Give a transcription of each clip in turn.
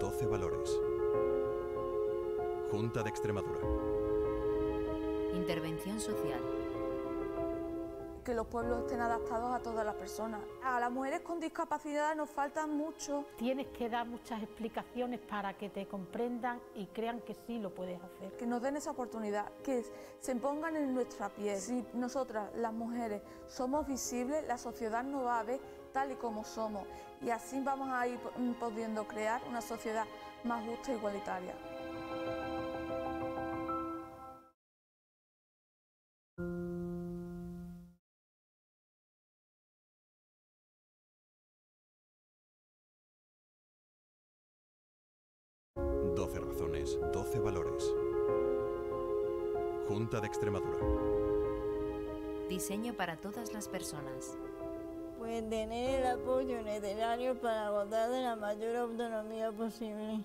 12 valores. Junta de Extremadura. Intervención social. Que los pueblos estén adaptados a todas las personas. A las mujeres con discapacidad nos faltan mucho. Tienes que dar muchas explicaciones para que te comprendan y crean que sí lo puedes hacer. Que nos den esa oportunidad, que se pongan en nuestra piel. Si nosotras, las mujeres, somos visibles, la sociedad no va a ver tal y como somos y así vamos a ir mm, pudiendo crear una sociedad más justa e igualitaria. razones, 12 valores. Junta de Extremadura. Diseño para todas las personas. Pues, tener el apoyo necesario para gozar de la mayor autonomía posible.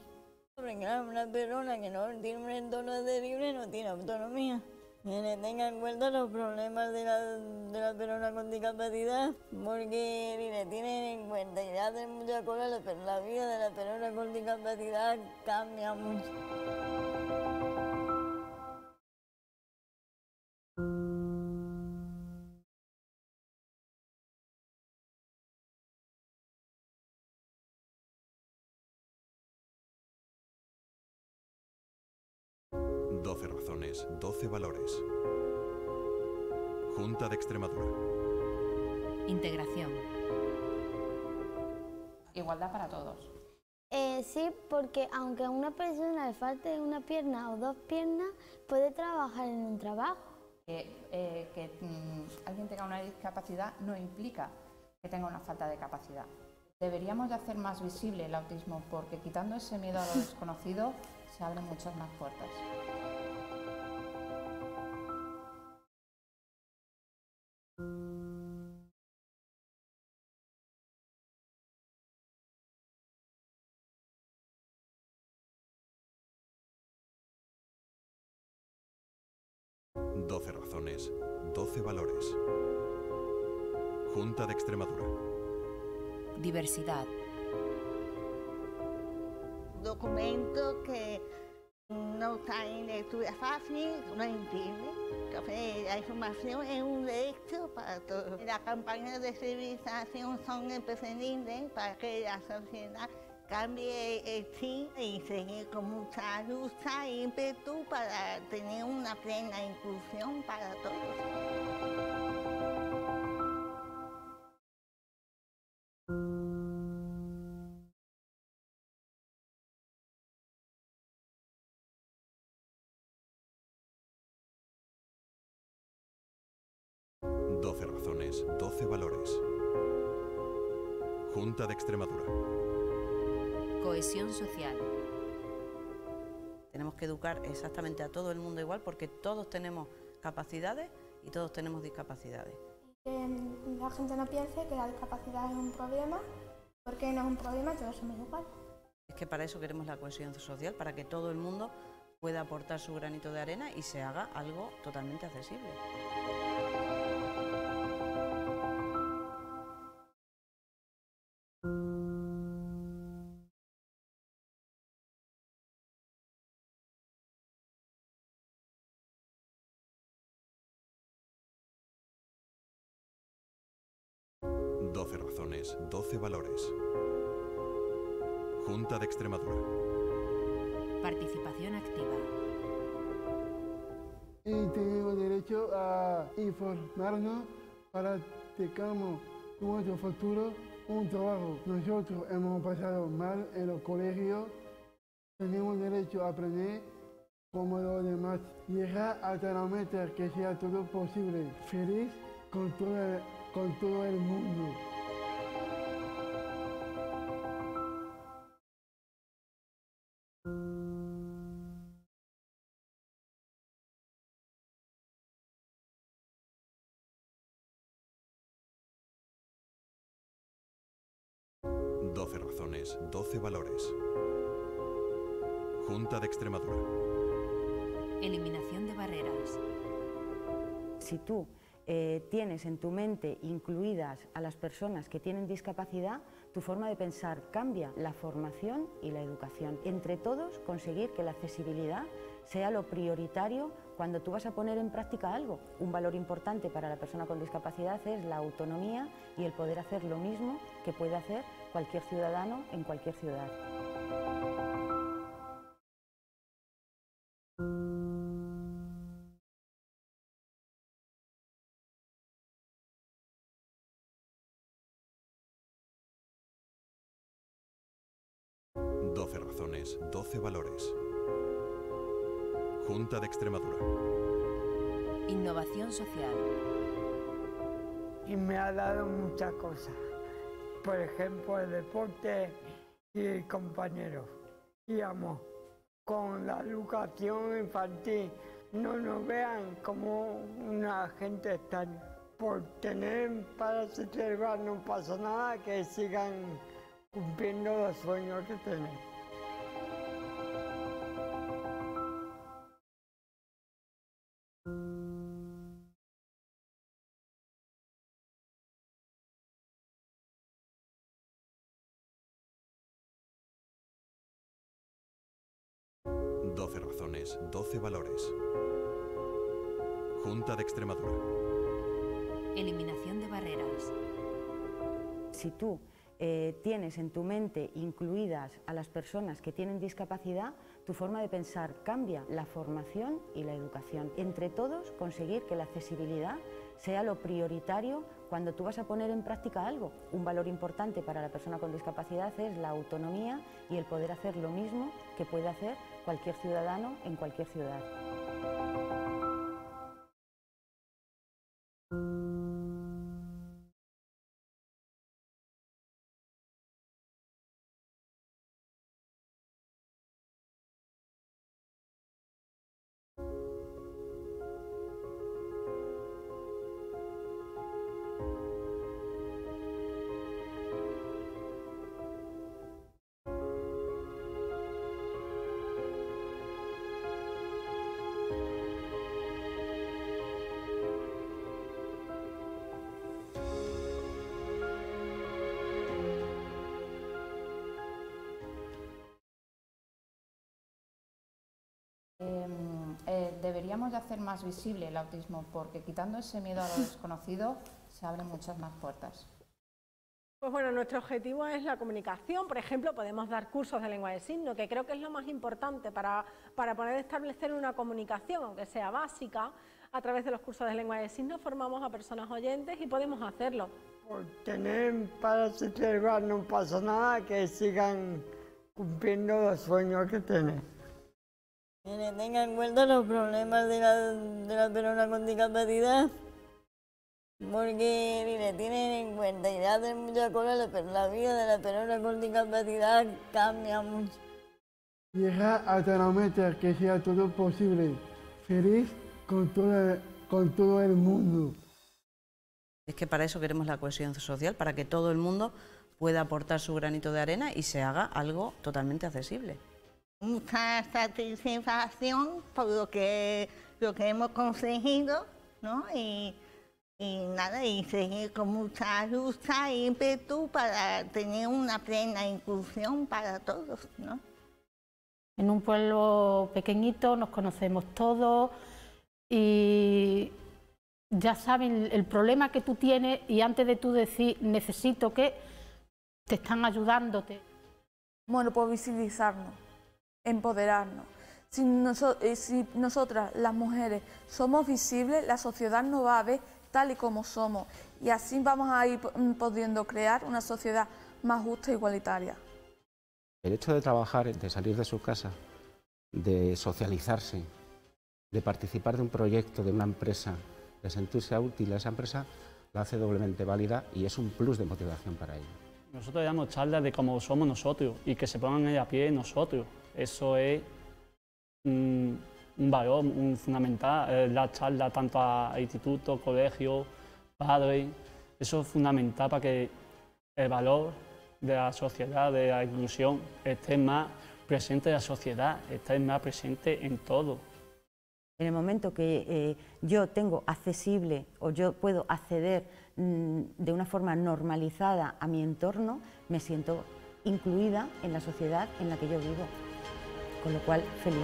Porque una persona que no tiene un entorno libre no tiene autonomía. Que le tenga en cuenta los problemas de la, de la persona con discapacidad, porque si le tienen en cuenta y le hacen muchas cosas, pero la vida de la persona con discapacidad cambia mucho. 12 valores. Junta de Extremadura. Integración. Igualdad para todos. Eh, sí, porque aunque una persona le falte una pierna o dos piernas, puede trabajar en un trabajo. que eh, mm, alguien tenga una discapacidad no implica que tenga una falta de capacidad. Deberíamos de hacer más visible el autismo porque quitando ese miedo a lo desconocido se abren muchas más puertas. 12 razones, 12 valores. Junta de Extremadura. Diversidad. Documento que no está en lectura fácil, no entiende. la información es un derecho para todos. Las campañas de civilización son imprescindibles para que la sociedad cambie el eh, chip y seguir con mucha lucha y ímpetu para tener una plena inclusión para todos. Doce razones, doce valores. Junta de Extremadura. Cohesión social. Tenemos que educar exactamente a todo el mundo igual porque todos tenemos capacidades y todos tenemos discapacidades. Que la gente no piense que la discapacidad es un problema, porque no es un problema, todos somos igual. Es que para eso queremos la cohesión social, para que todo el mundo pueda aportar su granito de arena y se haga algo totalmente accesible. 12 valores. Junta de Extremadura. Participación activa. Y tenemos derecho a informarnos para tengamos nuestro futuro un trabajo. Nosotros hemos pasado mal en los colegios, tenemos derecho a aprender como los demás. Llegar hasta la meta que sea todo posible, feliz con todo el mundo. 12 valores. Junta de Extremadura. Eliminación de barreras. Si tú eh, tienes en tu mente incluidas a las personas que tienen discapacidad, tu forma de pensar cambia, la formación y la educación. Entre todos, conseguir que la accesibilidad sea lo prioritario cuando tú vas a poner en práctica algo, un valor importante para la persona con discapacidad es la autonomía y el poder hacer lo mismo que puede hacer cualquier ciudadano en cualquier ciudad. razones, 12 valores. Junta de Extremadura. Innovación social. Y me ha dado muchas cosas. Por ejemplo, el deporte y compañeros. Y amo. Con la educación infantil no nos vean como una gente tan Por tener para su no pasa nada que sigan cumpliendo los sueños que tienen. 12 valores. Junta de Extremadura. Eliminación de barreras. Si tú eh, tienes en tu mente incluidas a las personas que tienen discapacidad, tu forma de pensar cambia, la formación y la educación. Entre todos, conseguir que la accesibilidad sea lo prioritario cuando tú vas a poner en práctica algo. Un valor importante para la persona con discapacidad es la autonomía y el poder hacer lo mismo que puede hacer cualquier ciudadano en cualquier ciudad. deberíamos hacer más visible el autismo, porque quitando ese miedo a lo desconocido se abren muchas más puertas. Pues bueno, nuestro objetivo es la comunicación. Por ejemplo, podemos dar cursos de lengua de signo, que creo que es lo más importante para, poder establecer una comunicación, aunque sea básica. A través de los cursos de lengua de signo formamos a personas oyentes y podemos hacerlo. Por pues tener parásitos no pasa nada, que sigan cumpliendo los sueños que tienen que le tengan en cuenta los problemas de la personas con discapacidad. Porque ni le tienen en cuenta y le hacen muchas cosas, pero la vida de la personas con discapacidad cambia mucho. Llegar hasta la que sea todo posible, feliz con con todo el mundo. Es que para eso queremos la cohesión social, para que todo el mundo pueda aportar su granito de arena y se haga algo totalmente accesible mucha satisfacción por lo que, hemos conseguido, Y, nada, y seguir con mucha lucha y e ímpetu para tener una plena inclusión para todos, En un pueblo pequeñito nos conocemos todos y ya saben el problema que tú tienes y antes de tú decir necesito que te están ayudándote. Bueno, por pues visibilizarnos empoderarnos. Eh, si, nosotras, las mujeres, somos visibles, la sociedad nos va a ver tal y como somos y así vamos a ir mm, pudiendo crear una sociedad más justa e igualitaria. El hecho de trabajar, de salir de su casa, de socializarse, de participar de un proyecto, de una empresa, de sentirse útil a esa empresa, la hace doblemente válida y es un plus de motivación para ellos. Nosotros damos charlas de cómo somos nosotros y que se pongan a pie nosotros eso es mm, un valor fundamental. Eh, la charla tanto a, institutos, colegios, padres, eso es fundamental para que el valor de la sociedad, de la inclusión, esté más presente en la sociedad, esté más presente en todo. En el momento que eh, yo tengo accesible o yo puedo acceder mm, de una forma normalizada a mi entorno, me siento incluida en la sociedad en la que yo vivo con lo cual feliz.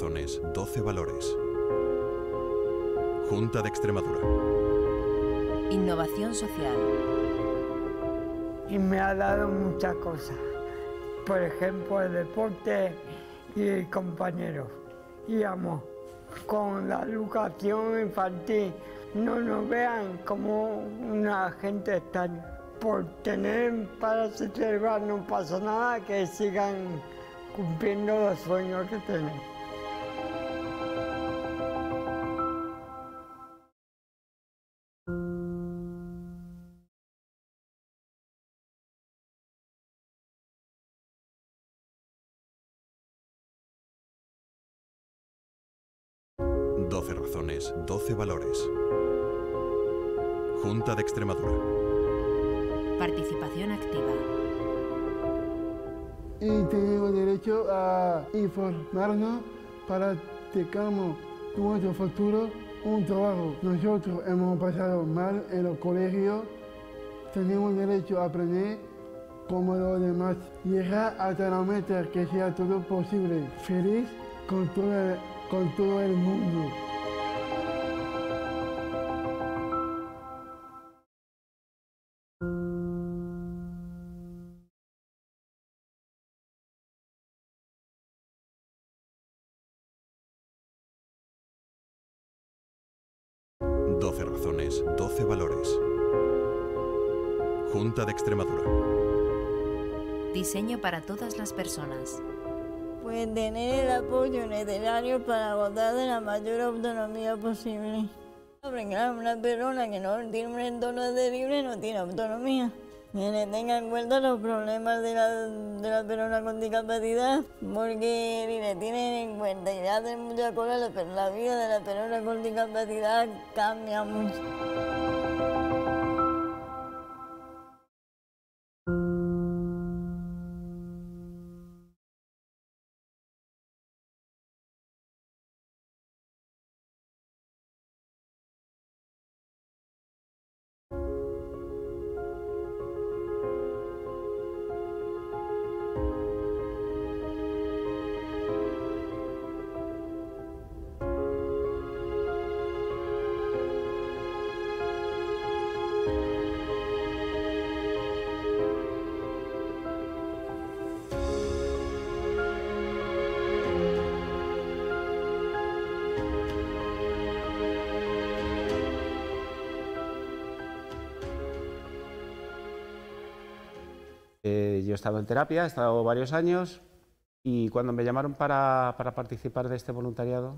12 valores. Junta de Extremadura. Innovación social. Y me ha dado muchas cosas. Por ejemplo, el deporte y compañeros. Y amo. Con la educación infantil no nos vean como una gente tan Por tener para celebrar no pasa nada que sigan cumpliendo los sueños que tienen. 12 valores. Junta de Extremadura. Participación activa. Y tenemos derecho a informarnos para que tengamos nuestro futuro un trabajo. Nosotros hemos pasado mal en los colegios, tenemos derecho a aprender como los demás. Llegar hasta la meta que sea todo posible. Feliz con con todo el mundo. Extremadura. Diseño para todas las personas. Pues tener el apoyo necesario para gozar de la mayor autonomía posible. una persona que no tiene un entorno libre no tiene autonomía. le tengan en cuenta los problemas de la, de la persona con discapacidad, porque le tienen en cuenta y hacen muchas cosas, pero la vida de la persona con discapacidad cambia mucho. yo he estado en terapia, he estado varios años y cuando me llamaron para, participar de este voluntariado,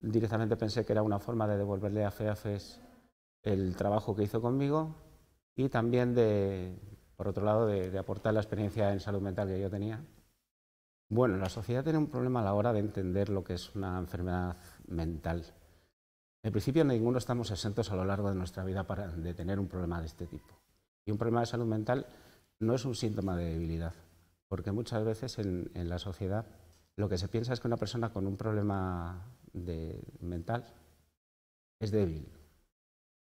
directamente pensé que era una forma de devolverle a FEAFES el trabajo que hizo conmigo y también de, por otro lado, de, aportar la experiencia en salud mental que yo tenía. Bueno, la sociedad tiene un problema a la hora de entender lo que es una enfermedad mental. En principio, ninguno estamos exentos a lo largo de nuestra vida para, de tener un problema de este tipo. Y un problema de salud mental no es un síntoma de debilidad, porque muchas veces en, la sociedad lo que se piensa es que una persona con un problema mental es débil.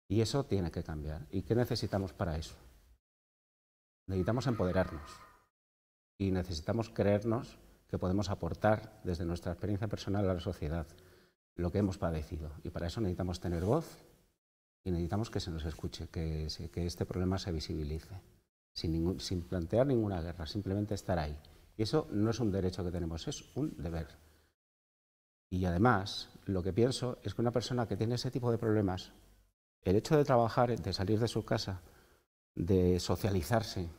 Y eso tiene que cambiar. ¿Y qué necesitamos para eso? Necesitamos empoderarnos y necesitamos creernos que podemos aportar desde nuestra experiencia personal a la sociedad lo que hemos padecido. Y para eso necesitamos tener voz y necesitamos que se nos escuche, que este problema se visibilice sin, plantear ninguna guerra, simplemente estar ahí. Y eso no es un derecho que tenemos, es un deber. Y además, lo que pienso es que una persona que tiene ese tipo de problemas, el hecho de trabajar, de salir de su casa, de socializarse,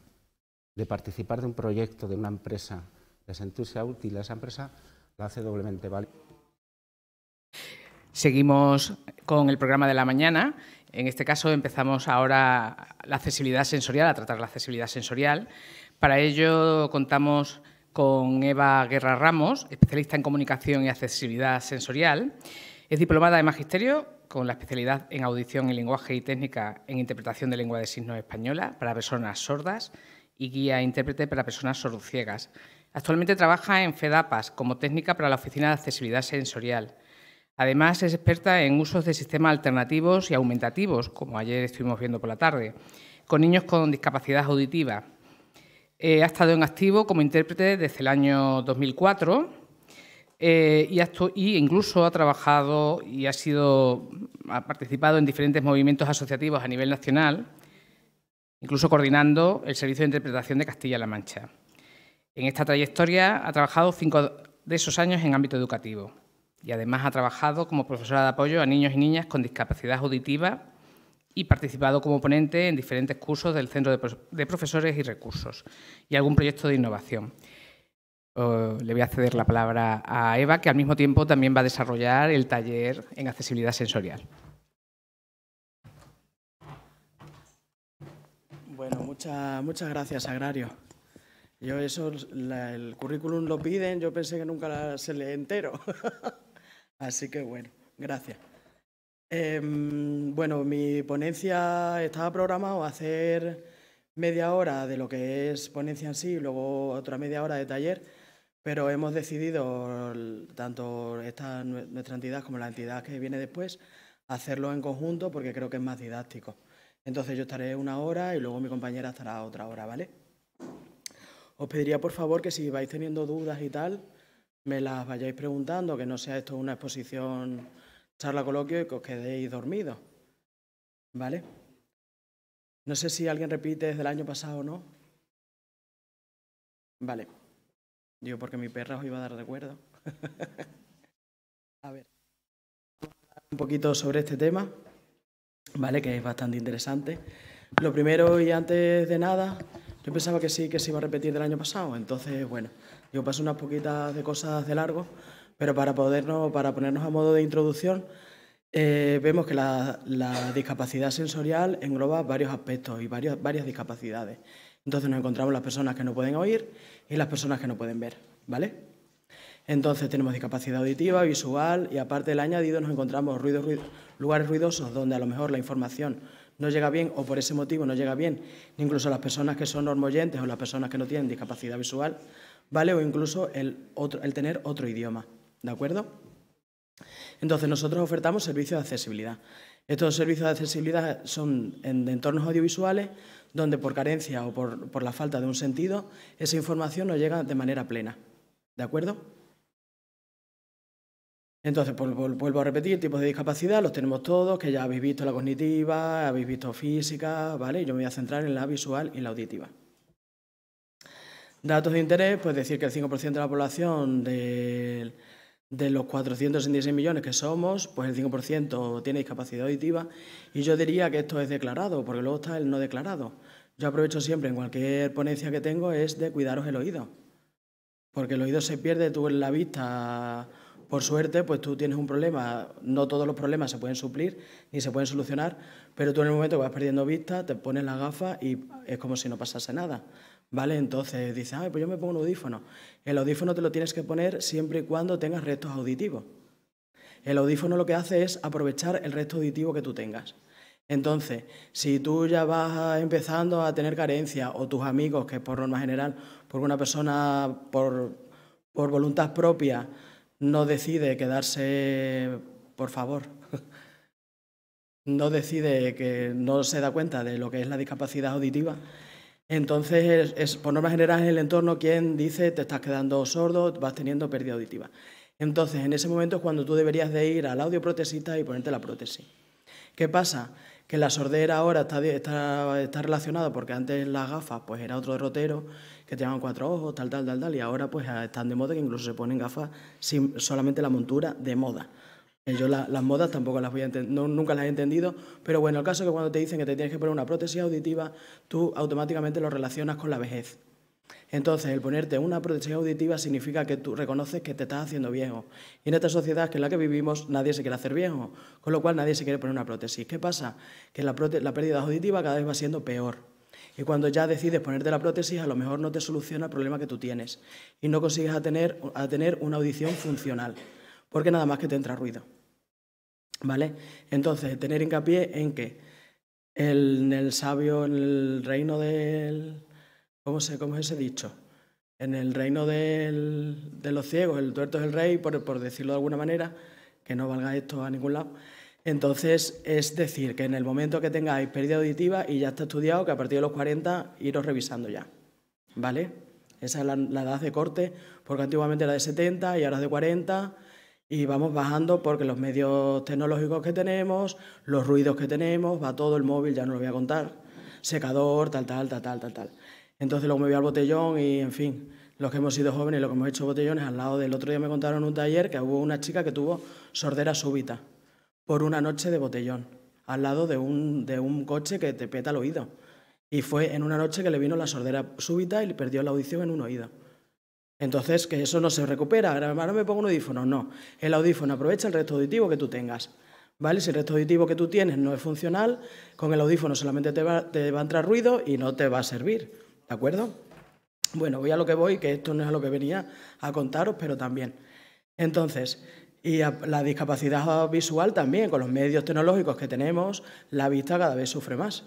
de participar de un proyecto, de una empresa, de sentirse útil a esa empresa, la hace doblemente válido. Seguimos con el programa de la mañana en este caso empezamos ahora la accesibilidad sensorial, a tratar la accesibilidad sensorial. Para ello contamos con Eva Guerra Ramos, especialista en comunicación y accesibilidad sensorial. Es diplomada de magisterio con la especialidad en audición en lenguaje y técnica en interpretación de lengua de signos española para personas sordas y guía e intérprete para personas sordociegas. Actualmente trabaja en FEDAPAS como técnica para la Oficina de Accesibilidad Sensorial Además, es experta en usos de sistemas alternativos y aumentativos, como ayer estuvimos viendo por la tarde, con niños con discapacidad auditiva. Eh, ha estado en activo como intérprete desde el año 2004 eh, y, y, incluso ha trabajado y ha, sido, ha participado en diferentes movimientos asociativos a nivel nacional, incluso coordinando el Servicio de Interpretación de Castilla-La Mancha. En esta trayectoria ha trabajado cinco de esos años en ámbito educativo y además ha trabajado como profesora de apoyo a niños y niñas con discapacidad auditiva y participado como ponente en diferentes cursos del Centro de Profesores y Recursos y algún proyecto de innovación. Oh, le voy a ceder la palabra a Eva, que al mismo tiempo también va a desarrollar el taller en accesibilidad sensorial. Bueno, muchas muchas gracias, Agrario. Yo eso, el currículum lo piden, yo pensé que nunca se le entero. Así que bueno, gracias. Em, bueno, mi ponencia estaba programado a hacer media hora de lo que es ponencia en sí y luego otra media hora de taller, pero hemos decidido, tanto nuestra entidad como la entidad que viene después, hacerlo en conjunto porque creo que es más didáctico. Entonces yo estaré una hora y luego mi compañera estará otra hora, ¿vale? Os pediría por favor que si vais teniendo dudas y tal, me las vayáis preguntando, que no sea esto una exposición, charla, coloquio y que os quedéis dormidos. ¿Vale? No sé si alguien repite desde el año pasado o no. Vale. Digo, porque mi perra os iba a dar acuerdo a ver. Un poquito sobre este tema, ¿vale? Que es bastante interesante. Lo primero y antes de nada, yo pensaba que sí, que se iba a repetir del año pasado. Entonces, bueno, yo paso unas poquitas de cosas de largo, pero para, podernos, para ponernos a modo de introducción, eh, vemos que la, discapacidad sensorial engloba varios aspectos y varias discapacidades. Entonces nos encontramos las personas que no pueden oír y las personas que no pueden ver, ¿vale? Entonces tenemos discapacidad auditiva, visual y aparte del añadido nos encontramos lugares ruidosos donde a lo mejor la información no llega bien o por ese motivo no llega bien, incluso las personas que son normoyentes o las personas que no tienen discapacidad visual, ¿vale? O incluso el, tener otro idioma, ¿de acuerdo? Entonces, nosotros ofertamos servicios de accesibilidad. Estos servicios de accesibilidad son en entornos audiovisuales donde por carencia o por la falta de un sentido, esa información no llega de manera plena, ¿de acuerdo? Entonces, pues, vuelvo a repetir, tipos de discapacidad los tenemos todos, que ya habéis visto la cognitiva, habéis visto física, ¿vale? Yo me voy a centrar en la visual y la auditiva. Datos de interés, pues decir que el 5% de la población de, de los 466 millones que somos, pues el 5% tiene discapacidad auditiva y yo diría que esto es declarado, porque luego está el no declarado. Yo aprovecho siempre en cualquier ponencia que tengo es de cuidaros el oído, porque el oído se pierde, tú en la vista por suerte, pues tú tienes un problema, no todos los problemas se pueden suplir ni se pueden solucionar, pero tú en el momento que vas perdiendo vista, te pones la gafa y es como si no pasase nada. ¿Vale? Entonces dices, ay, pues yo me pongo un audífono. El audífono te lo tienes que poner siempre y cuando tengas restos auditivos. El audífono lo que hace es aprovechar el resto auditivo que tú tengas. Entonces, si tú ya vas empezando a tener carencia o tus amigos, que por norma general, por una persona por voluntad propia, no decide quedarse, por favor, no decide que no se da cuenta de lo que es la discapacidad auditiva. Entonces, es, por norma general en el entorno quien dice te estás quedando sordo, vas teniendo pérdida auditiva. Entonces, en ese momento es cuando tú deberías de ir al audioprotesista y ponerte la prótesis. ¿Qué pasa? Que la sordera ahora está, está, está relacionada porque antes las gafas pues era otro derrotero que te llaman cuatro ojos, tal, tal, tal, tal, y ahora pues están de moda que incluso se ponen gafas sin solamente la montura de moda. Eh, yo las modas tampoco las voy a entender, nunca las he entendido, pero bueno, el caso es que cuando te dicen que te tienes que poner una prótesis auditiva, tú automáticamente lo relacionas con la vejez. Entonces, el ponerte una prótesis auditiva significa que tú reconoces que te estás haciendo viejo. Y en esta sociedad que en la que vivimos nadie se quiere hacer viejo, con lo cual nadie se quiere poner una prótesis. ¿Qué pasa? Que la, la pérdida auditiva cada vez va siendo peor. Y cuando ya decides ponerte la prótesis, a lo mejor no te soluciona el problema que tú tienes y no consigues a tener, a tener una audición funcional, porque nada más que te entra ruido. ¿Vale? Entonces, tener hincapié en que el, en el sabio, en el reino del... ¿Cómo, se, cómo es ese dicho? En el reino de los ciegos, el tuerto es el rey, por, por decirlo de alguna manera, que no valga esto a ningún lado. Entonces, es decir, que en el momento que tengáis pérdida auditiva y ya está estudiado, que a partir de los 40 iros revisando ya. ¿Vale? Esa es la, edad de corte, porque antiguamente era de 70 y ahora es de 40 y vamos bajando porque los medios tecnológicos que tenemos, los ruidos que tenemos, va todo el móvil, ya no lo voy a contar, secador, tal, tal, tal, tal, tal, tal. Entonces luego me voy al botellón y, en fin, los que hemos sido jóvenes y los que hemos hecho botellones, al lado del otro día me contaron en un taller que hubo una chica que tuvo sordera súbita por una noche de botellón, al lado de un, de un coche que te peta el oído. Y fue en una noche que le vino la sordera súbita y le perdió la audición en un oído. Entonces, que eso no se recupera. Ahora me pongo un audífono. No, el audífono aprovecha el resto auditivo que tú tengas. ¿Vale? Si el resto auditivo que tú tienes no es funcional, con el audífono solamente te va, te va a entrar ruido y no te va a servir. ¿De acuerdo? Bueno, voy a lo que voy, que esto no es a lo que venía a contaros, pero también. Entonces, y la discapacidad visual también, con los medios tecnológicos que tenemos, la vista cada vez sufre más.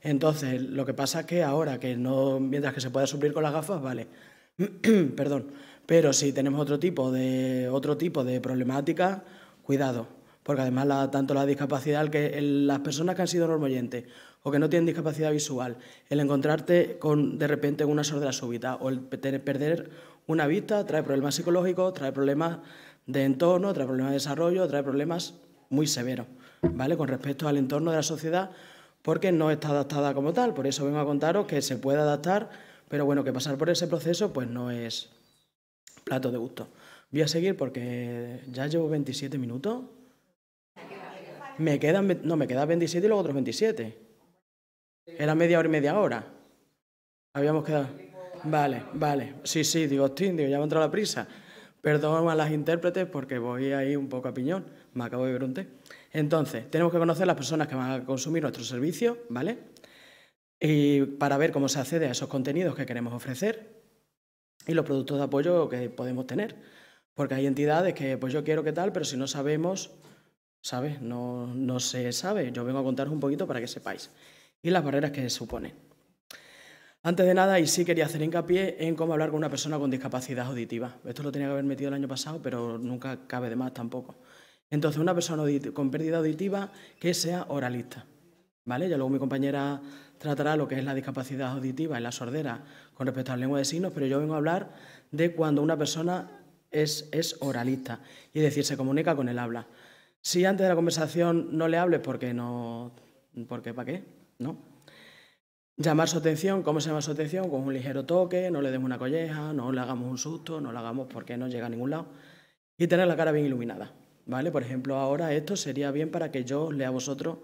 Entonces, lo que pasa es que ahora, que no, mientras que se pueda suplir con las gafas, vale. Perdón. Pero si tenemos otro tipo de, otro tipo de problemática, cuidado. Porque además tanto la discapacidad, que las personas que han sido normoyentes o que no tienen discapacidad visual, el encontrarte con, de repente con una sordera súbita o el perder una vista trae problemas psicológicos, trae problemas de entorno, trae problemas de desarrollo, trae problemas muy severos, ¿vale? Con respecto al entorno de la sociedad, porque no está adaptada como tal. Por eso vengo a contaros que se puede adaptar, pero bueno, que pasar por ese proceso pues no es plato de gusto. Voy a seguir porque ya llevo 27 minutos. Me quedan, no, me quedan 27 y luego otros 27. Era media hora y media hora. Habíamos quedado. Vale, vale. Sí, sí, digo, hostia, digo, ya me ha la prisa. Perdón a las intérpretes porque voy ahí un poco a piñón, me acabo de ver Entonces, tenemos que conocer las personas que van a consumir nuestro servicio, ¿vale? Y para ver cómo se accede a esos contenidos que queremos ofrecer y los productos de apoyo que podemos tener. Porque hay entidades que, pues yo quiero que tal, pero si no sabemos, ¿sabes? No, no se sabe. Yo vengo a contaros un poquito para que sepáis. Y las barreras que se suponen. Antes de nada, y sí quería hacer hincapié en cómo hablar con una persona con discapacidad auditiva. Esto lo tenía que haber metido el año pasado, pero nunca cabe de más tampoco. Entonces, una persona con pérdida auditiva que sea oralista. ¿Vale? Ya luego mi compañera tratará lo que es la discapacidad auditiva en la sordera con respecto a la lengua de signos, pero yo vengo a hablar de cuando una persona es, es oralista, es decir, se comunica con el habla. Si antes de la conversación no le hables porque no... porque ¿Para qué? ¿No? llamar su atención, ¿cómo se llama su atención? Con un ligero toque, no le demos una colleja, no le hagamos un susto, no le hagamos porque no llega a ningún lado. Y tener la cara bien iluminada, ¿vale? Por ejemplo, ahora esto sería bien para que yo lea a vosotros,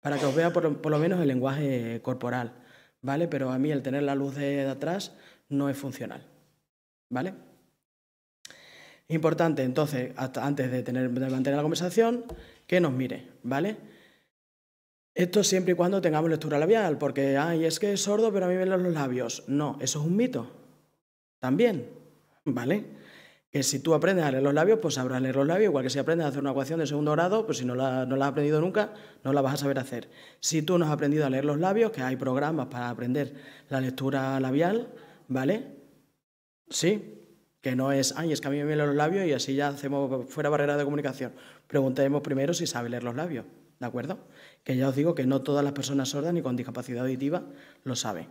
para que os vea por, lo menos el lenguaje corporal, ¿vale? Pero a mí el tener la luz de atrás no es funcional, ¿vale? Importante, entonces, antes de, tener, de mantener la conversación, que nos mire, ¿vale? Esto siempre y cuando tengamos lectura labial, porque, ay, es que es sordo, pero a mí me ven los labios. No, eso es un mito. También, ¿vale? Que si tú aprendes a leer los labios, pues sabrás leer los labios, igual que si aprendes a hacer una ecuación de segundo grado, pues si no la, no la has aprendido nunca, no la vas a saber hacer. Si tú no has aprendido a leer los labios, que hay programas para aprender la lectura labial, ¿vale? Sí, que no es, ay, es que a mí me ven los labios y así ya hacemos fuera barrera de comunicación. Preguntemos primero si sabe leer los labios, ¿de acuerdo? que ya os digo que no todas las personas sordas ni con discapacidad auditiva lo saben.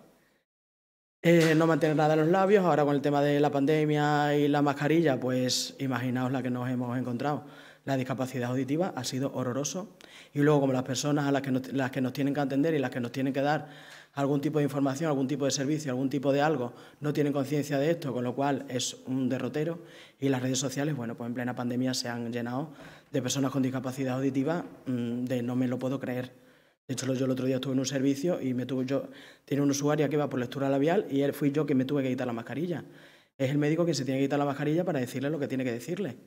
Eh, no mantener nada en los labios, ahora con el tema de la pandemia y la mascarilla, pues imaginaos la que nos hemos encontrado. La discapacidad auditiva ha sido horroroso y luego como las personas a las que las que nos tienen que atender y las que nos tienen que dar algún tipo de información, algún tipo de servicio, algún tipo de algo, no tienen conciencia de esto, con lo cual es un derrotero y las redes sociales, bueno, pues en plena pandemia se han llenado de personas con discapacidad auditiva mm, de no me lo puedo creer. De hecho, yo el otro día estuve en un servicio y me tuve, yo ...tiene un usuario que va por lectura labial y él fui yo que me tuve que quitar la mascarilla. Es el médico quien se tiene que quitar la mascarilla para decirle lo que tiene que decirle.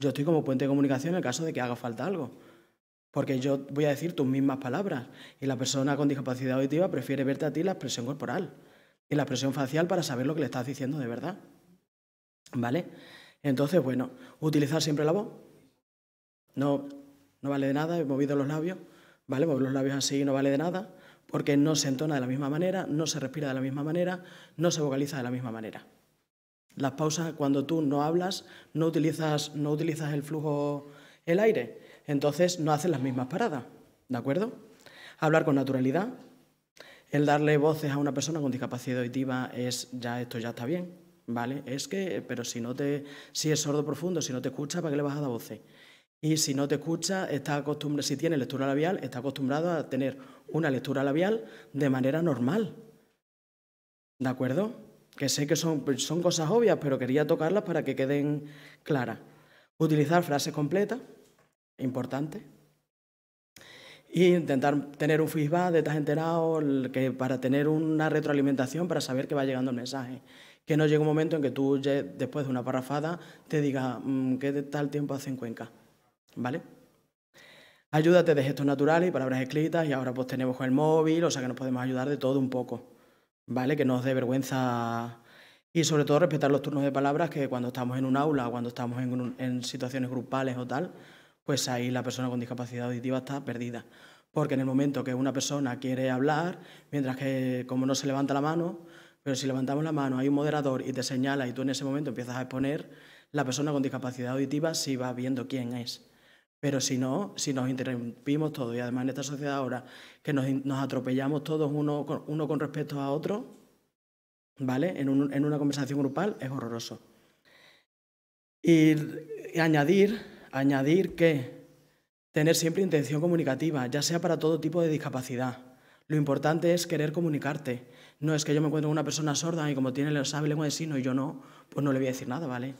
Yo estoy como puente de comunicación en el caso de que haga falta algo. Porque yo voy a decir tus mismas palabras y la persona con discapacidad auditiva prefiere verte a ti la expresión corporal y la expresión facial para saber lo que le estás diciendo de verdad. ¿Vale? Entonces, bueno, utilizar siempre la voz, no, no vale de nada, he movido los labios, ¿vale? Mover los labios así no vale de nada, porque no se entona de la misma manera, no se respira de la misma manera, no se vocaliza de la misma manera. Las pausas, cuando tú no hablas, no utilizas, no utilizas el flujo, el aire, entonces no hacen las mismas paradas, ¿de acuerdo? Hablar con naturalidad, el darle voces a una persona con discapacidad auditiva es ya esto ya está bien, ¿vale? Es que, pero si no te, si es sordo profundo, si no te escucha, ¿para qué le vas a dar voces? Y si no te escucha, está acostumbrado, si tiene lectura labial, está acostumbrado a tener una lectura labial de manera normal. ¿De acuerdo? Que sé que son, cosas obvias, pero quería tocarlas para que queden claras. Utilizar frases completas, importante. Y intentar tener un feedback de estás enterado, que para tener una retroalimentación, para saber que va llegando el mensaje. Que no llegue un momento en que tú, después de una parrafada, te diga, mm, ¿qué tal tiempo hace en Cuenca? ¿vale? Ayúdate de gestos naturales y palabras escritas y ahora pues tenemos con el móvil, o sea que nos podemos ayudar de todo un poco, ¿vale? Que no os dé vergüenza y sobre todo respetar los turnos de palabras que cuando estamos en un aula, cuando estamos en, en situaciones grupales o tal, pues ahí la persona con discapacidad auditiva está perdida. Porque en el momento que una persona quiere hablar, mientras que como no se levanta la mano, pero si levantamos la mano, hay un moderador y te señala y tú en ese momento empiezas a exponer, la persona con discapacidad auditiva sí va viendo quién es. Pero si no, si nos interrumpimos todos, y además en esta sociedad ahora que nos, atropellamos todos uno, uno con respecto a otro, ¿vale? En, una conversación grupal es horroroso. Y, añadir, añadir que tener siempre intención comunicativa, ya sea para todo tipo de discapacidad. Lo importante es querer comunicarte. No es que yo me encuentre con una persona sorda y como tiene, sabe lengua de signo y yo no, pues no le voy a decir nada, ¿vale?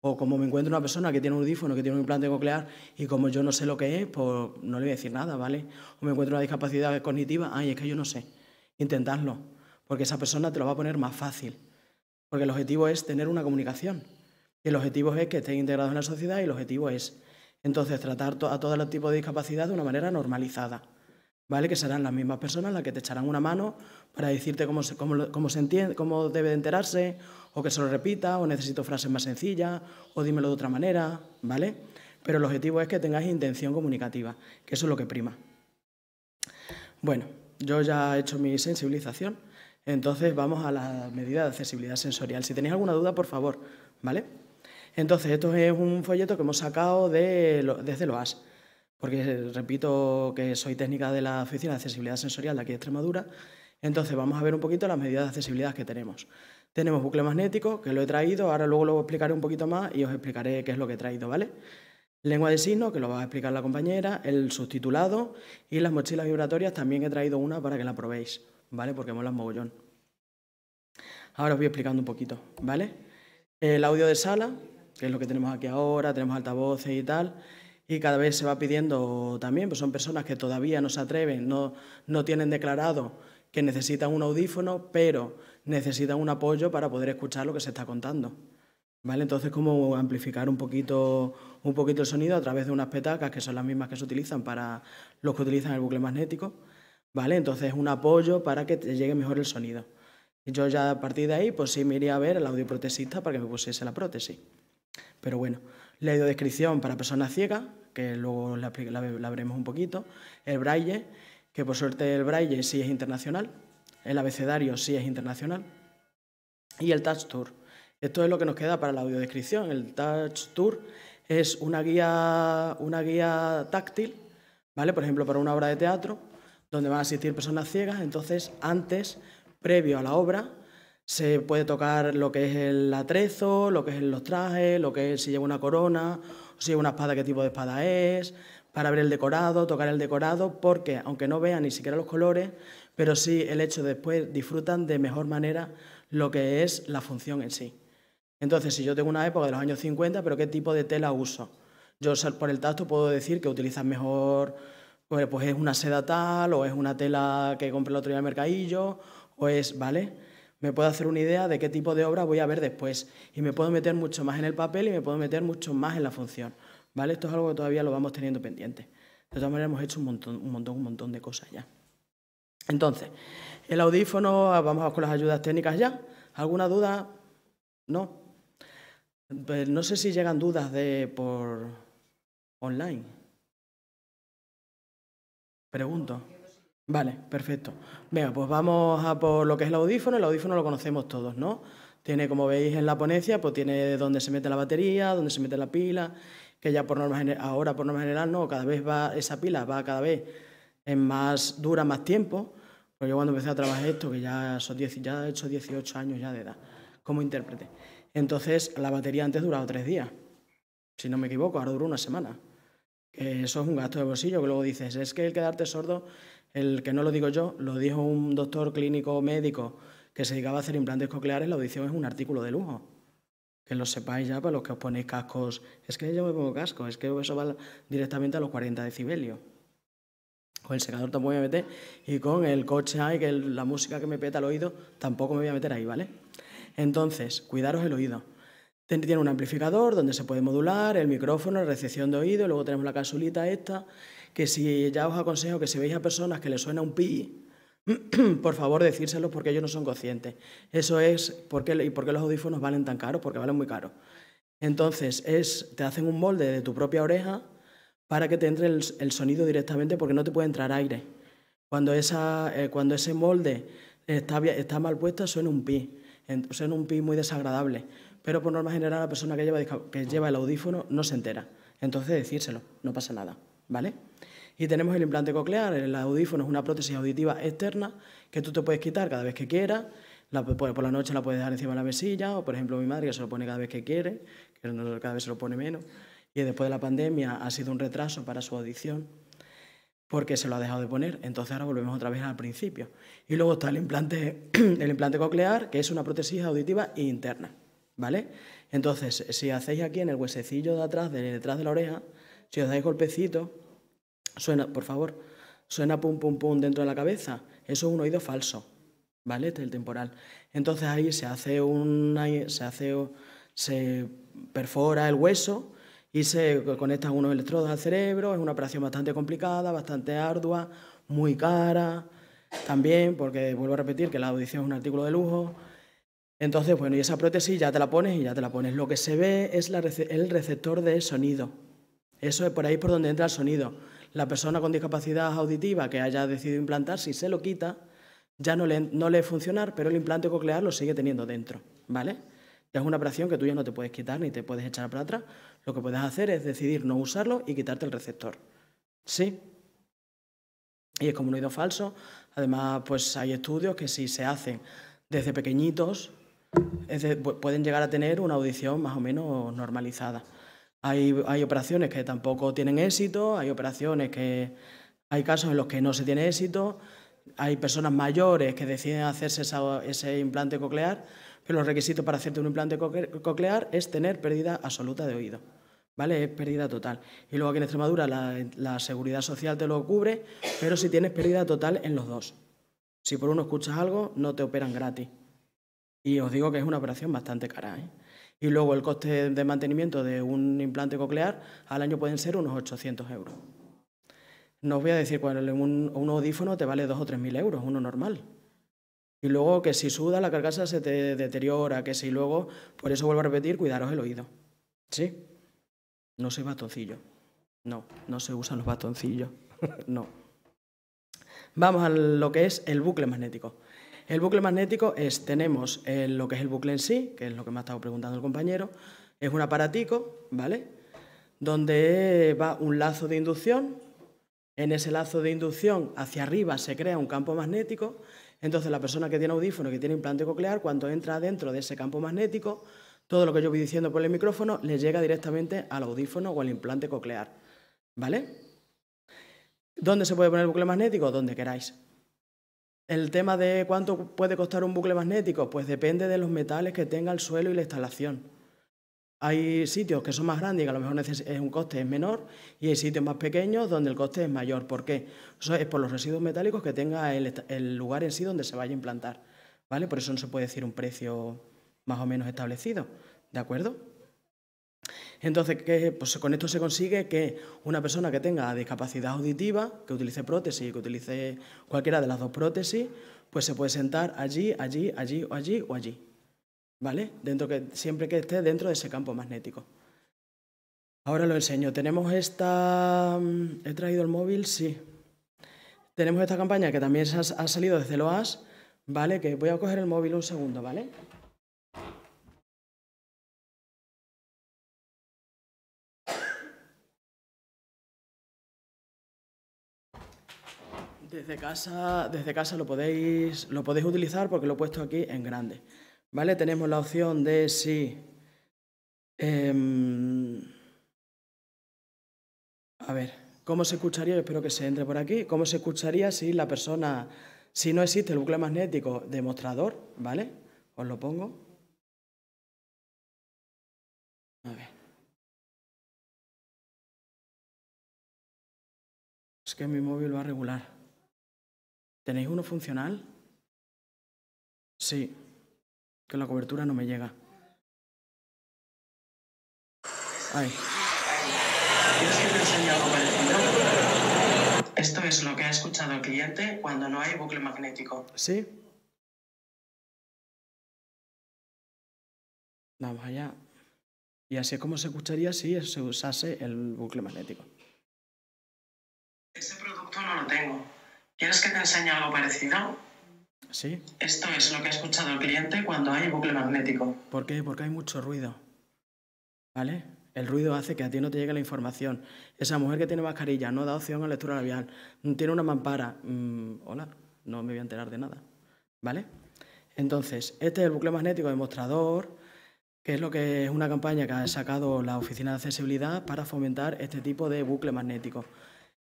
O como me encuentro una persona que tiene un audífono, que tiene un implante coclear y como yo no sé lo que es, pues no le voy a decir nada, ¿vale? O me encuentro una discapacidad cognitiva, ay, es que yo no sé. Intentadlo, porque esa persona te lo va a poner más fácil. Porque el objetivo es tener una comunicación. Y el objetivo es que esté integrados en la sociedad y el objetivo es entonces tratar a todos los tipos de discapacidad de una manera normalizada. ¿vale? que serán las mismas personas las que te echarán una mano para decirte cómo, entiende, cómo debe enterarse, o que se lo repita, o necesito frases más sencillas, o dímelo de otra manera, ¿vale? Pero el objetivo es que tengas intención comunicativa, que eso es lo que prima. Bueno, yo ya he hecho mi sensibilización, entonces vamos a la medida de accesibilidad sensorial. Si tenéis alguna duda, por favor, ¿vale? Entonces, esto es un folleto que hemos sacado desde lo OAS porque repito que soy técnica de la Oficina de Accesibilidad Sensorial de aquí de Extremadura, entonces vamos a ver un poquito las medidas de accesibilidad que tenemos. Tenemos bucle magnético, que lo he traído, ahora luego lo explicaré un poquito más y os explicaré qué es lo que he traído, ¿vale? Lengua de signos, que lo va a explicar la compañera, el subtitulado y las mochilas vibratorias, también he traído una para que la probéis, ¿vale? Porque mola mogollón. Ahora os voy explicando un poquito, ¿vale? El audio de sala, que es lo que tenemos aquí ahora, tenemos altavoces y tal y cada vez se va pidiendo también, pues son personas que todavía no se atreven, no, tienen declarado que necesitan un audífono, pero necesitan un apoyo para poder escuchar lo que se está contando. ¿Vale? Entonces, ¿cómo amplificar un poquito, un poquito el sonido a través de unas petacas, que son las mismas que se utilizan para los que utilizan el bucle magnético, ¿vale? Entonces, un apoyo para que llegue mejor el sonido. Y yo ya a partir de ahí, pues sí me iría a ver al audioprotesista para que me pusiese la prótesis. Pero bueno, la audiodescripción para personas ciegas, que luego la, veremos un poquito, el braille, que por suerte el braille sí es internacional, el abecedario sí es internacional, y el Touch Tour. Esto es lo que nos queda para la audiodescripción. El Touch Tour es una guía, una guía táctil, ¿vale? Por ejemplo, para una obra de teatro, donde van a asistir personas ciegas, entonces antes, previo a la obra, se puede tocar lo que es el atrezo, lo que es los trajes, lo que es si lleva una corona, si lleva una espada, qué tipo de espada es, para ver el decorado, tocar el decorado, porque aunque no vean ni siquiera los colores, pero sí el hecho de después disfrutan de mejor manera lo que es la función en sí. Entonces, si yo tengo una época de los años 50, pero ¿qué tipo de tela uso? Yo por el tacto puedo decir que utilizan mejor, pues, pues, es una seda tal, o es una tela que compré el otro día en el mercadillo, o es, ¿vale? me puedo hacer una idea de qué tipo de obra voy a ver después y me puedo meter mucho más en el papel y me puedo meter mucho más en la función. ¿vale? Esto es algo que todavía lo vamos teniendo pendiente. De todas maneras, hemos hecho un montón, un montón, un montón de cosas ya. Entonces, el audífono, ah, vamos con las ayudas técnicas ya. ¿Alguna duda? No. Pues no sé si llegan dudas de por online. Pregunto. Vale, perfecto. Venga, pues vamos a por lo que es el audífono. El audífono lo conocemos todos, ¿no? Tiene, como veis en la ponencia, pues tiene dónde se mete la batería, dónde se mete la pila, que ya por norma ahora por norma general no, cada vez va esa pila va cada vez en más dura más tiempo. Porque yo cuando empecé a trabajar esto, que ya son ya he hecho 18 años ya de edad como intérprete. Entonces, la batería antes duraba tres días. Si no me equivoco, ahora dura una semana. eso es un gasto de bolsillo, que luego dices, es que el quedarte sordo el que no lo digo yo, lo dijo un doctor clínico médico que se dedicaba a hacer implantes cocleares, la audición es un artículo de lujo. Que lo sepáis ya para pues, los que os ponéis cascos. Es que yo me pongo casco, es que eso va directamente a los 40 decibelios. Con el secador tampoco me voy a meter y con el coche hay que la música que me peta el oído tampoco me voy a meter ahí, ¿vale? Entonces, cuidaros el oído. Tiene un amplificador donde se puede modular, el micrófono, la recepción de oído, luego tenemos la casulita esta que si ya os aconsejo que si veis a personas que les suena un pi, por favor decírselo porque ellos no son conscientes. Eso es y por qué los audífonos valen tan caros, porque valen muy caros. Entonces, es, te hacen un molde de tu propia oreja para que te entre el, sonido directamente porque no te puede entrar aire. Cuando, esa, eh, cuando ese molde está, mal puesto, suena un pi, suena un pi muy desagradable. Pero por norma general, la persona que lleva, que lleva el audífono no se entera. Entonces, decírselo, no pasa nada. ¿Vale? Y tenemos el implante coclear, el audífono es una prótesis auditiva externa que tú te puedes quitar cada vez que quieras. por, la noche la puedes dejar encima de la mesilla, o por ejemplo mi madre se lo pone cada vez que quiere, que cada vez se lo pone menos. Y después de la pandemia ha sido un retraso para su audición porque se lo ha dejado de poner. Entonces ahora volvemos otra vez al principio. Y luego está el implante, el implante coclear, que es una prótesis auditiva interna. ¿Vale? Entonces, si hacéis aquí en el huesecillo de atrás, detrás de la oreja, si os dais golpecitos, Suena, por favor, suena pum pum pum dentro de la cabeza. Eso es un oído falso, ¿vale? Este el temporal. Entonces ahí se hace un... se se perfora el hueso y se conectan unos electrodos al cerebro. Es una operación bastante complicada, bastante ardua, muy cara. También, porque vuelvo a repetir que la audición es un artículo de lujo. Entonces, bueno, y esa prótesis ya te la pones y ya te la pones. Lo que se ve es el receptor de sonido. Eso es por ahí por donde entra el sonido la persona con discapacidad auditiva que haya decidido implantar, si se lo quita, ya no le, no le funcionar, pero el implante coclear lo sigue teniendo dentro, ¿vale? Es una operación que tú ya no te puedes quitar ni te puedes echar para atrás. Lo que puedes hacer es decidir no usarlo y quitarte el receptor. Sí. Y es como un oído falso. Además, pues hay estudios que si se hacen desde pequeñitos, pueden llegar a tener una audición más o menos normalizada. Hay, operaciones que tampoco tienen éxito, hay operaciones que hay casos en los que no se tiene éxito, hay personas mayores que deciden hacerse ese implante coclear, pero los requisitos para hacerte un implante coclear es tener pérdida absoluta de oído. ¿Vale? Es pérdida total. Y luego aquí en Extremadura la, la seguridad social te lo cubre, pero si tienes pérdida total en los dos. Si por uno escuchas algo, no te operan gratis. Y os digo que es una operación bastante cara. ¿eh? y luego el coste de mantenimiento de un implante coclear al año pueden ser unos 800 euros. No os voy a decir cuál un, audífono te vale 2 o tres mil euros, uno normal. Y luego que si suda la carcasa se te deteriora, que si luego, por eso vuelvo a repetir, cuidaros el oído. ¿Sí? No soy batoncillo. No, no se usan los batoncillos. no. Vamos a lo que es el bucle magnético. El bucle magnético es, tenemos eh, lo que es el bucle en sí, que es lo que me ha estado preguntando el compañero, es un aparatico, ¿vale? Donde va un lazo de inducción, en ese lazo de inducción hacia arriba se crea un campo magnético, entonces la persona que tiene audífono, que tiene implante coclear, cuando entra dentro de ese campo magnético, todo lo que yo voy diciendo por el micrófono le llega directamente al audífono o al implante coclear, ¿vale? ¿Dónde se puede poner el bucle magnético? Donde queráis. El tema de cuánto puede costar un bucle magnético, pues depende de los metales que tenga el suelo y la instalación. Hay sitios que son más grandes y que a lo mejor es eh, un coste es menor y hay sitios más pequeños donde el coste es mayor. ¿Por qué? es por los residuos metálicos que tenga el, el lugar en sí donde se vaya a implantar. ¿vale? Por eso no se puede decir un precio más o menos establecido. ¿De acuerdo? Entonces, pues con esto se consigue que una persona que tenga discapacidad auditiva, que utilice prótesis, que utilice cualquiera de las dos prótesis, pues se puede sentar allí, allí, allí o allí o allí. ¿Vale? Dentro siempre que esté dentro de ese campo magnético. Ahora lo enseño. Tenemos esta... Mm, ¿He traído el móvil? Sí. Tenemos esta campaña que también ha salido desde LOAS, ¿vale? Que voy a coger el móvil un segundo, ¿vale? Desde casa, desde casa lo, podéis, lo podéis utilizar porque lo he puesto aquí en grande. ¿Vale? Tenemos la opción de si... Em, a ver, ¿cómo se escucharía? espero que se entre por aquí. ¿Cómo se escucharía si la persona... Si no existe el bucle magnético demostrador, ¿vale? Os lo pongo. Es que mi móvil va a regular. ¿Tenéis uno funcional? Sí, que la cobertura no me llega. Ay. Esto es lo que ha escuchado el cliente cuando no hay bucle magnético. ¿Sí? Vamos allá. Y así es como se escucharía si se usase el bucle magnético. Ese producto no lo tengo. ¿Quieres que te enseñe algo parecido? Sí. Esto es lo que ha escuchado el cliente cuando hay bucle magnético. ¿Por qué? Porque hay mucho ruido. ¿Vale? El ruido hace que a ti no te llegue la información. Esa mujer que tiene mascarilla no da opción a lectura labial, mm, tiene una mampara. Mm, hola, no me voy a enterar de nada. ¿Vale? Entonces, este es el bucle magnético demostrador, que es lo que es una campaña que ha sacado la Oficina de Accesibilidad para fomentar este tipo de bucle magnético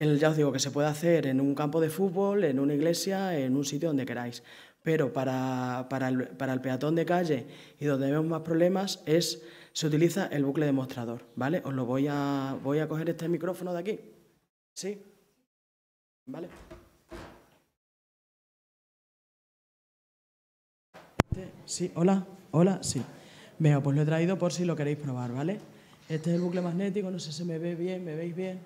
ya os digo que se puede hacer en un campo de fútbol, en una iglesia, en un sitio donde queráis. Pero para, el, peatón de calle y donde vemos más problemas es se utiliza el bucle demostrador. ¿vale? Os lo voy a, voy a coger este micrófono de aquí. ¿Sí? ¿Vale? Este, sí, hola, hola, sí. Veo, pues lo he traído por si lo queréis probar, ¿vale? Este es el bucle magnético, no sé si me ve bien, me veis bien.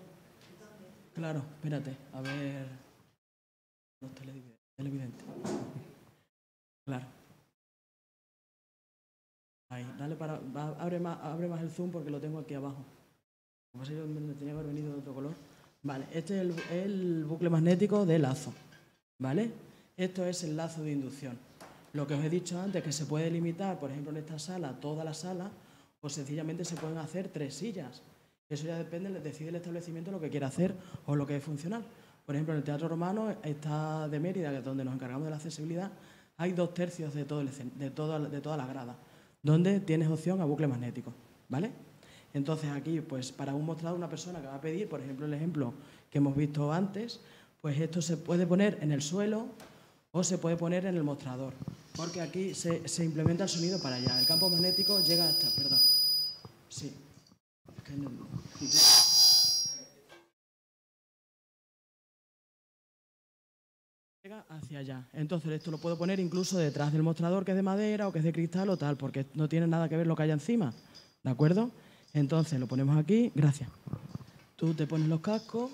Claro, espérate, a ver. No evidente. Claro. Ahí, dale para. Abre más, el zoom porque lo tengo aquí abajo. Como tenía que haber venido de otro color. Vale, este es el, bucle magnético de lazo. ¿Vale? Esto es el lazo de inducción. Lo que os he dicho antes, que se puede limitar, por ejemplo, en esta sala, toda la sala, o sencillamente se pueden hacer tres sillas eso ya depende, decide el establecimiento lo que quiere hacer o lo que es funcional. Por ejemplo, en el Teatro Romano está de Mérida, que es donde nos encargamos de la accesibilidad, hay dos tercios de, de, toda la grada, donde tienes opción a bucle magnético, ¿vale? Entonces aquí, pues para un mostrador, una persona que va a pedir, por ejemplo, el ejemplo que hemos visto antes, pues esto se puede poner en el suelo o se puede poner en el mostrador, porque aquí se, se implementa el sonido para allá. El campo magnético llega hasta, perdón, sí, hacia allá. Entonces esto lo puedo poner incluso detrás del mostrador que es de madera o que es de cristal o tal, porque no tiene nada que ver lo que hay encima. ¿De acuerdo? Entonces lo ponemos aquí. Gracias. Tú te pones los cascos,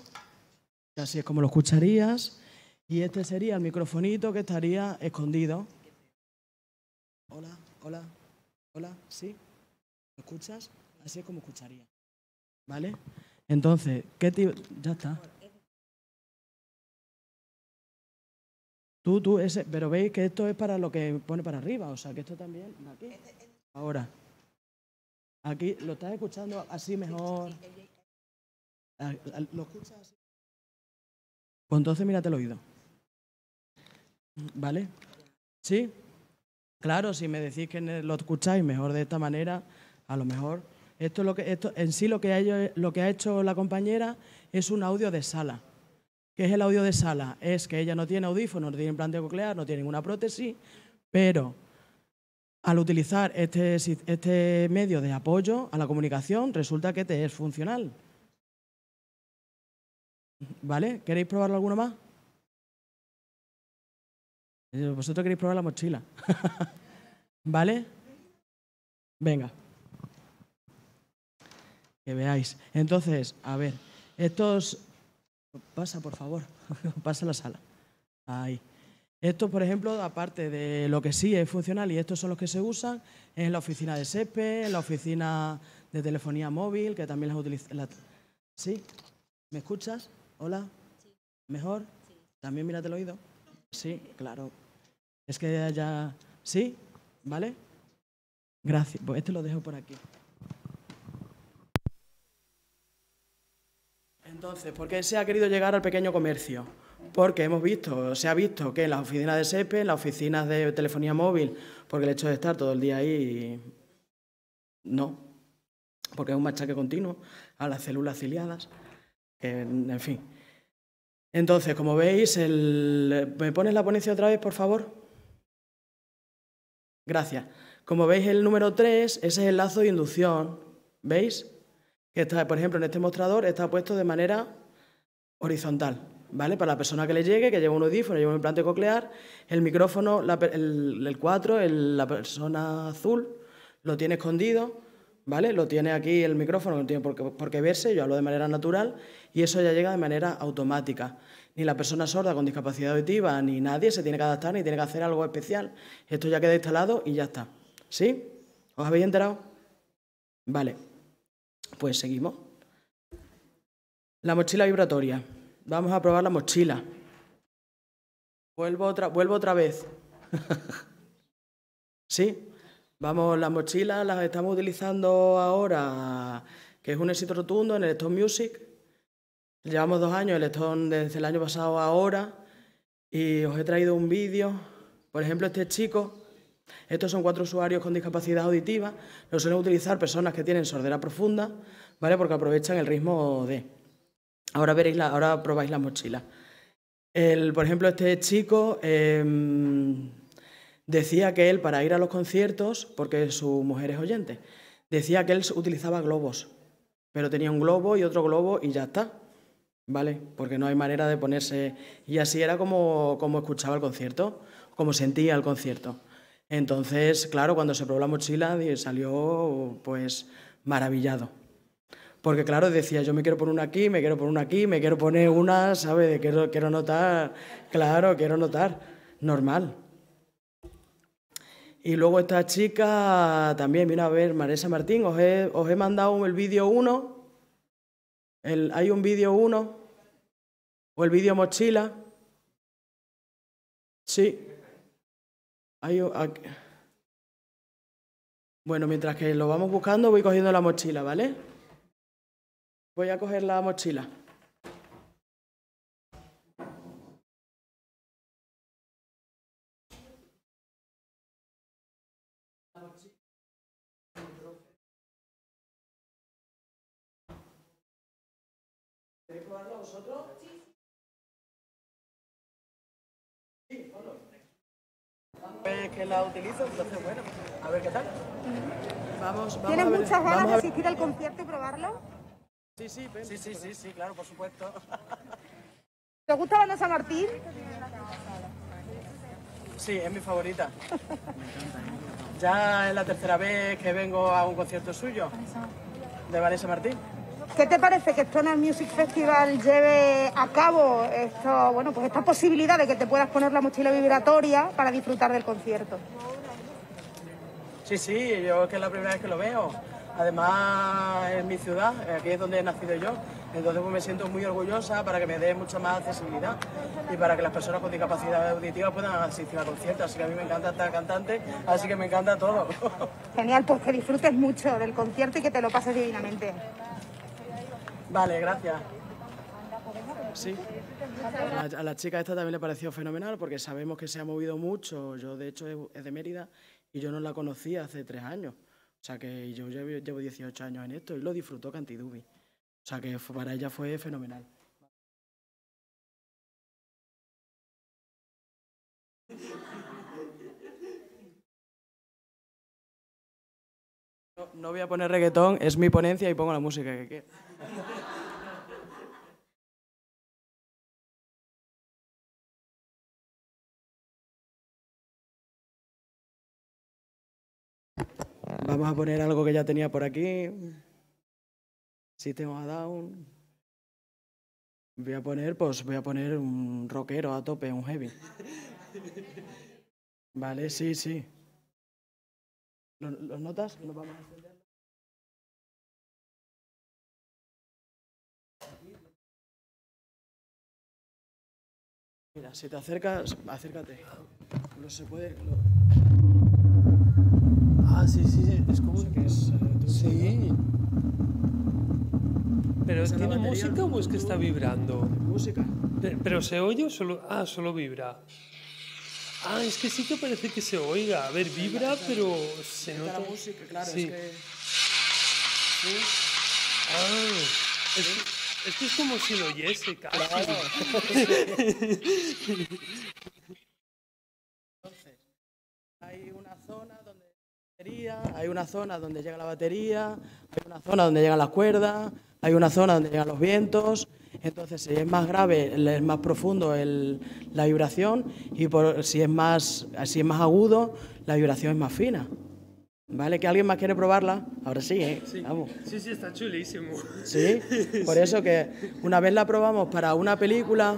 así es como lo escucharías. Y este sería el microfonito que estaría escondido. Hola, hola, hola, ¿sí? lo escuchas? Así es como escucharía. ¿Vale? Entonces, ¿qué tipo Ya está. Tú, tú, ese, pero veis que esto es para lo que pone para arriba, o sea, que esto también, aquí, ahora. Aquí, lo estás escuchando así mejor. Ah, lo escuchas así. Pues entonces mírate el oído. ¿Vale? ¿Sí? Claro, si me decís que lo escucháis mejor de esta manera, a lo mejor... Esto, en sí lo que, ha, hecho la compañera es un audio de sala. ¿Qué es el audio de sala? Es que ella no tiene audífonos, no tiene implante coclear, no tiene ninguna prótesis, pero al utilizar este, este medio de apoyo a la comunicación resulta que te es funcional. ¿Vale? ¿Queréis probarlo alguno más? Eh, Vosotros queréis probar la mochila. ¿Vale? Venga veáis. Entonces, a ver, estos... Pasa, por favor, pasa la sala. Ahí. Esto, por ejemplo, aparte de lo que sí es funcional, y estos son los que se usan en la oficina de SEPE, en la oficina de telefonía móvil, que también las utiliza, Sí. ¿Mejor? mejor también mírate el oído? Sí, claro. Es que ya... ¿Sí? ¿Vale? Gracias. Pues este lo dejo por aquí. Entonces, ¿por qué se ha querido llegar al pequeño comercio? Porque hemos visto, se ha visto que en las oficinas de SEPE, e, en las oficinas de telefonía móvil, porque el hecho de estar todo el día ahí, no, porque es un machaque continuo a las células ciliadas, en, en fin. Entonces, como veis, el... ¿me pones la ponencia otra vez, por favor? Gracias. Como veis, el número 3, ese es el lazo de inducción, ¿veis? por ejemplo, en este mostrador está puesto de manera horizontal, ¿vale? Para la persona que le llegue, que lleva un audífono, lleva un implante coclear, el micrófono, el, 4, la persona azul, lo tiene escondido, ¿vale? Lo tiene aquí el micrófono, no tiene por qué verse, yo hablo de manera natural, y eso ya llega de manera automática. Ni la persona sorda con discapacidad auditiva, ni nadie se tiene que adaptar, ni tiene que hacer algo especial. Esto ya queda instalado y ya está. ¿Sí? ¿Os habéis enterado? Vale. Pues seguimos. La mochila vibratoria. Vamos a probar la mochila. Vuelvo otra, vez. ¿Sí? Vamos, las mochilas las estamos utilizando ahora, que es un éxito rotundo en el Stone Music. Llevamos dos años el Stone desde el año pasado ahora y os he traído un vídeo. Por ejemplo, este chico estos son cuatro usuarios con discapacidad auditiva, los suelen utilizar personas que tienen sordera profunda, ¿vale? Porque aprovechan el ritmo de. Ahora veréis ahora probáis las mochilas. por ejemplo, este chico em, decía que él, para ir a los conciertos, porque su mujer es oyente, decía que él utilizaba globos, pero tenía un globo y otro globo y ya está. ¿Vale? Porque no hay manera de ponerse. Y así era como escuchaba el concierto, como sentía el concierto. Entonces, claro, cuando se probó la mochila salió pues maravillado. Porque claro, decía, yo me quiero poner una aquí, me quiero poner una aquí, me quiero poner una, ¿sabes? Quiero, quiero notar, claro, quiero notar, normal. Y luego esta chica también vino a ver, Marisa Martín, os he, mandado el vídeo uno? hay un vídeo uno? o el vídeo mochila. Sí, Ah, bueno, mientras que lo vamos buscando, voy cogiendo la mochila, ¿vale? Voy a coger la mochila. ¿Queréis vosotros? la utilizo, entonces bueno, a ver qué tal. Vamos, vamos ¿Tienes muchas ganas de asistir al concierto y probarlo? Sí, sí, sí, sí, claro, por supuesto. ¿Te gusta Banda San Martín? Sí, es mi favorita. Ya es la tercera vez que vengo a un concierto suyo, de Vanessa Martín. ¿Qué te parece que Stoner Music Festival lleve a cabo esto, bueno, pues esta posibilidad de que te puedas poner la mochila vibratoria para disfrutar del concierto? Sí, sí, yo es que es la primera vez que lo veo. Además, en mi ciudad, aquí es donde he nacido yo, entonces pues, me siento muy orgullosa para que me dé mucha más accesibilidad y para que las personas con discapacidad auditiva puedan asistir al concierto. Así que a mí me encanta estar cantante, así que me encanta todo. Genial, pues que disfrutes mucho del concierto y que te lo pases divinamente. Vale, gracias. Sí. A la, chica esta también le pareció fenomenal porque sabemos que se ha movido mucho. Yo, de hecho, es de Mérida y yo no la conocía hace tres años. O sea que yo llevo 18 años en esto y lo disfrutó Cantidubi. O sea que para ella fue fenomenal. No, voy a poner reggaetón, es mi ponencia y pongo la música que quiero. Vamos a poner algo que ya tenía por aquí. Sistema Down. Voy a poner, pues voy a poner un rockero a tope, un heavy. Vale, sí, sí. ¿Los notas? ¿Los vamos Mira, si te acercas, acércate. No se puede. Ah, sí, sí, sí. Es como. que es, eh, sí. ¿Pero tiene música o es que está vibrando? Música. ¿Pero se oye o solo.? Ah, solo vibra. Ah, es que sí que parece que se oiga. A ver, vibra, pero se nota. música, claro, ah. sí. es que. Sí. Ah, es que... Esto como si lo Entonces, hay una zona donde hay una zona donde llega la batería, hay una zona donde llegan las cuerdas, hay una zona donde llegan los vientos. Entonces, si es más grave, es más profundo la vibración y si, si es más agudo, la vibración es más fina. Vale, que alguien más quiere probarla. Ahora sí, ¿eh? Vamos. sí, sí, está chulísimo. Sí, por eso que una vez la probamos para una película,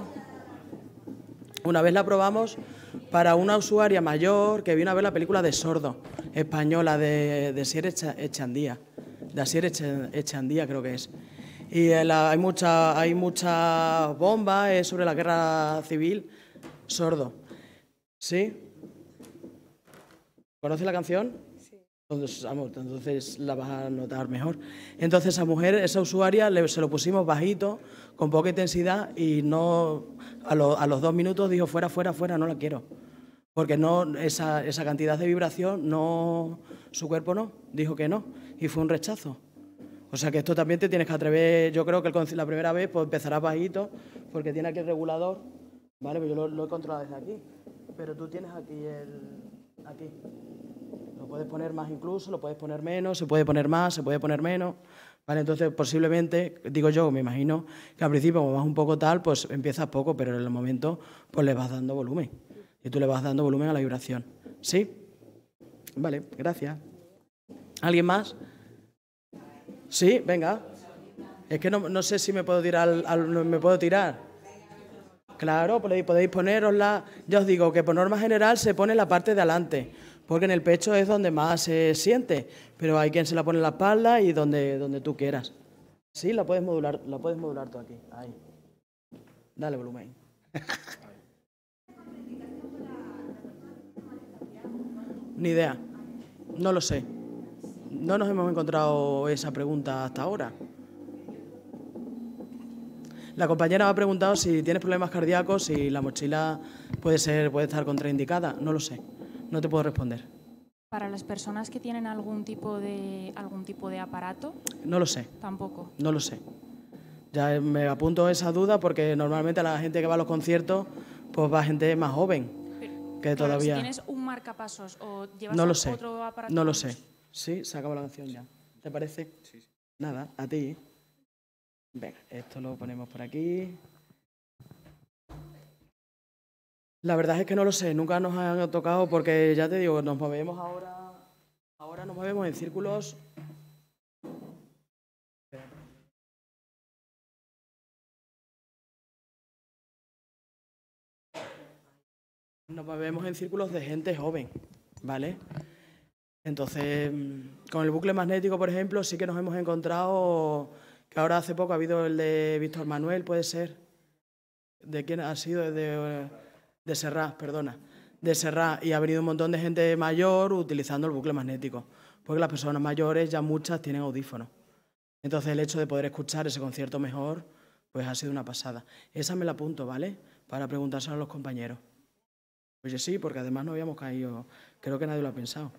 una vez la probamos para una usuaria mayor que vino a ver la película de sordo, española, de, de Echandía, de Asier Echandía creo que es. Y hay eh, muchas hay mucha bombas sobre la guerra civil, sordo. ¿Sí? ¿Conoce la canción? entonces la vas a notar mejor. Entonces a mujer, esa usuaria, se lo pusimos bajito, con poca intensidad y no a, los dos minutos dijo fuera, fuera, fuera, no la quiero. Porque no, esa, esa, cantidad de vibración, no, su cuerpo no, dijo que no y fue un rechazo. O sea que esto también te tienes que atrever, yo creo que la primera vez pues empezarás bajito porque tiene aquí el regulador, ¿vale? Pero pues yo lo, lo he controlado desde aquí, pero tú tienes aquí el... aquí puedes poner más incluso, lo puedes poner menos, se puede poner más, se puede poner menos. ¿Vale? Entonces, posiblemente, digo yo, me imagino que al principio, como vas un poco tal, pues empiezas poco, pero en el momento, pues le vas dando volumen. Y tú le vas dando volumen a la vibración. ¿Sí? Vale, gracias. ¿Alguien más? Sí, venga. Es que no, no sé si me puedo tirar. Al, ¿Me puedo tirar? Claro, podéis, podéis la... ...yo os digo que por norma general se pone la parte de adelante porque en el pecho es donde más se siente, pero hay quien se la pone en la espalda y donde, donde tú quieras. Sí, la puedes modular, la puedes modular tú aquí. Ahí. Dale volumen. Ni idea. No lo sé. No nos hemos encontrado esa pregunta hasta ahora. La compañera me ha preguntado si tienes problemas cardíacos, si la mochila puede ser, puede estar contraindicada. No lo sé no te puedo responder. ¿Para las personas que tienen algún tipo de, algún tipo de aparato? No lo sé. Tampoco. No lo sé. Ya me apunto esa duda porque normalmente la gente que va a los conciertos pues va gente más joven que todavía. tienes un marcapasos o llevas no lo sé. otro aparato. No lo pues sé. Sí, se acabó la canción ya. ¿Te parece? Sí. sí. Nada, a ti. Venga, esto lo ponemos por aquí. La verdad es que no lo sé, nunca nos han tocado porque ya te digo, nos movemos ahora, ahora nos movemos en círculos. Nos movemos en círculos de gente joven, ¿vale? Entonces, mm, con el bucle magnético, por ejemplo, sí que nos hemos encontrado, que ahora hace poco ha habido el de Víctor Manuel, puede ser. ¿De quién ha sido? De, eh, de Serra, perdona, de Serra, y ha venido un montón de gente mayor utilizando el bucle magnético, porque las personas mayores ya muchas tienen audífonos. Entonces el hecho de poder escuchar ese concierto mejor, pues ha sido una pasada. Esa me la apunto, ¿vale? Para preguntárselo a los compañeros. Oye, sí, porque además no habíamos caído, creo que nadie lo ha pensado.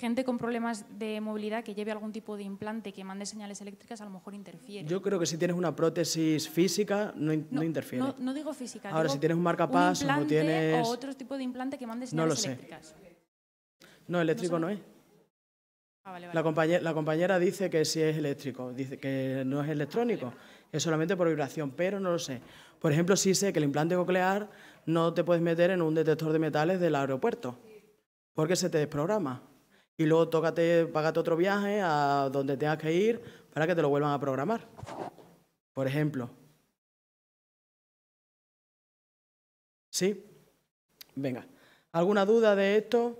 gente con problemas de movilidad que lleve algún tipo de implante que mande señales eléctricas a lo mejor interfiere. Yo creo que si tienes una prótesis física no, interfiere. No, digo física. Ahora, si tienes un marcapasos o tienes... O otro tipo de implante que mande señales no lo sé. eléctricas. No, eléctrico no, es. Ah, la, compañera, dice que sí es eléctrico, dice que no es electrónico, ah, es solamente por vibración, pero no lo sé. Por ejemplo, sí sé que el implante coclear no te puedes meter en un detector de metales del aeropuerto, porque se te desprograma y luego tócate, págate otro viaje a donde tengas que ir para que te lo vuelvan a programar. Por ejemplo. ¿Sí? Venga. ¿Alguna duda de esto?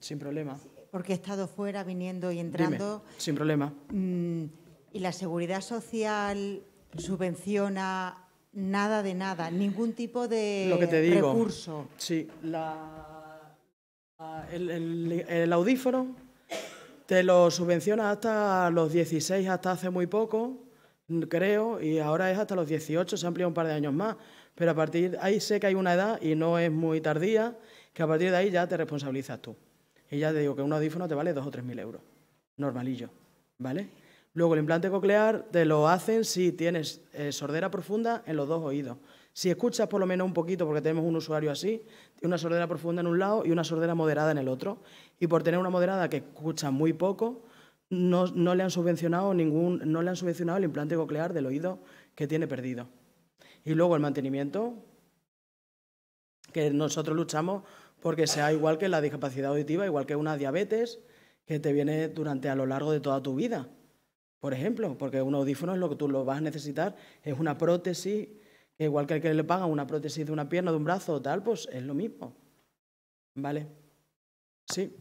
Sin problema. Porque he estado fuera viniendo y entrando. sin problema. Mm, ¿Y la seguridad social subvenciona nada de nada, ningún tipo de recurso. Sí, el, audífono te lo subvenciona hasta los 16, hasta hace muy poco, creo, y ahora es hasta los 18, se amplía un par de años más. Pero a partir de ahí sé que hay una edad y no es muy tardía, que a partir de ahí ya te responsabilizas tú. Y ya te digo que un audífono te vale dos o tres mil euros, normalillo, ¿vale? Luego el implante coclear te lo hacen si tienes eh, sordera profunda en los dos oídos. Si escuchas por lo menos un poquito, porque tenemos un usuario así, tiene una sordera profunda en un lado y una sordera moderada en el otro. Y por tener una moderada que escucha muy poco, no, no le han subvencionado ningún, no le han subvencionado el implante coclear del oído que tiene perdido. Y luego el mantenimiento, que nosotros luchamos porque sea igual que la discapacidad auditiva, igual que una diabetes que te viene durante a lo largo de toda tu vida por ejemplo, porque un audífono es lo que tú lo vas a necesitar, es una prótesis, igual que al que le pagan una prótesis de una pierna, de un brazo o tal, pues es lo mismo. ¿Vale? Sí.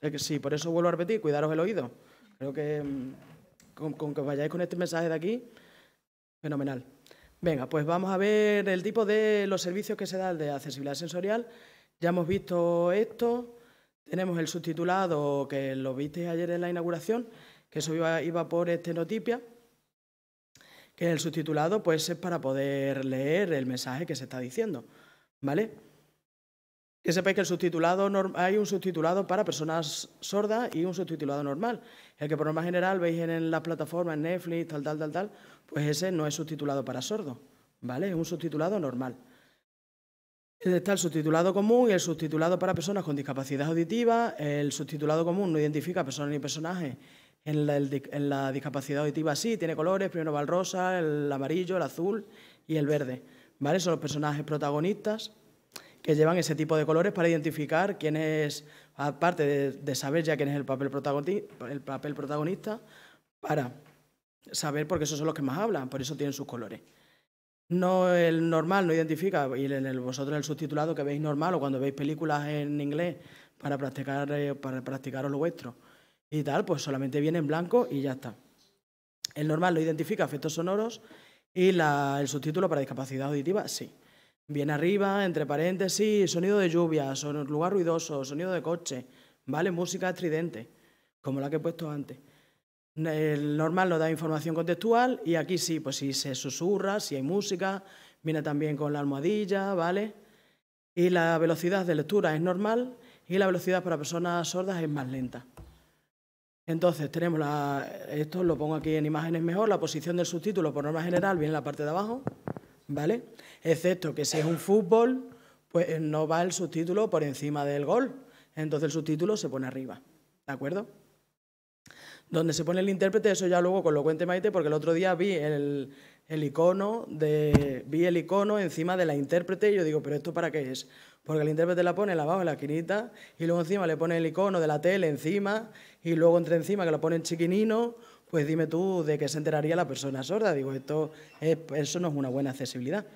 Es que sí, por eso vuelvo a repetir, cuidaros el oído. Creo que mm, con, que que vayáis con este mensaje de aquí, fenomenal. Venga, pues vamos a ver el tipo de los servicios que se dan de accesibilidad sensorial. Ya hemos visto esto, tenemos el subtitulado que lo viste ayer en la inauguración, que eso iba, por estenotipia, que el subtitulado pues es para poder leer el mensaje que se está diciendo, ¿vale? Que sepáis que el subtitulado hay un subtitulado para personas sordas y un subtitulado normal. El que por lo más general veis en las plataformas, en Netflix, tal, tal, tal, tal, pues ese no es subtitulado para sordos, ¿vale? Es un subtitulado normal. Está el subtitulado común y el subtitulado para personas con discapacidad auditiva. El subtitulado común no identifica personas ni personajes en la, discapacidad auditiva sí, tiene colores, primero va el rosa, el amarillo, el azul y el verde. ¿vale? Son los personajes protagonistas que llevan ese tipo de colores para identificar quién es, aparte de, saber ya quién es el papel, protagonista, para saber porque esos son los que más hablan, por eso tienen sus colores. No, el normal no identifica, y el, vosotros el subtitulado que veis normal o cuando veis películas en inglés para practicar, eh, para practicaros lo vuestro, y tal, pues solamente viene en blanco y ya está. El normal lo identifica efectos sonoros y el subtítulo para discapacidad auditiva sí. Viene arriba, entre paréntesis, sonido de lluvia, lugar ruidoso, sonido de coche, ¿vale? Música estridente, como la que he puesto antes. El normal nos da información contextual y aquí sí, pues si se susurra, si hay música, viene también con la almohadilla, ¿vale? Y la velocidad de lectura es normal y la velocidad para personas sordas es más lenta. Entonces tenemos la, esto, lo pongo aquí en imágenes mejor, la posición del subtítulo por norma general viene en la parte de abajo, ¿vale? Excepto que si es un fútbol, pues eh, no va el subtítulo por encima del gol, entonces el subtítulo se pone arriba, ¿de acuerdo? Donde se pone el intérprete, eso ya luego con lo cuente Maite, porque el otro día vi el, icono de, vi el icono encima de la intérprete y yo digo, pero esto para qué es? Porque el intérprete la pone la abajo en la esquinita y luego encima le pone el icono de la tele encima y luego entre encima que lo pone chiquinino, pues dime tú de qué se enteraría la persona sorda. Digo, esto eso no es una buena accesibilidad.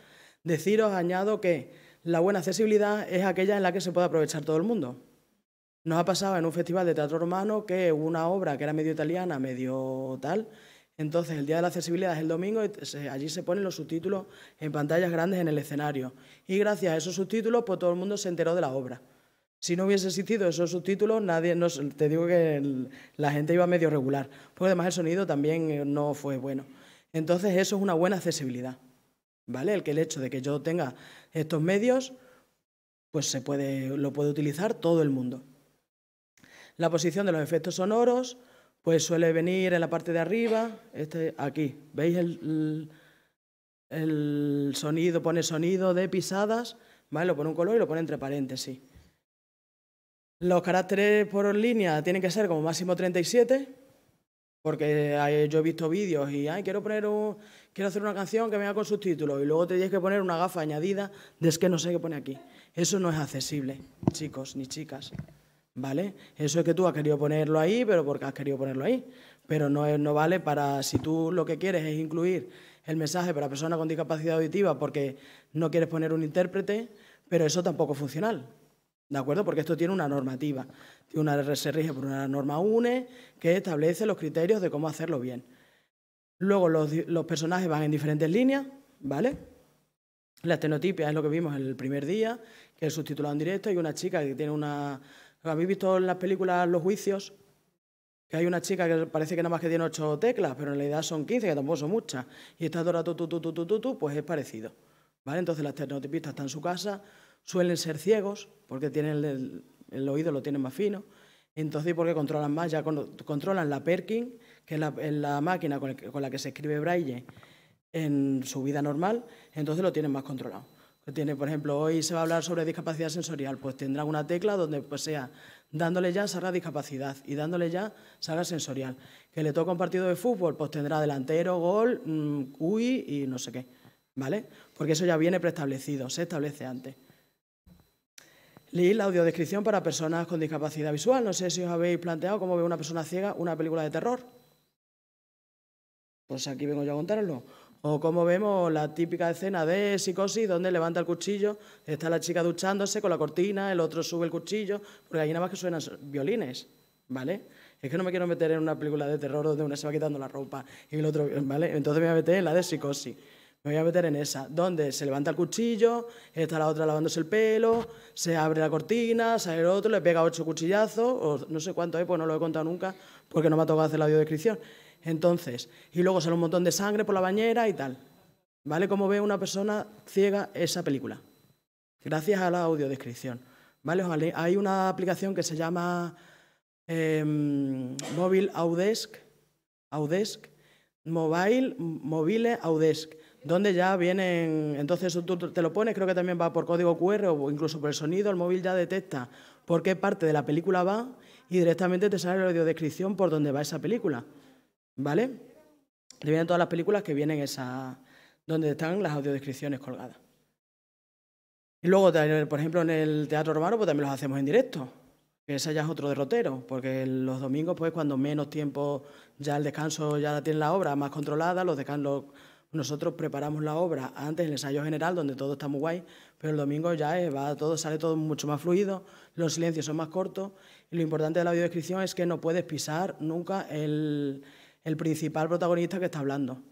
Deciros, añado que la buena accesibilidad es aquella en la que se puede aprovechar todo el mundo. Nos ha pasado en un festival de teatro romano que una obra que era medio italiana, medio tal, entonces, el Día de la Accesibilidad es el domingo y allí se ponen los subtítulos en pantallas grandes en el escenario. Y gracias a esos subtítulos, pues todo el mundo se enteró de la obra. Si no hubiese existido esos subtítulos, nadie te digo que la gente iba medio regular, porque además el sonido también eh, no fue bueno. Entonces, eso es una buena accesibilidad. ¿Vale? El que el hecho de que yo tenga estos medios, pues se puede, lo puede utilizar todo el mundo. La posición de los efectos sonoros, pues suele venir en la parte de arriba, este aquí. ¿Veis el, sonido? Pone sonido de pisadas, ¿vale? Lo pone un color y lo pone entre paréntesis. Los caracteres por línea tienen que ser como máximo 37, porque yo he visto vídeos y Ay, quiero poner quiero hacer una canción que venga con subtítulos y luego te que poner una gafa añadida de es que no sé qué pone aquí. Eso no es accesible, chicos ni chicas. ¿vale? Eso es que tú has querido ponerlo ahí, pero porque has querido ponerlo ahí. Pero no, no vale para, si tú lo que quieres es incluir el mensaje para personas con discapacidad auditiva porque no quieres poner un intérprete, pero eso tampoco es funcional, ¿de acuerdo? Porque esto tiene una normativa. Una, se rige por una norma UNE que establece los criterios de cómo hacerlo bien. Luego los, personajes van en diferentes líneas, ¿vale? La estenotipia es lo que vimos el primer día, que es subtitulado en directo, y una chica que tiene una habéis visto en las películas Los Juicios, que hay una chica que parece que nada más que tiene ocho teclas, pero en realidad son 15, que tampoco son muchas, y está todo tu, pues es parecido. ¿vale? Entonces las tecnotipistas están en su casa, suelen ser ciegos, porque tienen el, oído lo tienen más fino, entonces porque controlan más, ya controlan la Perkin, que es la, máquina con la que se escribe Braille en su vida normal, entonces lo tienen más controlado tiene, por ejemplo, hoy se va a hablar sobre discapacidad sensorial, pues tendrá una tecla donde pues sea dándole ya salga discapacidad y dándole ya salga sensorial. Que le toca un partido de fútbol, pues tendrá delantero, gol, mm, UI y no sé qué, ¿vale? Porque eso ya viene preestablecido, se establece antes. Leí la audiodescripción para personas con discapacidad visual. No sé si os habéis planteado cómo ve una persona ciega una película de terror. Pues aquí vengo yo a contarlo. O como vemos la típica escena de psicosis donde levanta el cuchillo, está la chica duchándose con la cortina, el otro sube el cuchillo, porque ahí nada más que suenan violines, ¿vale? Es que no me quiero meter en una película de terror donde una se va quitando la ropa y el otro, ¿vale? Entonces me voy a meter en la de psicosis. Me voy a meter en esa, donde se levanta el cuchillo, está la otra lavándose el pelo, se abre la cortina, sale el otro, le pega ocho cuchillazos, o no sé cuánto hay, pues no lo he contado nunca, porque no me ha tocado hacer la audiodescripción. Entonces, y luego sale un montón de sangre por la bañera y tal. ¿Vale? Como ve una persona ciega esa película. Gracias a la audiodescripción. ¿Vale? Hay una aplicación que se llama em, Móvil Audesk, Audesk, Mobile, Mobile Audesc donde ya vienen, entonces tú te lo pones, creo que también va por código QR o incluso por el sonido, el móvil ya detecta por qué parte de la película va y directamente te sale la audiodescripción por donde va esa película. ¿vale? vienen todas las películas que vienen esa, donde están las audiodescripciones colgadas. Y luego, por ejemplo, en el Teatro Romano, pues también los hacemos en directo, que ese ya es otro derrotero, porque los domingos, pues cuando menos tiempo, ya el descanso, ya tiene la obra más controlada, los nosotros preparamos la obra antes, el ensayo general, donde todo está muy guay, pero el domingo ya va todo, sale todo mucho más fluido, los silencios son más cortos, y lo importante de la audiodescripción es que no puedes pisar nunca el el principal protagonista que está hablando.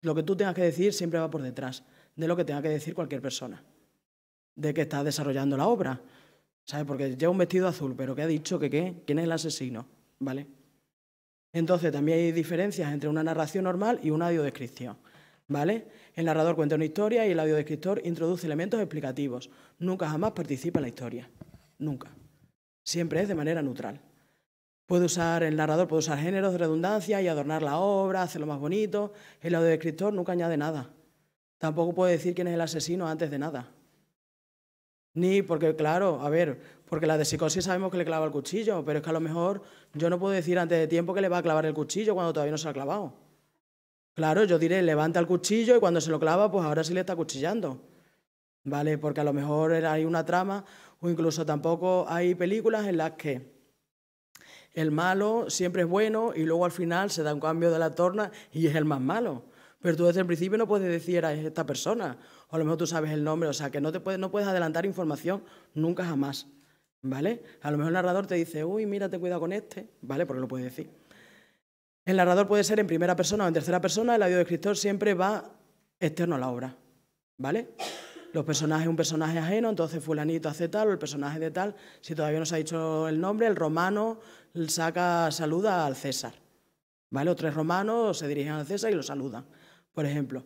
Lo que tú tengas que decir siempre va por detrás de lo que tenga que decir cualquier persona, de que está desarrollando la obra. ¿Sabes? Porque lleva un vestido azul, pero ¿qué ha dicho? ¿Que qué? ¿Quién es el asesino? ¿Vale? Entonces, también hay diferencias entre una narración normal y una audiodescripción. ¿Vale? El narrador cuenta una historia y el audiodescriptor introduce elementos explicativos. Nunca jamás participa en la historia. Nunca. Siempre es de manera neutral. Puede usar el narrador, puede usar géneros de redundancia y adornar la obra, hacerlo más bonito. El escritor nunca añade nada. Tampoco puede decir quién es el asesino antes de nada. Ni porque, claro, a ver, porque la de psicosis sabemos que le clava el cuchillo, pero es que a lo mejor yo no puedo decir antes de tiempo que le va a clavar el cuchillo cuando todavía no se ha clavado. Claro, yo diré, levanta el cuchillo y cuando se lo clava, pues ahora sí le está cuchillando. ¿Vale? Porque a lo mejor hay una trama o incluso tampoco hay películas en las que el malo siempre es bueno y luego al final se da un cambio de la torna y es el más malo. Pero tú desde el principio no puedes decir a esta persona, o a lo mejor tú sabes el nombre, o sea, que no, te puedes, no puedes adelantar información nunca jamás, ¿vale? A lo mejor el narrador te dice, uy, mira, te cuida con este, ¿vale? Porque lo puede decir. El narrador puede ser en primera persona o en tercera persona, el audiodescriptor siempre va externo a la obra, ¿vale? los personajes, un personaje ajeno, entonces fulanito hace tal o el personaje de tal, si todavía no se ha dicho el nombre, el romano saca, saluda al César, ¿vale? Los tres romanos se dirigen al César y lo saludan, por ejemplo.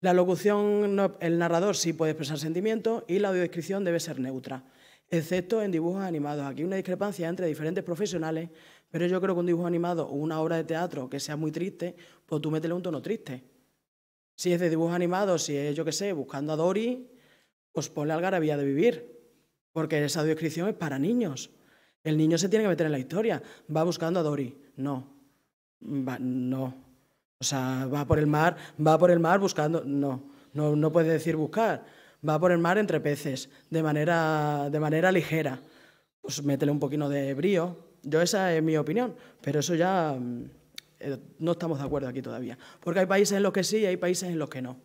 La locución, el narrador sí puede expresar sentimientos y la audiodescripción debe ser neutra, excepto en dibujos animados. Aquí hay una discrepancia entre diferentes profesionales, pero yo creo que un dibujo animado o una obra de teatro que sea muy triste, pues tú métele un tono triste. Si es de dibujos animados, si es, yo qué sé, buscando a Dory, pues ponle algarabía de vivir, porque esa audiodescripción es para niños. El niño se tiene que meter en la historia. Va buscando a Dory. No. no. O sea, va por el mar, va por el mar buscando. No. No, no puede decir buscar. Va por el mar entre peces, de manera, de manera ligera. Pues métele un poquito de brío. Yo esa es mi opinión, pero eso ya mm, eh, no estamos de acuerdo aquí todavía. Porque hay países en los que sí y hay países en los que no.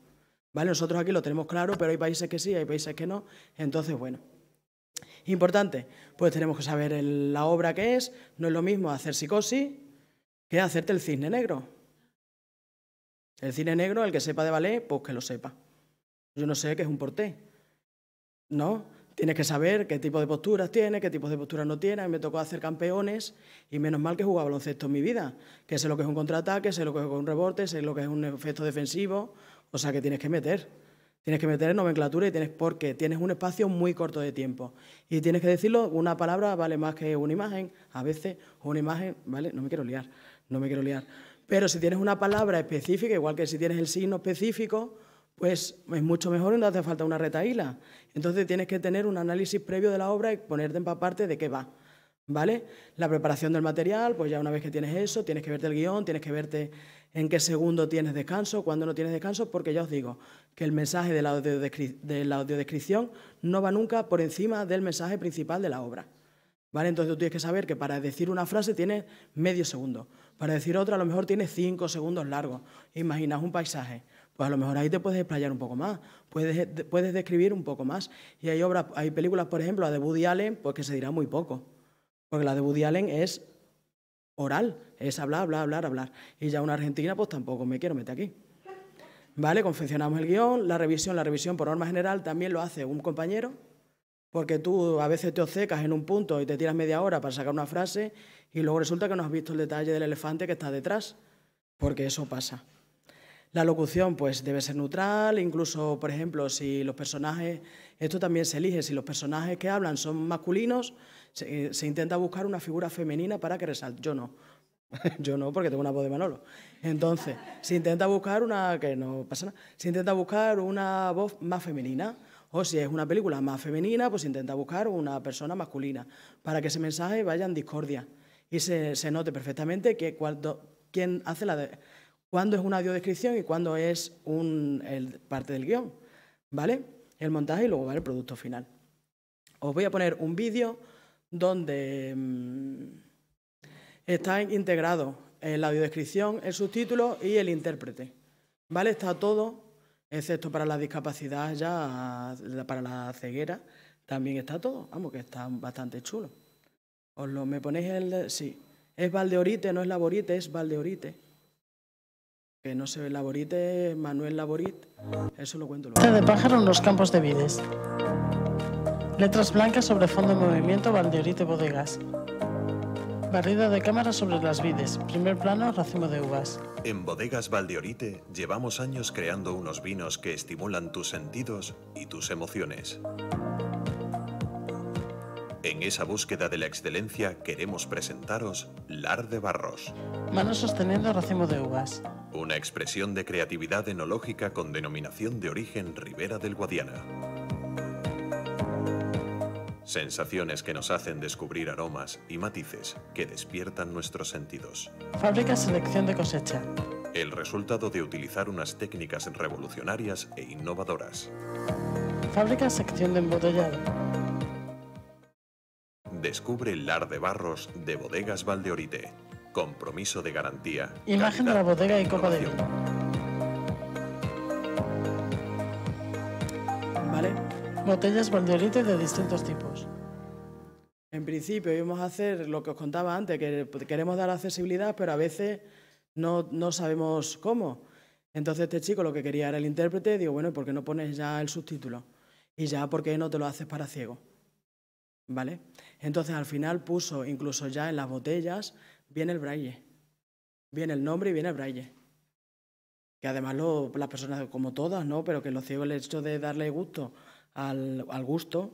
¿Vale? Nosotros aquí lo tenemos claro, pero hay países que sí, hay países que no. Entonces, bueno. Importante, pues tenemos que saber la obra que es. No es lo mismo hacer psicosis que hacerte el cisne negro. El cine negro, el que sepa de ballet, pues que lo sepa. Yo no sé qué es un porté. ¿No? Tienes que saber qué tipo de posturas tiene, qué tipo de posturas no tiene. A mí me tocó hacer campeones y menos mal que jugaba baloncesto en mi vida. Que sé lo que es un contraataque, sé lo que es un rebote, sé lo que es un efecto defensivo. O sea que tienes que meter. Tienes que meter en nomenclatura y tienes porque tienes un espacio muy corto de tiempo. Y tienes que decirlo, una palabra vale más que una imagen, a veces una imagen, ¿vale? No me quiero liar, no me quiero liar. Pero si tienes una palabra específica, igual que si tienes el signo específico, pues es mucho mejor y no hace falta una retaíla. Entonces tienes que tener un análisis previo de la obra y ponerte en parte de qué va. ¿vale? La preparación del material, pues ya una vez que tienes eso, tienes que verte el guión, tienes que verte en qué segundo tienes descanso, cuándo no tienes descanso, porque ya os digo que el mensaje de la, de audiodescripción no va nunca por encima del mensaje principal de la obra. ¿Vale? Entonces tú tienes que saber que para decir una frase tienes medio segundo, para decir otra a lo mejor tienes cinco segundos largos. Imaginas un paisaje, pues a lo mejor ahí te puedes explayar un poco más, puedes, describir un poco más. Y hay obras, hay películas, por ejemplo, la de Woody Allen, pues que se dirá muy poco porque la de Woody Allen es oral, es hablar, hablar, hablar, hablar. Y ya una argentina, pues tampoco me quiero meter aquí. ¿Vale? Confeccionamos el guión, la revisión, la revisión por norma general también lo hace un compañero, porque tú a veces te obcecas en un punto y te tiras media hora para sacar una frase y luego resulta que no has visto el detalle del elefante que está detrás, porque eso pasa. La locución pues debe ser neutral, incluso por ejemplo si los personajes, esto también se elige, si los personajes que hablan son masculinos, eh, se, intenta buscar una figura femenina para que resalte. Yo no. Yo no, porque tengo una voz de Manolo. Entonces, se intenta buscar una, que no pasa nada, se intenta buscar una voz más femenina. O si es una película más femenina, pues intenta buscar una persona masculina, para que ese mensaje vaya en discordia y se, note perfectamente que cuando, quién hace la cuando cuándo es una audiodescripción y cuándo es un, el, parte del guión, ¿vale? El montaje y luego va el producto final. Os voy a poner un vídeo donde mm, está integrado integrados la audiodescripción, el subtítulo y el intérprete. ¿Vale? Está todo, excepto para la discapacidad ya, para la ceguera, también está todo. Vamos, que está bastante chulo. Os lo me ponéis el. Sí. Es Valdeorite, no es Laborite, es Valdeorite. Que no se ve Laborite, Manuel Laborite. Eso lo cuento luego. de pájaro en los campos de vides. Letras blancas sobre fondo de movimiento, Valdeorite bodegas. Barrida de cámara sobre las vides. Primer plano, racimo de uvas. En Bodegas Valdeorite llevamos años creando unos vinos que estimulan tus sentidos y tus emociones. En esa búsqueda de la excelencia queremos presentaros Lar de Barros. Manos sosteniendo racimo de uvas. Una expresión de creatividad enológica con denominación de origen Ribera del Guadiana. Sensaciones que nos hacen descubrir aromas y matices que despiertan nuestros sentidos. Fábrica Selección de Cosecha. El resultado de utilizar unas técnicas revolucionarias e innovadoras. Fábrica Sección de Embotellado. Descubre el lar de barros de Bodegas Valdeorite. Compromiso de garantía. Imagen de la bodega e y copa de vino. Vale botellas poliolites de distintos tipos. En principio íbamos a hacer lo que os contaba antes, que queremos dar accesibilidad, pero a veces no, sabemos cómo. Entonces este chico lo que quería era el intérprete, digo, bueno, ¿por qué no pones ya el subtítulo? Y ya, ¿por qué no te lo haces para ciego? ¿Vale? Entonces al final puso, incluso ya en las botellas, viene el braille. Viene el nombre y viene el braille. Que además las personas, como todas, ¿no? Pero que los ciegos el hecho de darle gusto al, gusto,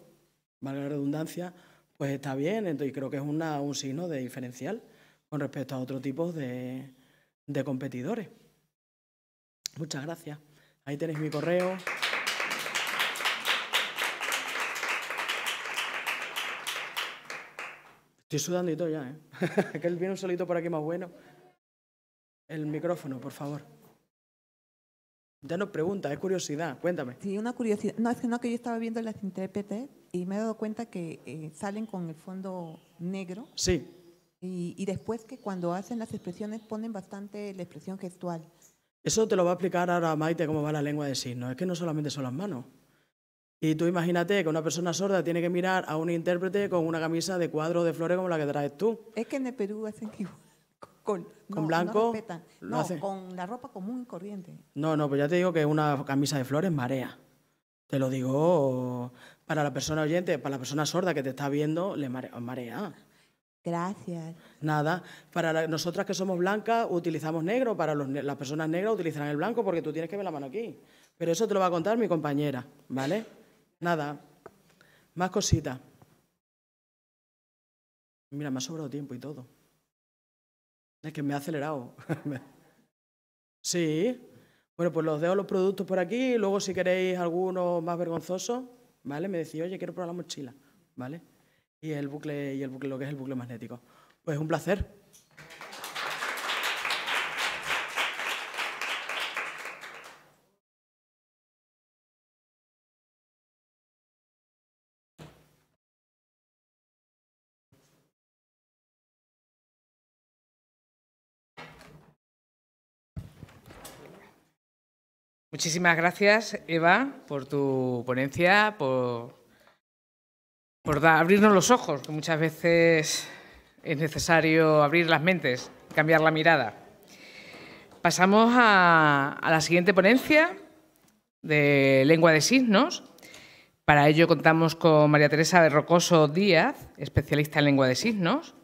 valga la redundancia, pues está bien. Entonces creo que es una, un signo de diferencial con respecto a otro tipo de, de competidores. Muchas gracias. Ahí tenéis mi correo. Estoy sudando y todo ya, ¿eh? que viene un solito por aquí más bueno. El micrófono, por favor. Ya no pregunta, es curiosidad, cuéntame. Sí, una curiosidad. No, es que no, que yo estaba viendo las intérpretes y me he dado cuenta que eh, salen con el fondo negro. Sí. Y, y, después que cuando hacen las expresiones ponen bastante la expresión gestual. Eso te lo va a explicar ahora Maite cómo va la lengua de signos. Es que no solamente son las manos. Y tú imagínate que una persona sorda tiene que mirar a un intérprete con una camisa de cuadro de flores como la que traes tú. Es que en el Perú hacen que con, blanco. No, con la ropa común y corriente. No, no, pues ya te digo que una camisa de flores marea. Te lo digo para la persona oyente, para la persona sorda que te está viendo, le marea. Gracias. Nada, para nosotras que somos blancas utilizamos negro, para las personas negras utilizarán el blanco porque tú tienes que ver la mano aquí. Pero eso te lo va a contar mi compañera, ¿vale? Nada, más cositas. Mira, me ha sobrado tiempo y todo. Es que me ha acelerado. sí. Bueno, pues los dejo los productos por aquí. Luego, si queréis alguno más vergonzoso, ¿vale? Me decía oye, quiero probar la mochila, ¿vale? Y el bucle, y el bucle, lo que es el bucle magnético. Pues un placer. Muchísimas gracias, Eva, por tu ponencia, por, abrirnos los ojos, que muchas veces es necesario abrir las mentes, cambiar la mirada. Pasamos a, la siguiente ponencia de lengua de signos. Para ello contamos con María Teresa de Rocoso Díaz, especialista en lengua de signos.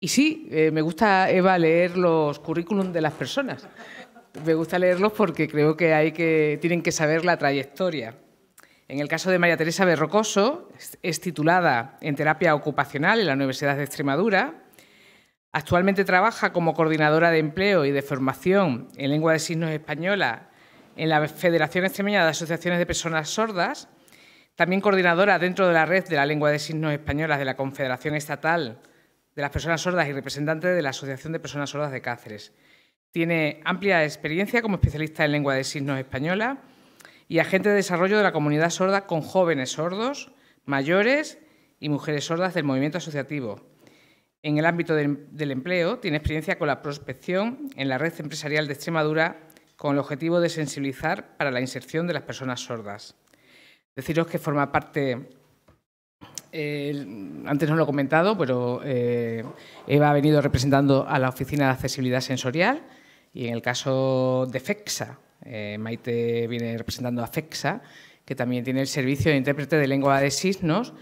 Y sí, eh, me gusta, Eva, leer los currículum de las personas me gusta leerlos porque creo que, hay que tienen que saber la trayectoria. En el caso de María Teresa Berrocoso, es titulada en terapia ocupacional en la Universidad de Extremadura. Actualmente trabaja como coordinadora de empleo y de formación en lengua de signos española en la Federación Extremeña de Asociaciones de Personas Sordas, también coordinadora dentro de la red de la lengua de signos españolas de la Confederación Estatal de las Personas Sordas y representante de la Asociación de Personas Sordas de Cáceres. Tiene amplia experiencia como especialista en lengua de signos española y agente de desarrollo de la comunidad sorda con jóvenes sordos, mayores y mujeres sordas del movimiento asociativo. En el ámbito del empleo, tiene experiencia con la prospección en la red empresarial de Extremadura con el objetivo de sensibilizar para la inserción de las personas sordas. Deciros que forma parte, eh, antes no lo he comentado, pero eh, Eva ha venido representando a la Oficina de Accesibilidad Sensorial y en el caso de FEXA, eh, Maite viene representando a FEXA, que también tiene el servicio de intérprete de lengua de signos,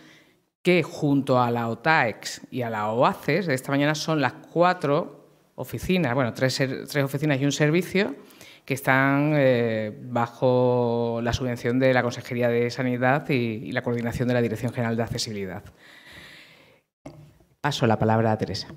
que junto a la OTAEX y a la OACES, esta mañana son las cuatro oficinas, bueno, tres, oficinas y un servicio, que están eh, bajo la subvención de la Consejería de Sanidad y, la coordinación de la Dirección General de Accesibilidad. Paso la palabra a Teresa.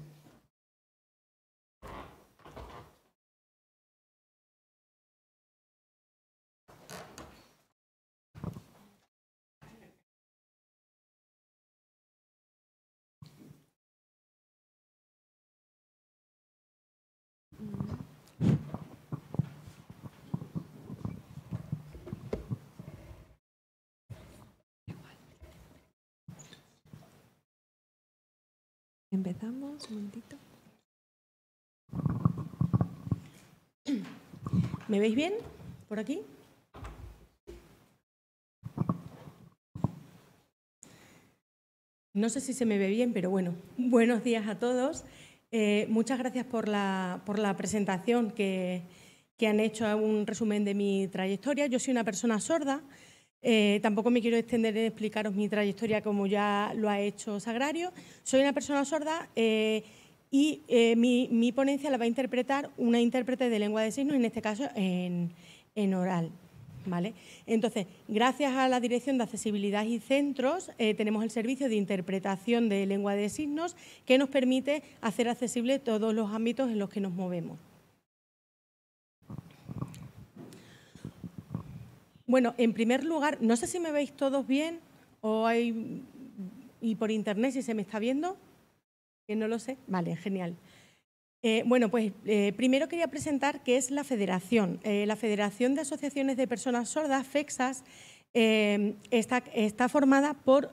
Un ¿Me veis bien por aquí? No sé si se me ve bien, pero bueno, buenos días a todos. Eh, muchas gracias por la, presentación que, que, han hecho, un resumen de mi trayectoria. Yo soy una persona sorda, eh, tampoco me quiero extender en explicaros mi trayectoria como ya lo ha hecho Sagrario. Soy una persona sorda eh, y eh, mi, ponencia la va a interpretar una intérprete de lengua de signos, en este caso en, oral. Entonces, gracias a la Dirección de Accesibilidad y Centros, tenemos el servicio de interpretación de lengua de signos que nos permite hacer accesible todos los ámbitos en los que nos movemos. Bueno, en primer lugar, no sé si me veis todos bien o hay y por internet si se me está viendo, que no lo sé. Vale, genial. Eh, bueno, pues eh, primero quería presentar qué es la Federación. Eh, la Federación de Asociaciones de Personas Sordas, FEXAS, está, formada por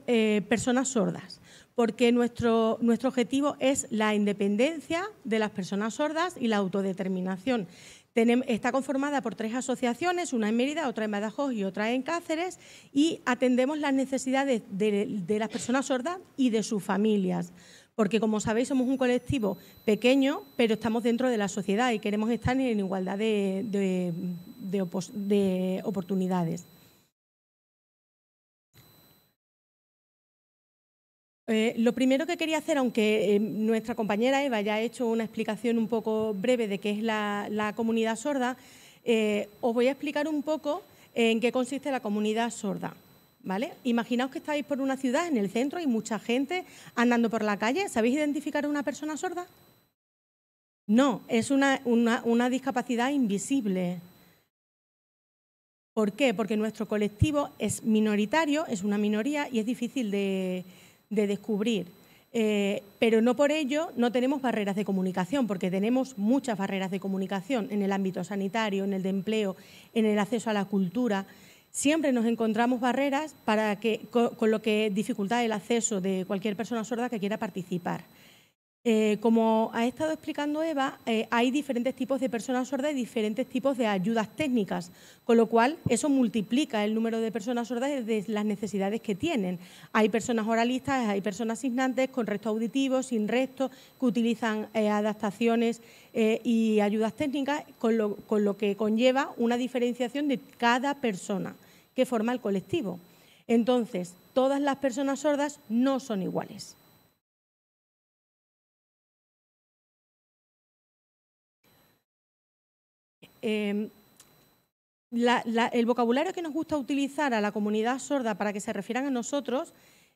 personas sordas, porque nuestro, nuestro objetivo es la independencia de las personas sordas y la autodeterminación está conformada por tres asociaciones, una en Mérida, otra en Badajoz y otra en Cáceres, y atendemos las necesidades de, las personas sordas y de sus familias porque como sabéis somos un colectivo pequeño, pero estamos dentro de la sociedad y queremos estar en igualdad de oportunidades. Eh, lo primero que quería hacer, aunque eh, nuestra compañera Eva ya ha hecho una explicación un poco breve de qué es la, comunidad sorda, eh, os voy a explicar un poco en qué consiste la comunidad sorda. ¿Vale? Imaginaos que estáis por una ciudad en el centro y mucha gente andando por la calle. ¿Sabéis identificar a una persona sorda? No, es una, una discapacidad invisible. ¿Por qué? Porque nuestro colectivo es minoritario, es una minoría y es difícil de, de descubrir. Eh, pero no por ello no tenemos barreras de comunicación, porque tenemos muchas barreras de comunicación en el ámbito sanitario, en el de empleo, en el acceso a la cultura. Siempre nos encontramos barreras para que, con lo que dificulta el acceso de cualquier persona sorda que quiera participar. Eh, como ha estado explicando Eva, eh, hay diferentes tipos de personas sordas y diferentes tipos de ayudas técnicas, con lo cual eso multiplica el número de personas sordas desde las necesidades que tienen. Hay personas oralistas, hay personas asignantes, con resto auditivo, sin resto, que utilizan eh, adaptaciones y ayudas técnicas, con lo que conlleva una diferenciación de cada persona que forma el colectivo. Entonces, todas las personas sordas no son iguales. Em, el vocabulario que nos gusta utilizar a la comunidad sorda para que se refieran a nosotros,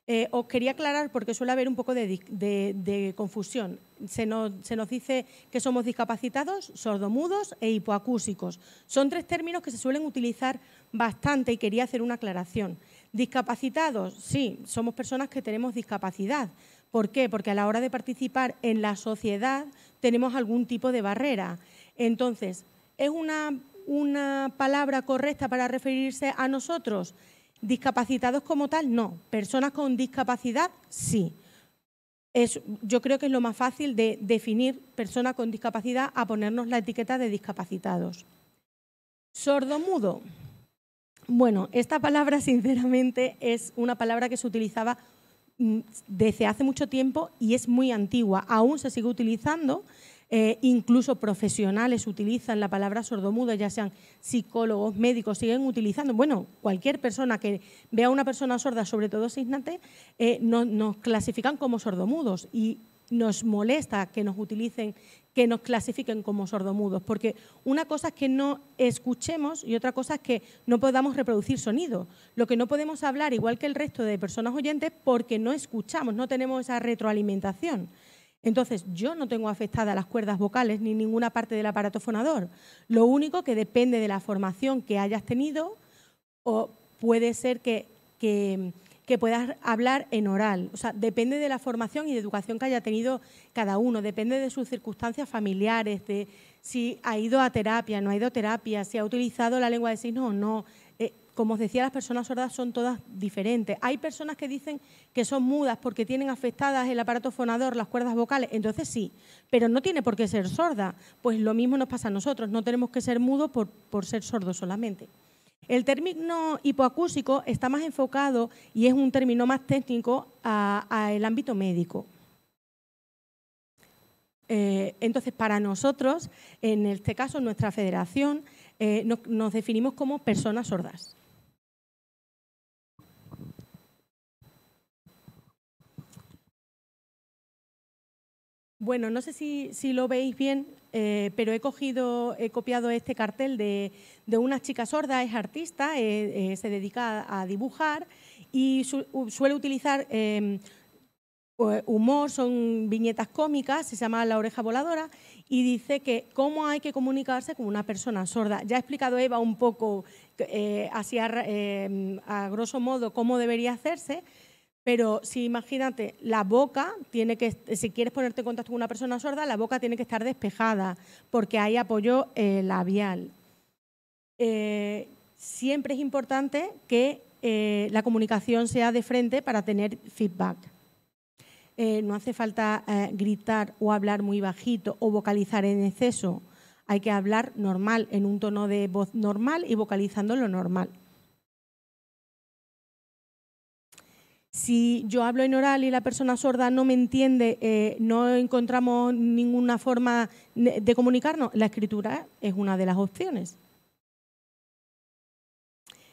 eh, os quería aclarar porque suele haber un poco de, confusión. Se nos, se nos, dice que somos discapacitados, sordomudos e hipoacúsicos. Son tres términos que se suelen utilizar bastante y quería hacer una aclaración. Discapacitados, sí, somos personas que tenemos discapacidad. ¿Por qué? Porque a la hora de participar en la sociedad tenemos algún tipo de barrera. Entonces, ¿Es una, palabra correcta para referirse a nosotros? Discapacitados como tal, no. Personas con discapacidad, sí. yo creo que es lo más fácil de definir persona con discapacidad a ponernos la etiqueta de discapacitados. ¿Sordo-mudo? Bueno, esta palabra sinceramente es una palabra que se utilizaba mm, desde hace mucho tiempo y es muy antigua. Aún se sigue utilizando eh, incluso profesionales utilizan la palabra sordomudo, ya sean psicólogos, médicos, siguen utilizando. Bueno, cualquier persona que vea a una persona sorda, sobre todo signante, eh, nos clasifican como sordomudos y nos molesta que nos utilicen, que nos clasifiquen como sordomudos, porque una cosa es que no escuchemos y otra cosa es que no podamos reproducir sonido. Lo que no podemos hablar, igual que el resto de personas oyentes, porque no escuchamos, no tenemos esa retroalimentación. Entonces, yo no tengo afectadas las cuerdas vocales ni ninguna parte del aparato fonador. Lo único que depende de la formación que hayas tenido o puede ser que, puedas hablar en oral. O sea, depende de la formación y de educación que haya tenido cada uno, depende de sus circunstancias familiares, de si ha ido a terapia, no ha ido a terapia, si ha utilizado la lengua de signos o no, como os decía, las personas sordas son todas diferentes. Hay personas que dicen que son mudas porque tienen afectadas el aparato fonador, las cuerdas vocales, entonces sí, pero no tiene por qué ser sorda. Pues lo mismo nos pasa a nosotros, no tenemos que ser mudos por, ser sordos solamente. El término hipoacúsico está más enfocado y es un término más técnico al ámbito médico. Eh, entonces, para nosotros, en este caso, nuestra federación, eh, nos definimos como personas sordas. Bueno, no sé si, lo veis bien, eh, pero he cogido, he copiado este cartel de, de una chica sorda, es artista, eh, eh, se dedica a, dibujar y suele utilizar humor, son viñetas cómicas, se llama La oreja voladora, y dice que cómo hay que comunicarse con una persona sorda. Ya ha explicado Eva un poco, así a, grosso modo, cómo debería hacerse, pero si imagínate, la boca tiene si quieres ponerte en contacto con una persona sorda, la boca tiene que estar despejada porque hay apoyo eh, labial. Eh, siempre es importante que eh, la comunicación sea de frente para tener feedback. no hace falta gritar o hablar muy bajito o vocalizar en exceso. Hay que hablar normal, en un tono de voz normal y vocalizando lo normal. Si yo hablo en oral y la persona sorda no me entiende, eh, no encontramos ninguna forma de comunicarnos, la escritura es una de las opciones.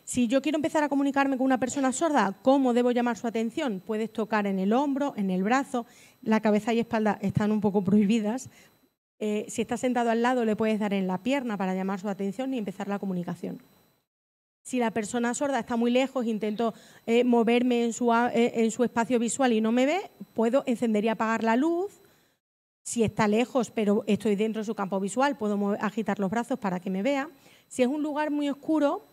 Si yo quiero empezar a comunicarme con una persona sorda, ¿cómo debo llamar su atención? Puedes tocar en el hombro, en el brazo, la cabeza y espalda están un poco prohibidas. Eh, si está sentado al lado, le puedes dar en la pierna para llamar su atención y empezar la comunicación. Si la persona sorda está muy lejos, intento eh, moverme en su, eh, en su espacio visual y no me ve, puedo encender y apagar la luz. Si está lejos, pero estoy dentro de su campo visual, puedo agitar los brazos para que me vea. Si es un lugar muy oscuro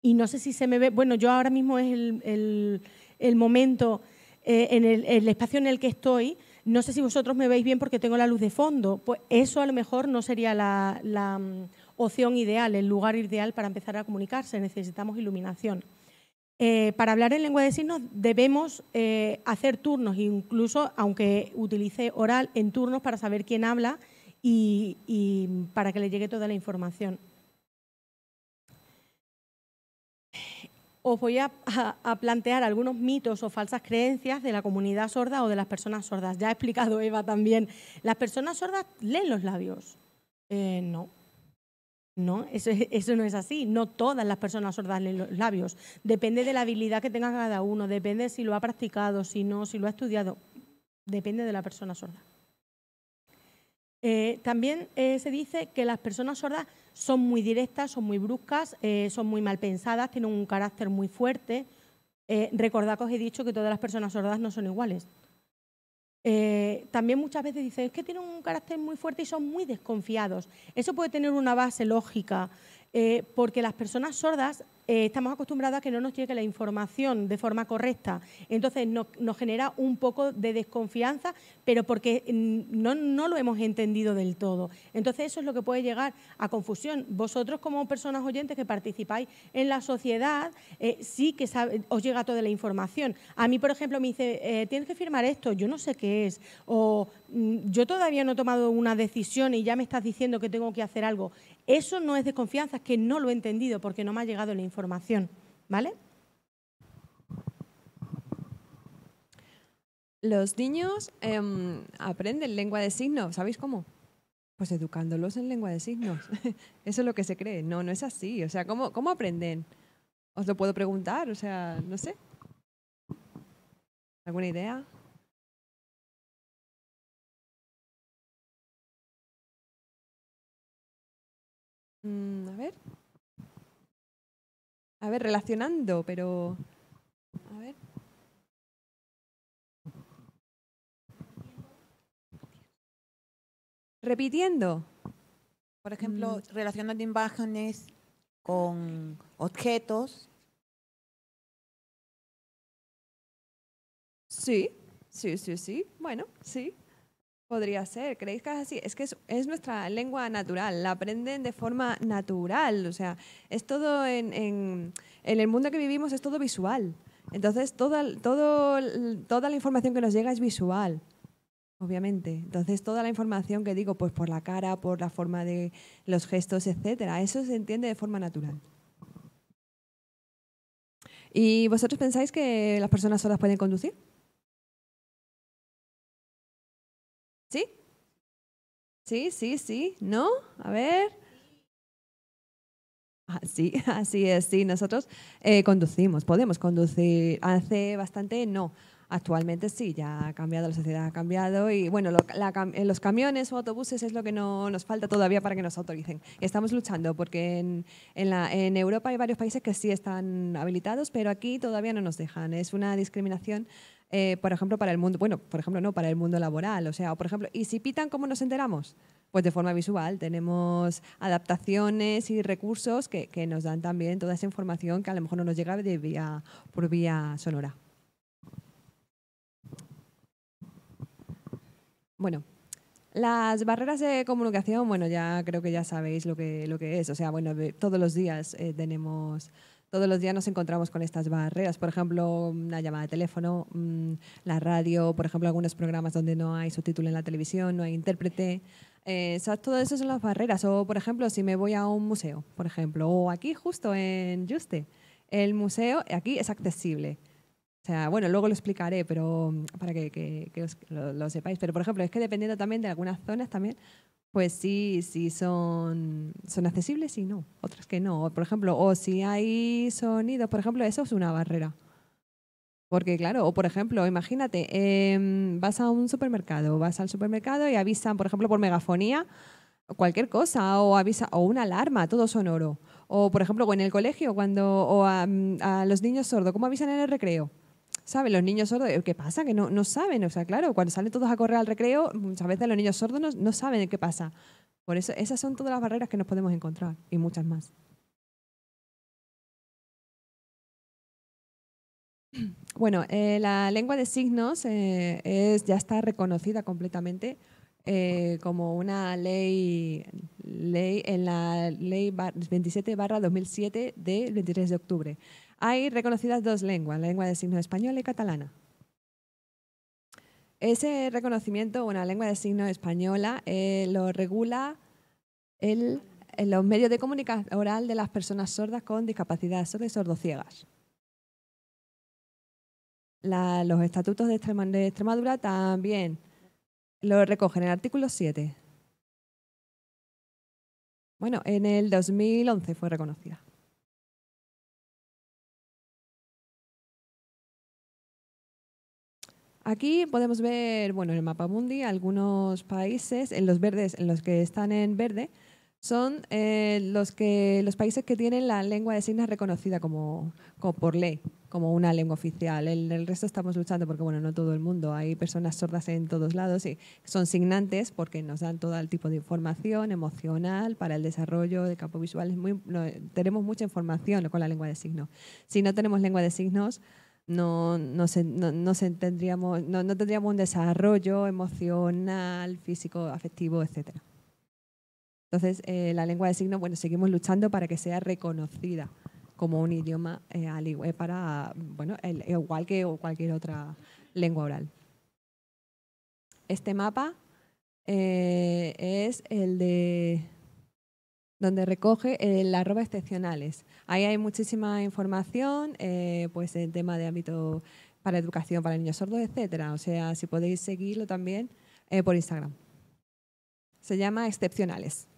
y no sé si se me ve, bueno, yo ahora mismo es el, momento, eh, en el, espacio en el que estoy, no sé si vosotros me veis bien porque tengo la luz de fondo, pues eso a lo mejor no sería la mm, opción ideal, el lugar ideal para empezar a comunicarse. Necesitamos iluminación. Eh, para hablar en lengua de signos debemos eh, hacer turnos, incluso aunque utilice oral, en turnos para saber quién habla y, para que le llegue toda la información. Os voy a, plantear algunos mitos o falsas creencias de la comunidad sorda o de las personas sordas. Ya ha explicado Eva también. ¿Las personas sordas leen los labios? Eh, no no, eso, no es así. No todas las personas sordas leen los labios. Depende de la habilidad que tenga cada uno, depende si lo ha practicado, si no, si lo ha estudiado. Depende de la persona sorda. Eh, también eh, se dice que las personas sordas son muy directas, son muy bruscas, eh, son muy mal pensadas, tienen un carácter muy fuerte. recordad que os he dicho que todas las personas sordas no son iguales. Eh, también muchas veces dicen, es que tienen un carácter muy fuerte y son muy desconfiados. Eso puede tener una base lógica, eh, porque las personas sordas eh, estamos acostumbrados a que no nos llegue la información de forma correcta. Entonces nos genera un poco de desconfianza, pero porque mm, no, no, lo hemos entendido del todo. Entonces eso es lo que puede llegar a confusión. Vosotros como personas oyentes que participáis en la sociedad, eh, sí que os llega toda la información. A mí, por ejemplo, me dice, eh, tienes que firmar esto, yo no sé qué es, o mm, yo todavía no he tomado una decisión y ya me estás diciendo que tengo que hacer algo. Eso no es desconfianza, es que no lo he entendido porque no me ha llegado la información información, ¿vale? Los niños em, aprenden lengua de signos, ¿sabéis cómo? Pues educándolos en lengua de signos. Eso es lo que se cree. No, no es así. O sea, ¿cómo, cómo aprenden? Os lo puedo preguntar, o sea, no sé. ¿Alguna idea? Mm, a ver. A ver, relacionando, pero... A ver. Repitiendo. Por ejemplo, mm. relacionando imágenes con objetos. Sí, sí, sí, sí. Bueno, sí. Podría ser, ¿creéis que es así? Es que es, nuestra lengua natural, la aprenden de forma natural, o sea, es todo en, el mundo que vivimos es todo visual. Entonces, toda, toda la información que nos llega es visual, obviamente. Entonces, toda la información que digo, pues por la cara, por la forma de los gestos, etcétera, eso se entiende de forma natural. ¿Y vosotros pensáis que las personas solas pueden conducir? ¿Sí? Sí, sí, sí. ¿No? A ver. Ah, sí, así es, sí, nosotros eh, conducimos, podemos conducir. Hace bastante no, Actualmente sí, ya ha cambiado, la sociedad ha cambiado y bueno, eh, los camiones o autobuses es lo que no nos falta todavía para que nos autoricen. Estamos luchando porque en, Europa hay varios países que sí están habilitados, pero aquí todavía no nos dejan. Es una discriminación eh, por ejemplo, para el mundo, bueno, por ejemplo, no, para el mundo laboral, o sea, por ejemplo, ¿y si pitan, cómo nos enteramos? Pues de forma visual, tenemos adaptaciones y recursos que, que nos dan también toda esa información que a lo mejor no nos llega de vía, por vía sonora. Bueno, las barreras de comunicación, bueno, ya creo que ya sabéis lo que, lo que es. O sea, bueno, todos los días eh, tenemos, todos los días nos encontramos con estas barreras. Por ejemplo, una llamada de teléfono, mm, la radio, por ejemplo, algunos programas donde no hay subtítulo en la televisión, no hay intérprete. Eh, o sea, todo eso son las barreras. O, por ejemplo, si me voy a un museo, por ejemplo, o aquí justo en Juste, el museo aquí es accesible sea, bueno, luego lo explicaré, pero mm, para que, lo, sepáis. Pero, por ejemplo, es que dependiendo también de algunas zonas también, pues sí, sí son, accesibles y no, otras que no. Por ejemplo, o si hay sonidos, por ejemplo, eso es una barrera. Porque claro, o por ejemplo, imagínate, em, vas a un supermercado, vas al supermercado y avisan, por ejemplo, por megafonía, cualquier cosa, o avisa, o una alarma, todo sonoro. O por ejemplo, en el colegio, cuando, o mm, a los niños sordos, ¿cómo avisan en el recreo? saben Los niños sordos, ¿qué pasa? Que no, saben. O sea, claro, cuando salen todos a correr al recreo, muchas veces los niños sordos no, saben qué pasa. Por eso, esas son todas las barreras que nos podemos encontrar y muchas más. Bueno, eh, la lengua de signos eh, ya está reconocida completamente eh, como una ley, ley en la ley 27 barra 2007 del 23 de octubre. Hay reconocidas dos lenguas, la lengua de signo española y catalana. Ese reconocimiento, una la lengua de signo española lo regula en los medios de comunicación oral de las personas sordas con discapacidad sorda y sordociegas. los estatutos de Extremadura también lo recogen en el artículo 7. Bueno, en el 2011 fue reconocida. Aquí podemos ver, bueno, en el mapa mundi, algunos países, en los verdes, en los que están en verde, son eh, los, que, los países que tienen la lengua de signos reconocida como, como por ley, como una lengua oficial. En el, resto estamos luchando porque, bueno, no todo el mundo, hay personas sordas en todos lados y son signantes porque nos dan todo el tipo de información emocional para el desarrollo del campo visual. muy, tenemos mucha información con la lengua de signos. Si no tenemos lengua de signos, no, se, tendríamos, no, tendríamos un desarrollo emocional, físico, afectivo, etc. Entonces, eh, la lengua de signos, bueno, seguimos luchando para que sea reconocida como un idioma eh, eh para, bueno, igual que cualquier otra lengua oral. Este mapa eh, es el de donde recoge las arroba excepcionales. Ahí hay muchísima información, eh, pues, en pues el tema de ámbito para educación para niños sordos, etcétera. O sea, si podéis seguirlo también eh, por Instagram. Se llama Excepcionales.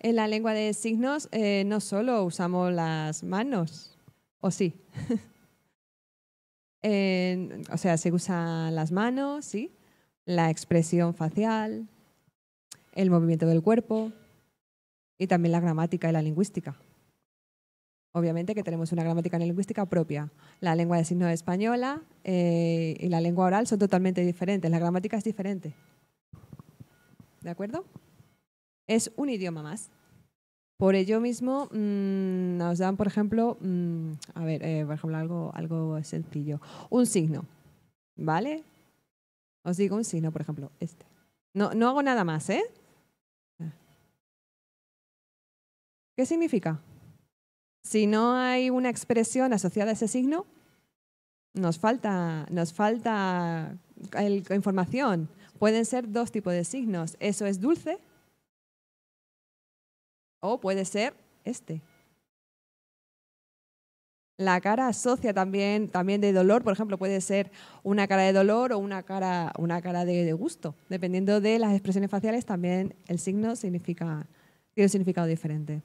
En la lengua de signos eh, no solo usamos las manos, ¿o sí? o sea, se usan las manos, sí, la expresión facial, el movimiento del cuerpo y también la gramática y la lingüística. Obviamente que tenemos una gramática y una lingüística propia. La lengua de signo española eh, y la lengua oral son totalmente diferentes. La gramática es diferente. ¿De acuerdo? Es un idioma más. Por ello mismo, mm, nos dan, por ejemplo, mm, a ver, eh, por ejemplo, algo, algo sencillo. Un signo, ¿vale? Os digo un signo, por ejemplo, este. No, no hago nada más, ¿eh? ¿Qué significa? Si no hay una expresión asociada a ese signo, nos falta, nos información. Pueden ser dos tipos de signos. Eso es dulce o puede ser este. La cara asocia también, también de dolor, por ejemplo, puede ser una cara de dolor o una cara, una cara de, gusto. Dependiendo de las expresiones faciales, también el signo tiene un significado diferente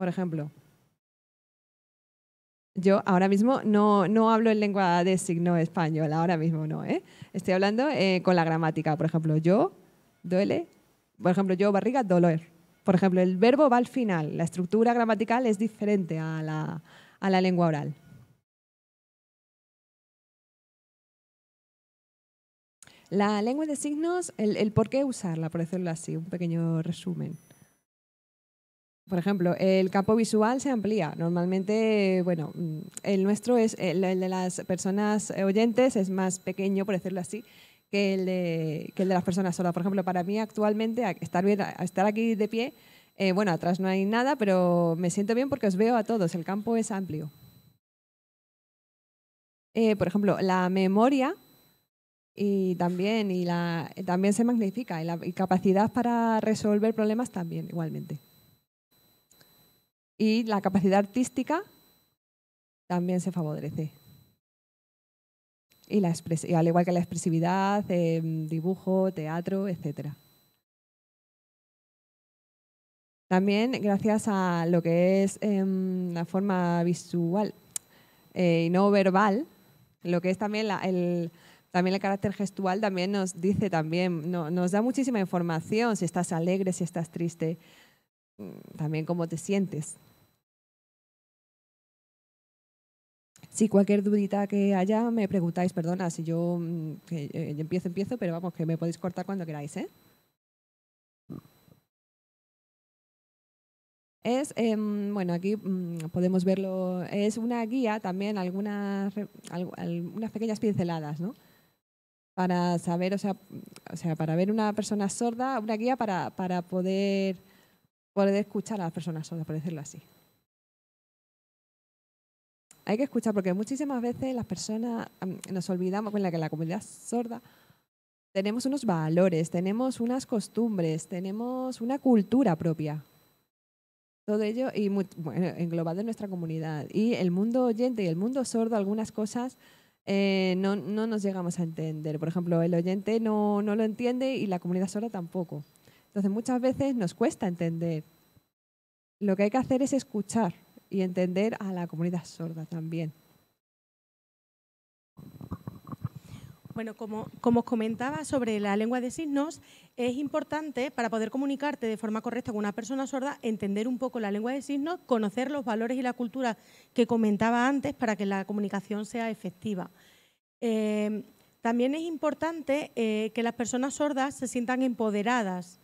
por ejemplo. Yo ahora mismo no, hablo en lengua de signo español, ahora mismo no, ¿eh? Estoy hablando eh, con la gramática, por ejemplo, yo, duele, por ejemplo, yo, barriga, dolor. Por ejemplo, el verbo va al final, la estructura gramatical es diferente a la, lengua oral. La lengua de signos, el por qué usarla, por decirlo así, un pequeño resumen. Por ejemplo, el campo visual se amplía. Normalmente, bueno, mm, el nuestro es, el, de las personas eh, oyentes es más pequeño, por decirlo así, que el de, las personas solas. Por ejemplo, para mí actualmente estar, estar aquí de pie, eh, bueno, atrás no hay nada, pero me siento bien porque os veo a todos. El campo es amplio. Eh, por ejemplo, la memoria y también, y la, también se magnifica y la capacidad para resolver problemas también, igualmente y la capacidad artística también se favorece. Y, la al igual que la expresividad, em, dibujo, teatro, etc. También gracias a lo que es em, la forma visual eh, y no verbal, lo que es también el, también el carácter gestual también nos dice también, nos da muchísima información si estás alegre, si estás triste, mm, también cómo te sientes. Si cualquier dudita que haya, me preguntáis, perdona, si mm, eh, yo empiezo, empiezo, pero vamos, que me podéis cortar cuando queráis, ¿eh? Es, em, bueno, aquí mm, podemos verlo, es una guía también, algunas, algunas pequeñas pinceladas, ¿no? Para saber, o sea, o sea, para ver una persona sorda, una guía para, para poder, poder escuchar a las personas sordas, por decirlo así hay que escuchar, porque muchísimas veces las personas nos olvidamos, con la que la comunidad sorda tenemos unos valores, tenemos unas costumbres, tenemos una cultura propia. Todo ello y bueno, englobado en nuestra comunidad. Y el mundo oyente y el mundo sordo, algunas cosas eh, no, no, nos llegamos a entender. Por ejemplo, el oyente no, no lo entiende y la comunidad sorda tampoco. Entonces, muchas veces nos cuesta entender. Lo que hay que hacer es escuchar y entender a la comunidad sorda también. Bueno, como, os comentaba sobre la lengua de signos, es importante para poder comunicarte de forma correcta con una persona sorda entender un poco la lengua de signos, conocer los valores y la cultura que comentaba antes para que la comunicación sea efectiva. Eh, también es importante eh, que las personas sordas se sientan empoderadas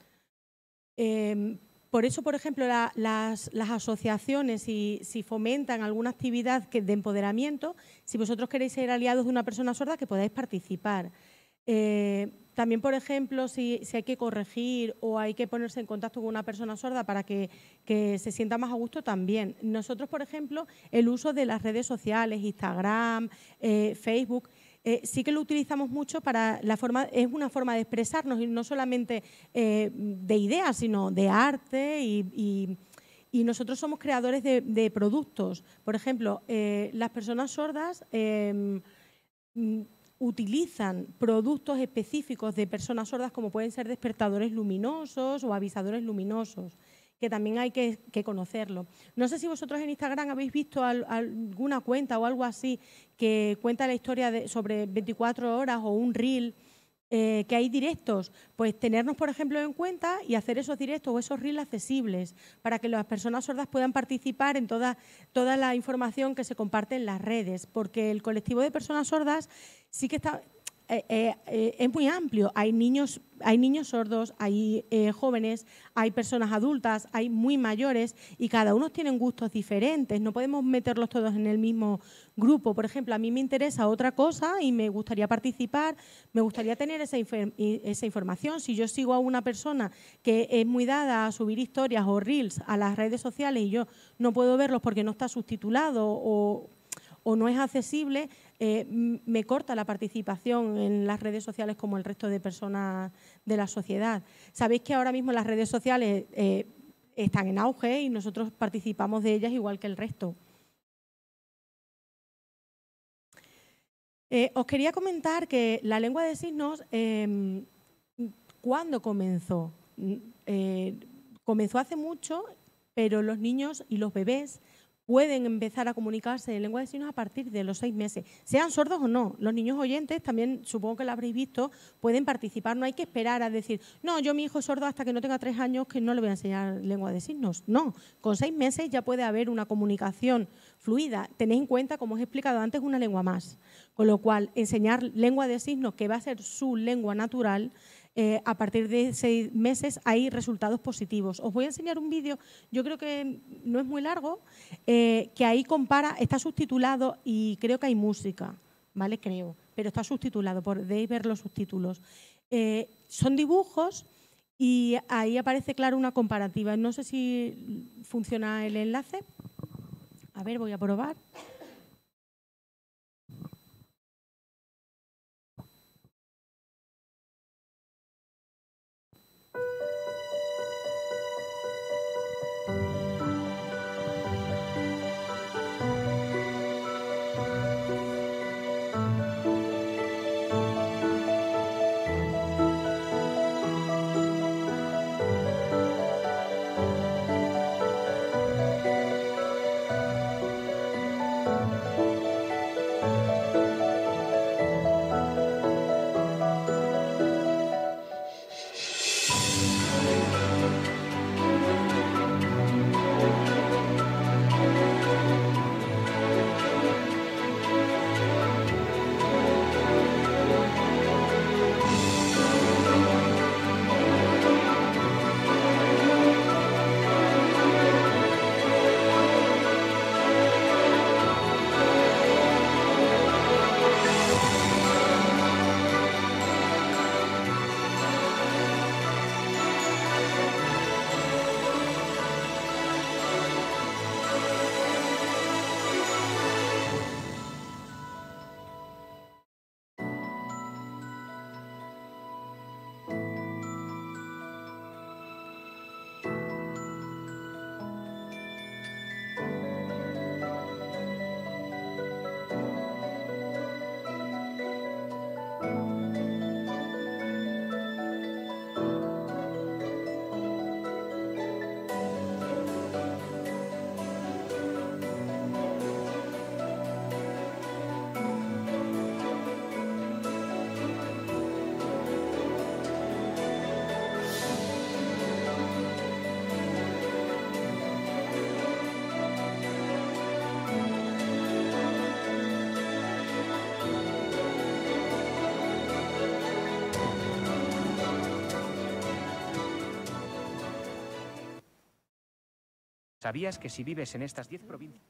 eh, por eso, por ejemplo, las, asociaciones, si, si, fomentan alguna actividad de empoderamiento, si vosotros queréis ser aliados de una persona sorda, que podáis participar. Eh, también, por ejemplo, si, hay que corregir o hay que ponerse en contacto con una persona sorda para que, se sienta más a gusto, también. Nosotros, por ejemplo, el uso de las redes sociales, Instagram, eh, Facebook, eh, sí que lo utilizamos mucho para la forma, es una forma de expresarnos, y no solamente eh, de ideas, sino de arte y, nosotros somos creadores de, productos. Por ejemplo, eh, las personas sordas em, mm, utilizan productos específicos de personas sordas como pueden ser despertadores luminosos o avisadores luminosos que también hay que, conocerlo. No sé si vosotros en Instagram habéis visto alguna cuenta o algo así que cuenta la historia sobre 24 horas o un reel. Eh, que hay directos, pues tenernos, por ejemplo, en cuenta y hacer esos directos o esos reels accesibles para que las personas sordas puedan participar en toda, toda la información que se comparte en las redes, porque el colectivo de personas sordas sí que está, eh, eh, eh, es muy amplio. Hay niños, hay niños sordos, hay jóvenes, hay personas adultas, hay muy mayores y cada uno tiene gustos diferentes. No podemos meterlos todos en el mismo grupo. Por ejemplo, a mí me interesa otra cosa y me gustaría participar, me gustaría tener esa, información. Si yo sigo a una persona que es muy dada a subir historias o reels a las redes sociales y yo no puedo verlos porque no está subtitulado o no es accesible, eh, me corta la participación en las redes sociales como el resto de personas de la sociedad. Sabéis que ahora mismo las redes sociales eh, están en auge y nosotros participamos de ellas igual que el resto. Eh, os quería comentar que la lengua de signos, em, ¿cuándo comenzó? Mm, comenzó hace mucho, pero los niños y los bebés pueden empezar a comunicarse en lengua de signos a partir de los seis meses, sean sordos o no. Los niños oyentes también, supongo que lo habréis visto, pueden participar. No hay que esperar a decir, no, yo mi hijo es sordo hasta que no tenga tres años que no le voy a enseñar lengua de signos. No, con seis meses ya puede haber una comunicación fluida. Tenéis en cuenta, como os he explicado antes, una lengua más. Con lo cual, enseñar lengua de signos, que va a ser su lengua natural, eh, a partir de seis meses hay resultados positivos. Os voy a enseñar un vídeo, yo creo que no es muy largo, eh, que ahí compara, está subtitulado y creo que hay música, ¿vale? Creo, pero está subtitulado, podéis ver los subtítulos. Eh, son dibujos y ahí aparece claro una comparativa. No sé si funciona el enlace. A ver, voy a probar. ¿Sabías que si vives en estas 10 provincias...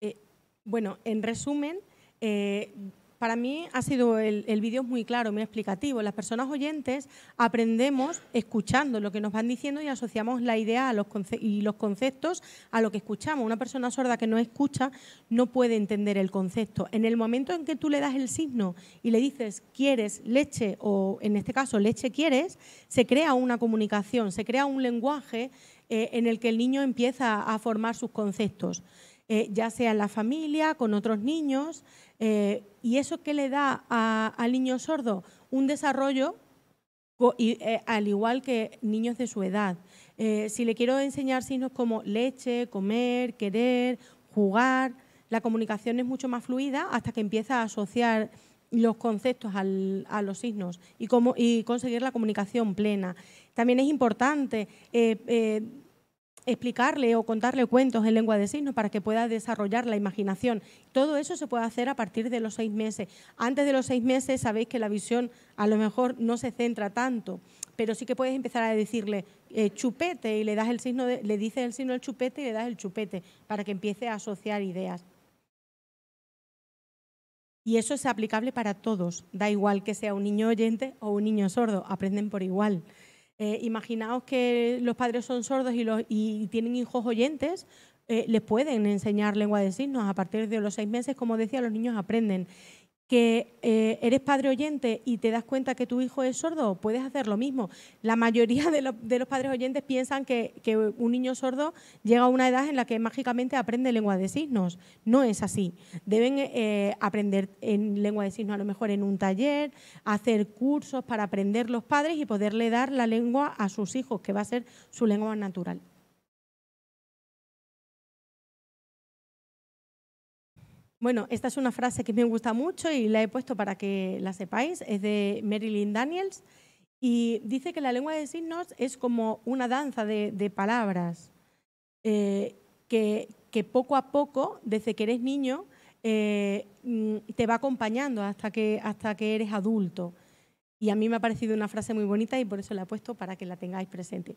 Eh, bueno, en resumen, eh, para mí ha sido el, vídeo muy claro, muy explicativo. Las personas oyentes aprendemos escuchando lo que nos van diciendo y asociamos la idea los y los conceptos a lo que escuchamos. Una persona sorda que no escucha no puede entender el concepto. En el momento en que tú le das el signo y le dices quieres leche o en este caso leche quieres, se crea una comunicación, se crea un lenguaje eh, en el que el niño empieza a formar sus conceptos. Eh, ya sea en la familia, con otros niños, eh, y eso que le da al niño sordo un desarrollo eh, al igual que niños de su edad. si le quiero enseñar signos como leche, comer, querer, jugar, la comunicación es mucho más fluida hasta que empieza a asociar los conceptos a los signos y, y conseguir la comunicación plena. También es importante explicarle o contarle cuentos en lengua de signos para que pueda desarrollar la imaginación. Todo eso se puede hacer a partir de los seis meses. Antes de los seis meses sabéis que la visión a lo mejor no se centra tanto, pero sí que puedes empezar a decirle eh, chupete y le das el signo, le dices el signo del chupete y le das el chupete para que empiece a asociar ideas. Y eso es aplicable para todos, da igual que sea un niño oyente o un niño sordo, aprenden por igual. Eh, imaginaos que los padres son sordos y, los, tienen hijos oyentes, eh, les pueden enseñar lengua de signos a partir de los seis meses, como decía, los niños aprenden que eh, eres padre oyente y te das cuenta que tu hijo es sordo, puedes hacer lo mismo. La mayoría de, los padres oyentes piensan que, un niño sordo llega a una edad en la que mágicamente aprende lengua de signos. No es así. Deben eh, aprender en lengua de signos a lo mejor en un taller, hacer cursos para aprender los padres y poderle dar la lengua a sus hijos, que va a ser su lengua natural. Bueno, esta es una frase que me gusta mucho y la he puesto para que la sepáis. Es de Marilyn Daniels y dice que la lengua de signos es como una danza de, palabras eh, que, poco a poco, desde que eres niño, eh, mm, te va acompañando hasta que, hasta que eres adulto. Y a mí me ha parecido una frase muy bonita y por eso la he puesto para que la tengáis presente.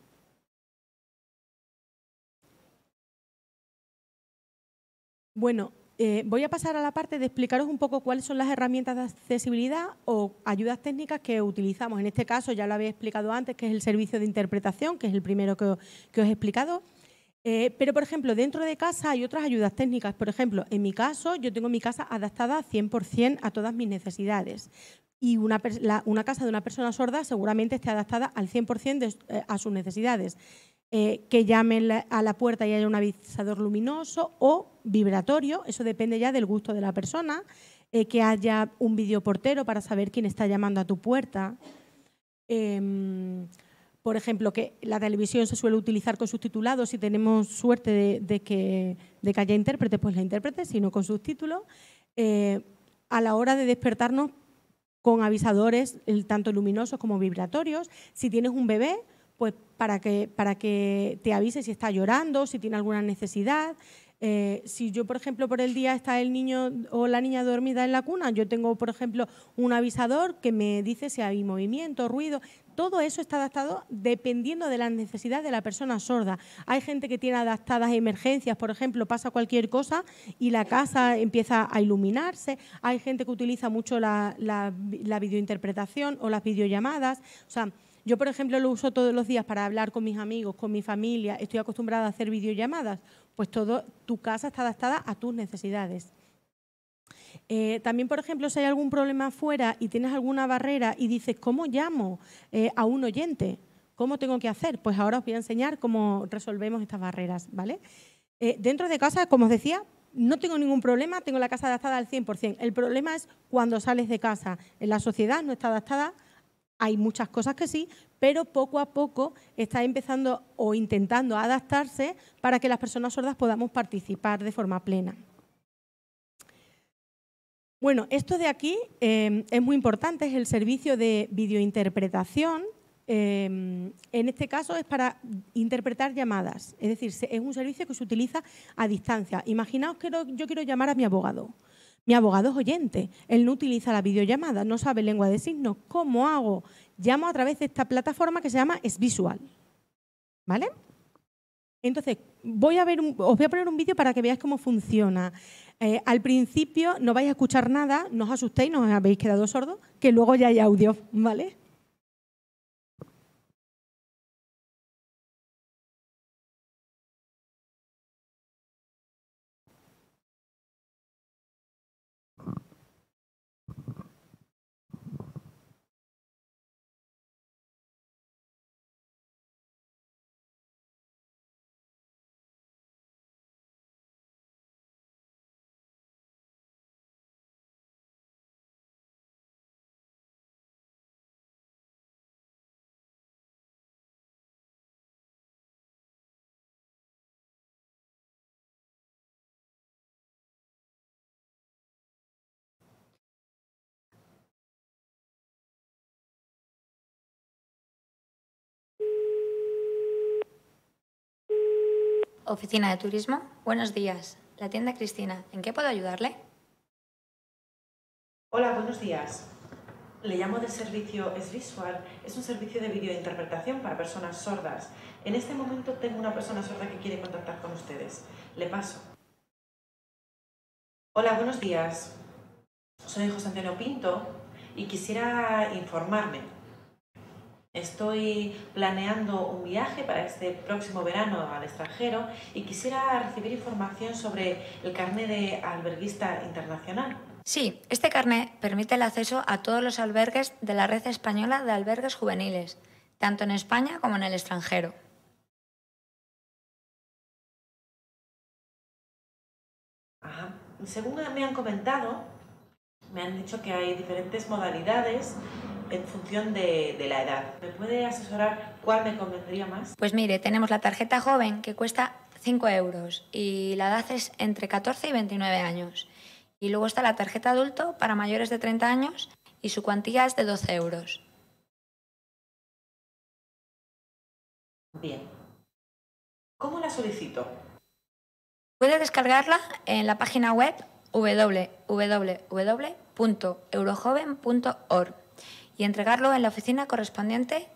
Bueno, eh, voy a pasar a la parte de explicaros un poco cuáles son las herramientas de accesibilidad o ayudas técnicas que utilizamos. En este caso, ya lo había explicado antes, que es el servicio de interpretación, que es el primero que, os he explicado. Eh, pero, por ejemplo, dentro de casa hay otras ayudas técnicas. Por ejemplo, en mi caso, yo tengo mi casa adaptada al 100% a todas mis necesidades. Y una, casa de una persona sorda seguramente esté adaptada al 100% eh, a sus necesidades. Eh, que llamen a la puerta y haya un avisador luminoso o vibratorio, eso depende ya del gusto de la persona, eh, que haya un videoportero para saber quién está llamando a tu puerta. Em, por ejemplo, que la televisión se suele utilizar con subtitulados, si tenemos suerte de, que, de que, haya intérprete, pues la intérprete, sino con subtítulos. Eh, a la hora de despertarnos con avisadores, tanto luminosos como vibratorios. Si tienes un bebé, pues para que, para que te avise si está llorando, si tiene alguna necesidad. Eh, si yo, por ejemplo, por el día está el niño o la niña dormida en la cuna, yo tengo, por ejemplo, un avisador que me dice si hay movimiento, ruido. Todo eso está adaptado dependiendo de la necesidad de la persona sorda. Hay gente que tiene adaptadas emergencias, por ejemplo, pasa cualquier cosa y la casa empieza a iluminarse. Hay gente que utiliza mucho la, la videointerpretación o las videollamadas. O sea, yo, por ejemplo, lo uso todos los días para hablar con mis amigos, con mi familia, estoy acostumbrada a hacer videollamadas, pues todo, tu casa está adaptada a tus necesidades. Eh, también, por ejemplo, si hay algún problema afuera y tienes alguna barrera y dices, ¿cómo llamo eh, a un oyente? ¿Cómo tengo que hacer? Pues ahora os voy a enseñar cómo resolvemos estas barreras, ¿vale? Eh, dentro de casa, como os decía, no tengo ningún problema, tengo la casa adaptada al 100%. El problema es cuando sales de casa. En la sociedad no está adaptada hay muchas cosas que sí, pero poco a poco está empezando o intentando adaptarse para que las personas sordas podamos participar de forma plena. Bueno, esto de aquí em, es muy importante, es el servicio de videointerpretación. Em, en este caso es para interpretar llamadas, es decir, es un servicio que se utiliza a distancia. Imaginaos que yo quiero llamar a mi abogado mi abogado es oyente, él no utiliza la videollamada, no sabe lengua de signos. ¿Cómo hago? Llamo a través de esta plataforma que se llama Esvisual, ¿Vale? Entonces, voy a ver os voy a poner un vídeo para que veáis cómo funciona. Eh, al principio no vais a escuchar nada, no os asustéis, no os habéis quedado sordos, que luego ya hay audio, ¿vale? Oficina de Turismo, buenos días. La tienda Cristina, ¿en qué puedo ayudarle? Hola, buenos días. Le llamo de servicio Es Visual. Es un servicio de videointerpretación para personas sordas. En este momento tengo una persona sorda que quiere contactar con ustedes. Le paso. Hola, buenos días. Soy José Antonio Pinto y quisiera informarme Estoy planeando un viaje para este próximo verano al extranjero y quisiera recibir información sobre el carnet de alberguista internacional. Sí, este carnet permite el acceso a todos los albergues de la red española de albergues juveniles, tanto en España como en el extranjero. Según me han comentado, me han dicho que hay diferentes modalidades en función de, la edad. ¿Me puede asesorar cuál me convendría más? Pues mire, tenemos la tarjeta joven que cuesta 5 euros y la edad es entre 14 y 29 años. Y luego está la tarjeta adulto para mayores de 30 años y su cuantía es de 12 euros. Bien. ¿Cómo la solicito? Puede descargarla en la página web www.eurojoven.org y entregarlo en la oficina correspondiente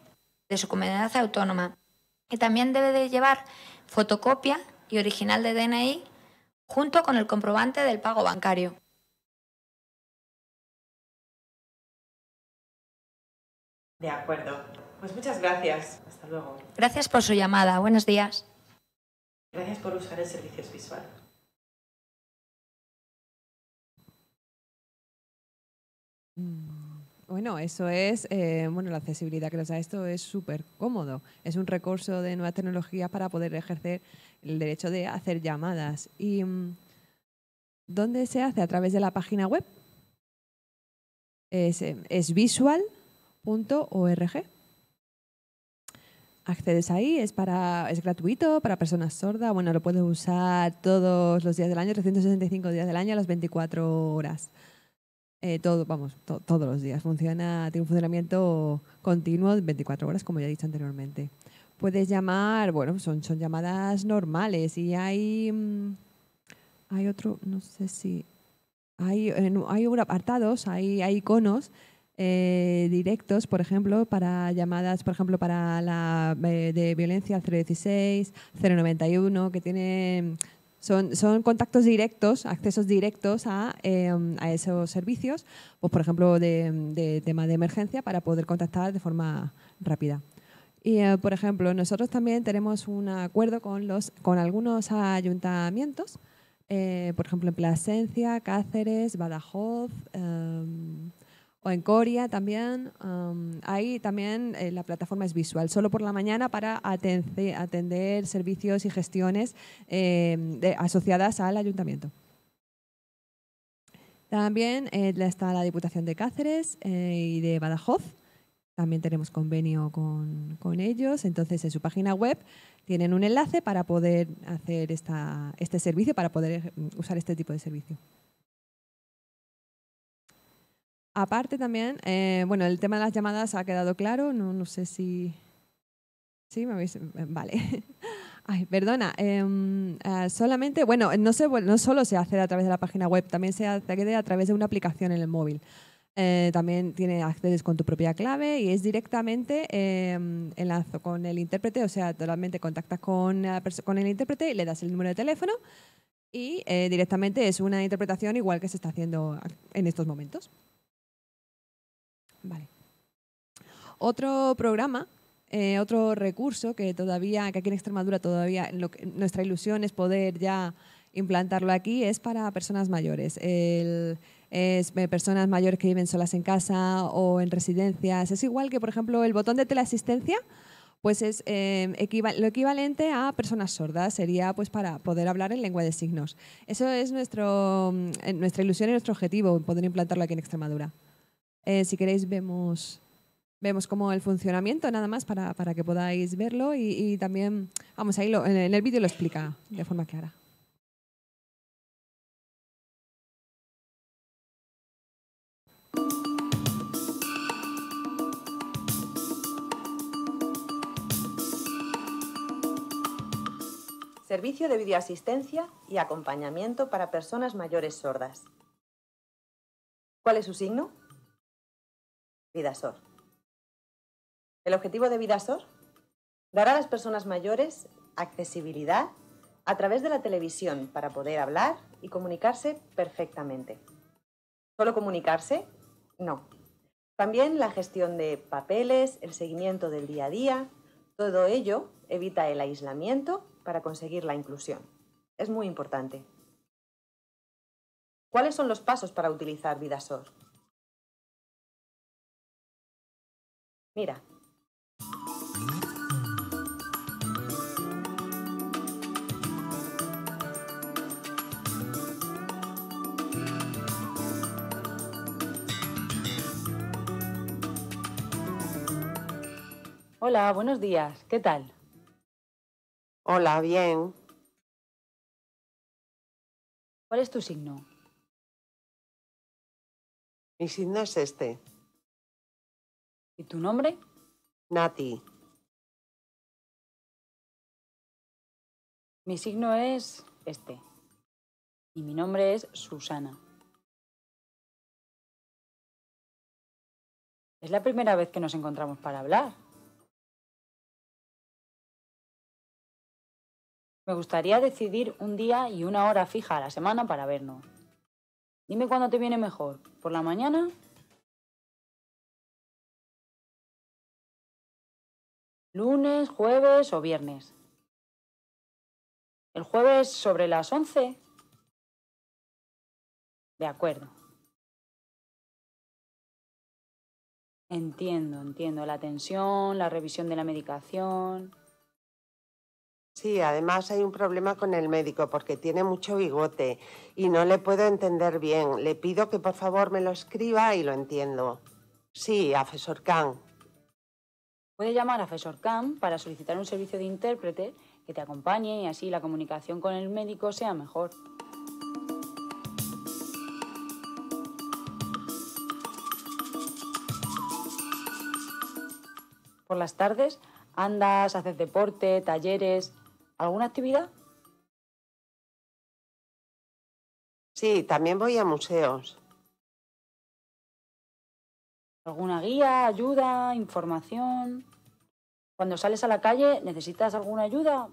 de su comunidad autónoma. Y también debe de llevar fotocopia y original de DNI junto con el comprobante del pago bancario. De acuerdo. Pues muchas gracias. Hasta luego. Gracias por su llamada. Buenos días. Gracias por usar el servicio visual. Mm. Bueno, eso es, eh, bueno, la accesibilidad que nos da esto es súper cómodo. Es un recurso de nueva tecnología para poder ejercer el derecho de hacer llamadas. ¿Y mm, dónde se hace? A través de la página web. Es, eh, visual.org. Accedes ahí, es, para, es gratuito para personas sordas. Bueno, lo puedes usar todos los días del año, 365 días del año, a las 24 horas. Eh, todo, vamos, todos los días. Funciona, tiene un funcionamiento continuo 24 horas, como ya he dicho anteriormente. Puedes llamar, bueno, son, son llamadas normales y hay, mm, hay otro, no sé si, hay, hay apartados, hay, iconos eh, directos, por ejemplo, para llamadas, por ejemplo, para la eh, de violencia 016, 091, que tiene son, contactos directos, accesos directos a, em, esos servicios, pues por ejemplo, de, tema de emergencia para poder contactar de forma rápida. Y, eh, por ejemplo, nosotros también tenemos un acuerdo con, los, con algunos ayuntamientos, eh, por ejemplo, en Plasencia, Cáceres, Badajoz, em, o en Coria también. también eh, la plataforma es visual, solo por la mañana para atender, servicios y gestiones em, asociadas al ayuntamiento. También eh, está la Diputación de Cáceres eh, y de Badajoz. También tenemos convenio con, ellos. Entonces, en su página web tienen un enlace para poder hacer este servicio, para poder mm, usar este tipo de servicio. Aparte también, eh, bueno, el tema de las llamadas ha quedado claro, no, no sé si... Sí, me habéis... Eh, vale. Ay, perdona. Em, eh, solamente, bueno, no, solo se hace a través de la página web, también se hace a través de una aplicación en el móvil. también tiene acceso con tu propia clave y es directamente em, enlazo con el intérprete, o sea, totalmente contactas con el intérprete y le das el número de teléfono y directamente es una interpretación igual que se está haciendo en estos momentos. Vale. Otro programa, eh, otro recurso que todavía, que aquí en Extremadura todavía nuestra ilusión es poder ya implantarlo aquí, es para personas mayores. es eh, personas mayores que viven solas en casa o en residencias. Es igual que, por ejemplo, el botón de teleasistencia, pues es eh, lo equivalente a personas sordas, sería pues para poder hablar en lengua de signos. Eso es nuestro, mm, nuestra ilusión y nuestro objetivo, poder implantarlo aquí en Extremadura. Eh, si queréis, vemos, vemos cómo el funcionamiento, nada más, para, que podáis verlo. Y, también, vamos, ahí lo, en el vídeo lo explica de forma clara. Servicio de videoasistencia y acompañamiento para personas mayores sordas. ¿Cuál es su signo? Vidasor. El objetivo de Vidasor, dar a las personas mayores accesibilidad a través de la televisión para poder hablar y comunicarse perfectamente. ¿Solo comunicarse? No. También la gestión de papeles, el seguimiento del día a día, todo ello evita el aislamiento para conseguir la inclusión. Es muy importante. ¿Cuáles son los pasos para utilizar Vidasor? Mira. Hola, buenos días. ¿Qué tal? Hola, bien. ¿Cuál es tu signo? Mi signo es este. ¿Y tu nombre? Nati. Mi signo es este. Y mi nombre es Susana. Es la primera vez que nos encontramos para hablar. Me gustaría decidir un día y una hora fija a la semana para vernos. Dime cuándo te viene mejor, por la mañana lunes, jueves o viernes. El jueves sobre las 11. De acuerdo. Entiendo, entiendo. La tensión, la revisión de la medicación. Sí, además hay un problema con el médico porque tiene mucho bigote y no le puedo entender bien. Le pido que por favor me lo escriba y lo entiendo. Sí, profesor Kang. Puede llamar a FESORCAM para solicitar un servicio de intérprete que te acompañe y así la comunicación con el médico sea mejor. Por las tardes, andas, haces deporte, talleres, ¿alguna actividad? Sí, también voy a museos alguna guía, ayuda, información. Cuando sales a la calle, ¿necesitas alguna ayuda?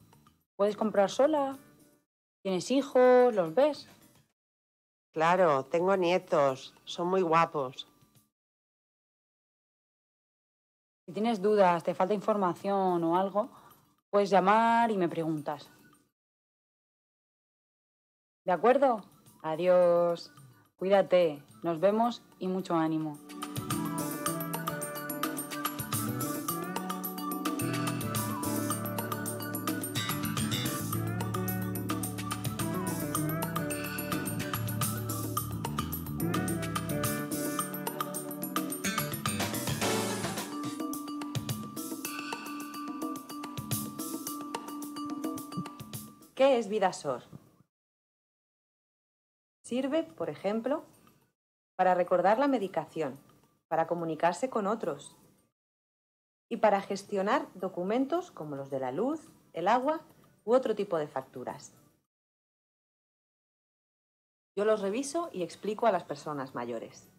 ¿Puedes comprar sola? ¿Tienes hijos? ¿Los ves? Claro, tengo nietos. Son muy guapos. Si tienes dudas, te falta información o algo, puedes llamar y me preguntas. ¿De acuerdo? Adiós. Cuídate. Nos vemos y mucho ánimo. Vidasor. Sirve, por ejemplo, para recordar la medicación, para comunicarse con otros y para gestionar documentos como los de la luz, el agua u otro tipo de facturas. Yo los reviso y explico a las personas mayores.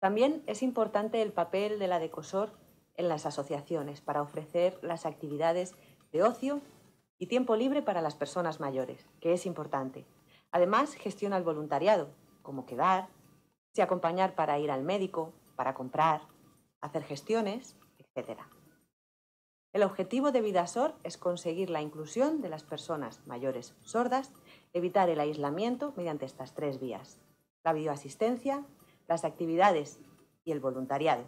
También es importante el papel de la Decosor en las asociaciones para ofrecer las actividades de ocio y tiempo libre para las personas mayores, que es importante. Además, gestiona el voluntariado, como quedar, si acompañar para ir al médico, para comprar, hacer gestiones, etc. El objetivo de VidaSor es conseguir la inclusión de las personas mayores sordas, evitar el aislamiento mediante estas tres vías, la videoasistencia, las actividades y el voluntariado,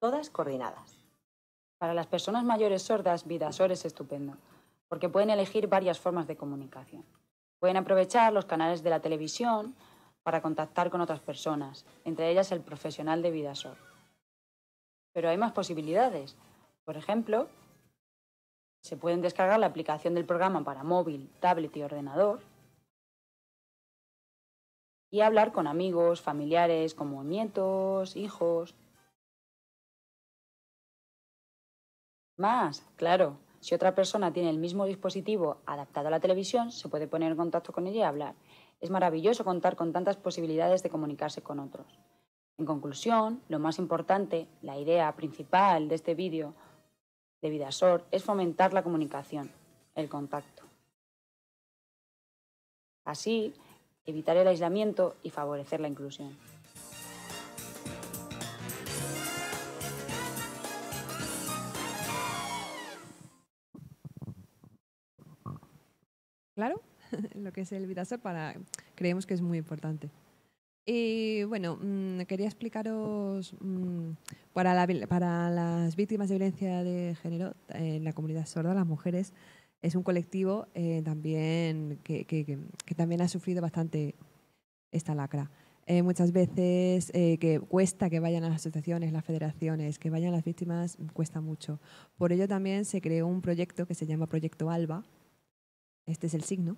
todas coordinadas. Para las personas mayores sordas, VidaSor es estupendo porque pueden elegir varias formas de comunicación. Pueden aprovechar los canales de la televisión para contactar con otras personas, entre ellas el profesional de Vidasor. Pero hay más posibilidades. Por ejemplo, se pueden descargar la aplicación del programa para móvil, tablet y ordenador y hablar con amigos, familiares, como nietos, hijos. Más, claro, si otra persona tiene el mismo dispositivo adaptado a la televisión, se puede poner en contacto con ella y hablar. Es maravilloso contar con tantas posibilidades de comunicarse con otros. En conclusión, lo más importante, la idea principal de este vídeo de Vidasor es fomentar la comunicación, el contacto. Así, evitar el aislamiento y favorecer la inclusión. claro lo que es el Vidasor para, creemos que es muy importante. Y bueno, mm, quería explicaros mm, para, las víctimas de violencia de género eh, en la comunidad sorda, las mujeres, es un colectivo eh, también que, también ha sufrido bastante esta lacra. Eh, muchas veces que cuesta que vayan a las asociaciones, las federaciones, que vayan las víctimas, cuesta mucho. Por ello también se creó un proyecto que se llama Proyecto ALBA, este es el signo,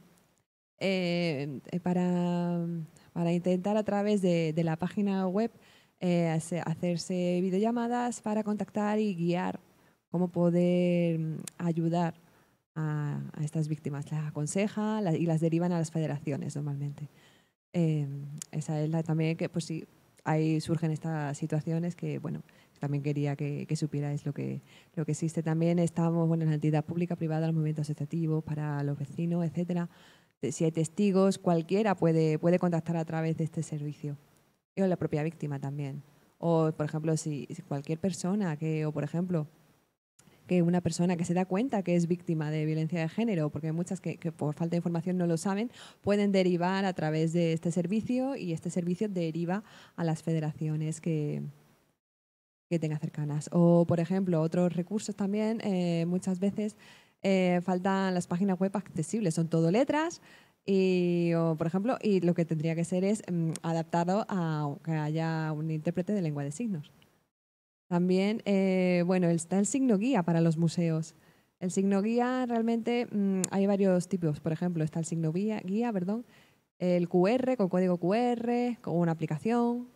eh, eh, para, mm, para, intentar a través de, la página web eh, hacerse videollamadas para contactar y guiar cómo poder mm, ayudar a, estas víctimas. Las aconseja y las derivan a las federaciones normalmente. esa es la también que, pues sí, ahí surgen estas situaciones que, bueno, también quería que, supierais lo que, lo que existe. También estamos bueno, en la entidad pública, privada, los movimientos asociativos, para los vecinos, etcétera. Eh, si hay testigos, cualquiera puede, puede contactar a través de este servicio. O la propia víctima también. O, por ejemplo, si, cualquier persona que, o por ejemplo, que una persona que se da cuenta que es víctima de violencia de género, porque hay muchas que, por falta de información no lo saben, pueden derivar a través de este servicio y este servicio deriva a las federaciones que, que tenga cercanas. O, por ejemplo, otros recursos también, eh, muchas veces eh, faltan las páginas web accesibles, son todo letras. Y, por ejemplo, y lo que tendría que ser es mm, adaptado a que haya un intérprete de lengua de signos. También, eh, bueno, está el signo guía para los museos. El signo guía realmente mm, hay varios tipos. Por ejemplo, está el signo guía, guía perdón, el QR con código QR, con una aplicación,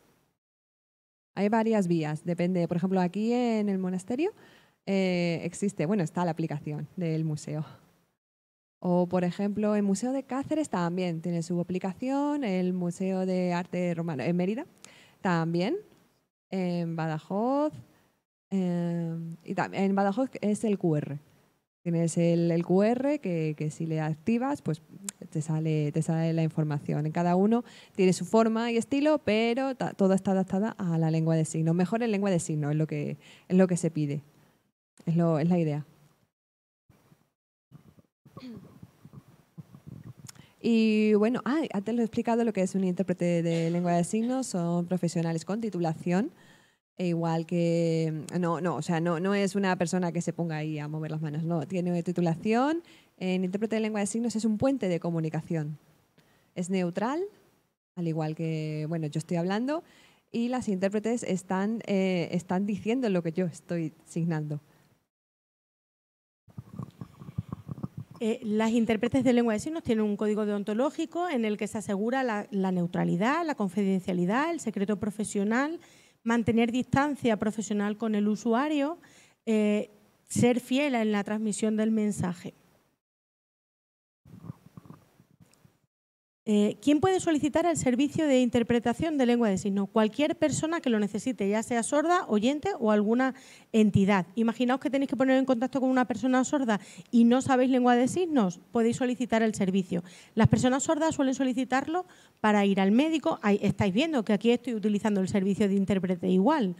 hay varias vías, depende. Por ejemplo, aquí en el monasterio eh, existe, bueno, está la aplicación del museo. O, por ejemplo, el Museo de Cáceres también tiene su aplicación, el Museo de Arte Romano en Mérida también, en Badajoz, em, y también, en Badajoz es el QR. Tienes el, QR que, si le activas, pues te sale, te sale la información. En cada uno tiene su forma y estilo, pero todo está adaptada a la lengua de signos. Mejor en lengua de signo es lo que, es lo que se pide. Es, lo, es la idea. Y bueno, ah, antes lo he explicado lo que es un intérprete de lengua de signos, son profesionales con titulación e igual que. Mm, no, no, o sea, no, no es una persona que se ponga ahí a mover las manos, no. Tiene titulación en intérprete de lengua de signos, es un puente de comunicación. Es neutral, al igual que, bueno, yo estoy hablando, y las intérpretes están, eh, diciendo lo que yo estoy signando. Eh, las intérpretes de lengua de signos tienen un código deontológico en el que se asegura la neutralidad, la confidencialidad, el secreto profesional mantener distancia profesional con el usuario, eh, ser fiel en la transmisión del mensaje. Eh, ¿Quién puede solicitar el servicio de interpretación de lengua de signos? Cualquier persona que lo necesite, ya sea sorda, oyente o alguna entidad. Imaginaos que tenéis que poner en contacto con una persona sorda y no sabéis lengua de signos, podéis solicitar el servicio. Las personas sordas suelen solicitarlo para ir al médico. estáis viendo que aquí estoy utilizando el servicio de intérprete igual.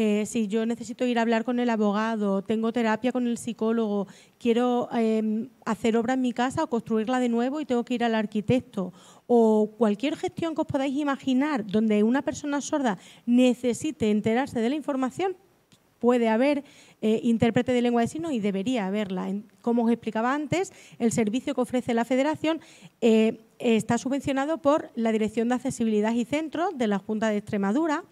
Eh, si yo necesito ir a hablar con el abogado, tengo terapia con el psicólogo, quiero em, hacer obra en mi casa o construirla de nuevo y tengo que ir al arquitecto, o cualquier gestión que os podáis imaginar donde una persona sorda necesite enterarse de la información, puede haber eh, intérprete de lengua de signos y debería haberla. Como os explicaba antes, el servicio que ofrece la Federación eh, está subvencionado por la Dirección de Accesibilidad y Centros de la Junta de Extremadura.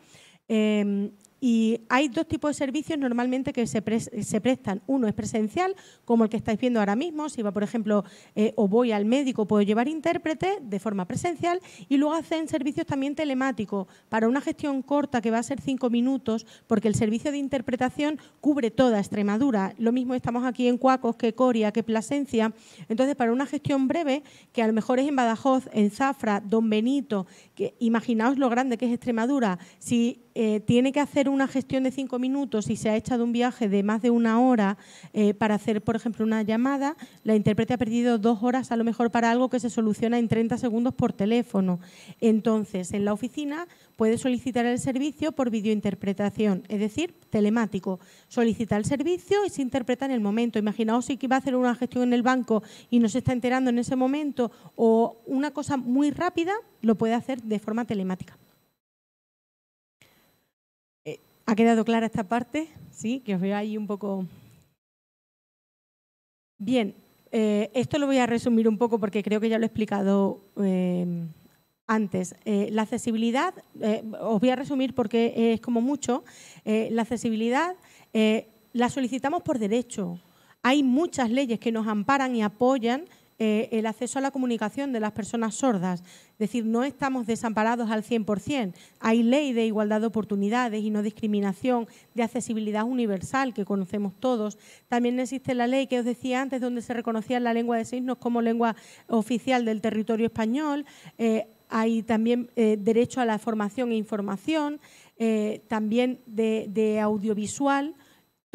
Em, y hay dos tipos de servicios normalmente que se, se, prestan. Uno es presencial, como el que estáis viendo ahora mismo. Si va, por ejemplo, eh, o voy al médico, puedo llevar intérprete de forma presencial. Y luego hacen servicios también telemáticos para una gestión corta que va a ser cinco minutos, porque el servicio de interpretación cubre toda Extremadura. Lo mismo estamos aquí en Cuacos, que Coria, que Plasencia. Entonces, para una gestión breve, que a lo mejor es en Badajoz, en Zafra, Don Benito, que imaginaos lo grande que es Extremadura. Si eh, tiene que hacer una gestión de cinco minutos y se ha echado un viaje de más de una hora eh, para hacer, por ejemplo, una llamada, la intérprete ha perdido dos horas a lo mejor para algo que se soluciona en 30 segundos por teléfono. Entonces, en la oficina puede solicitar el servicio por videointerpretación, es decir, telemático. Solicita el servicio y se interpreta en el momento. Imaginaos si va a hacer una gestión en el banco y no se está enterando en ese momento o una cosa muy rápida, lo puede hacer de forma telemática. ¿Ha quedado clara esta parte? Sí, que os veo ahí un poco. Bien, eh, esto lo voy a resumir un poco porque creo que ya lo he explicado eh, antes. Eh, la accesibilidad, os voy a resumir porque es como mucho, la accesibilidad la solicitamos por derecho. Hay muchas leyes que nos amparan y apoyan eh, el acceso a la comunicación de las personas sordas. Es decir, no estamos desamparados al 100%. Hay ley de igualdad de oportunidades y no discriminación, de accesibilidad universal que conocemos todos. También existe la ley que os decía antes, donde se reconocía la lengua de signos como lengua oficial del territorio español. Eh, hay también eh, derecho a la formación e información, también de audiovisual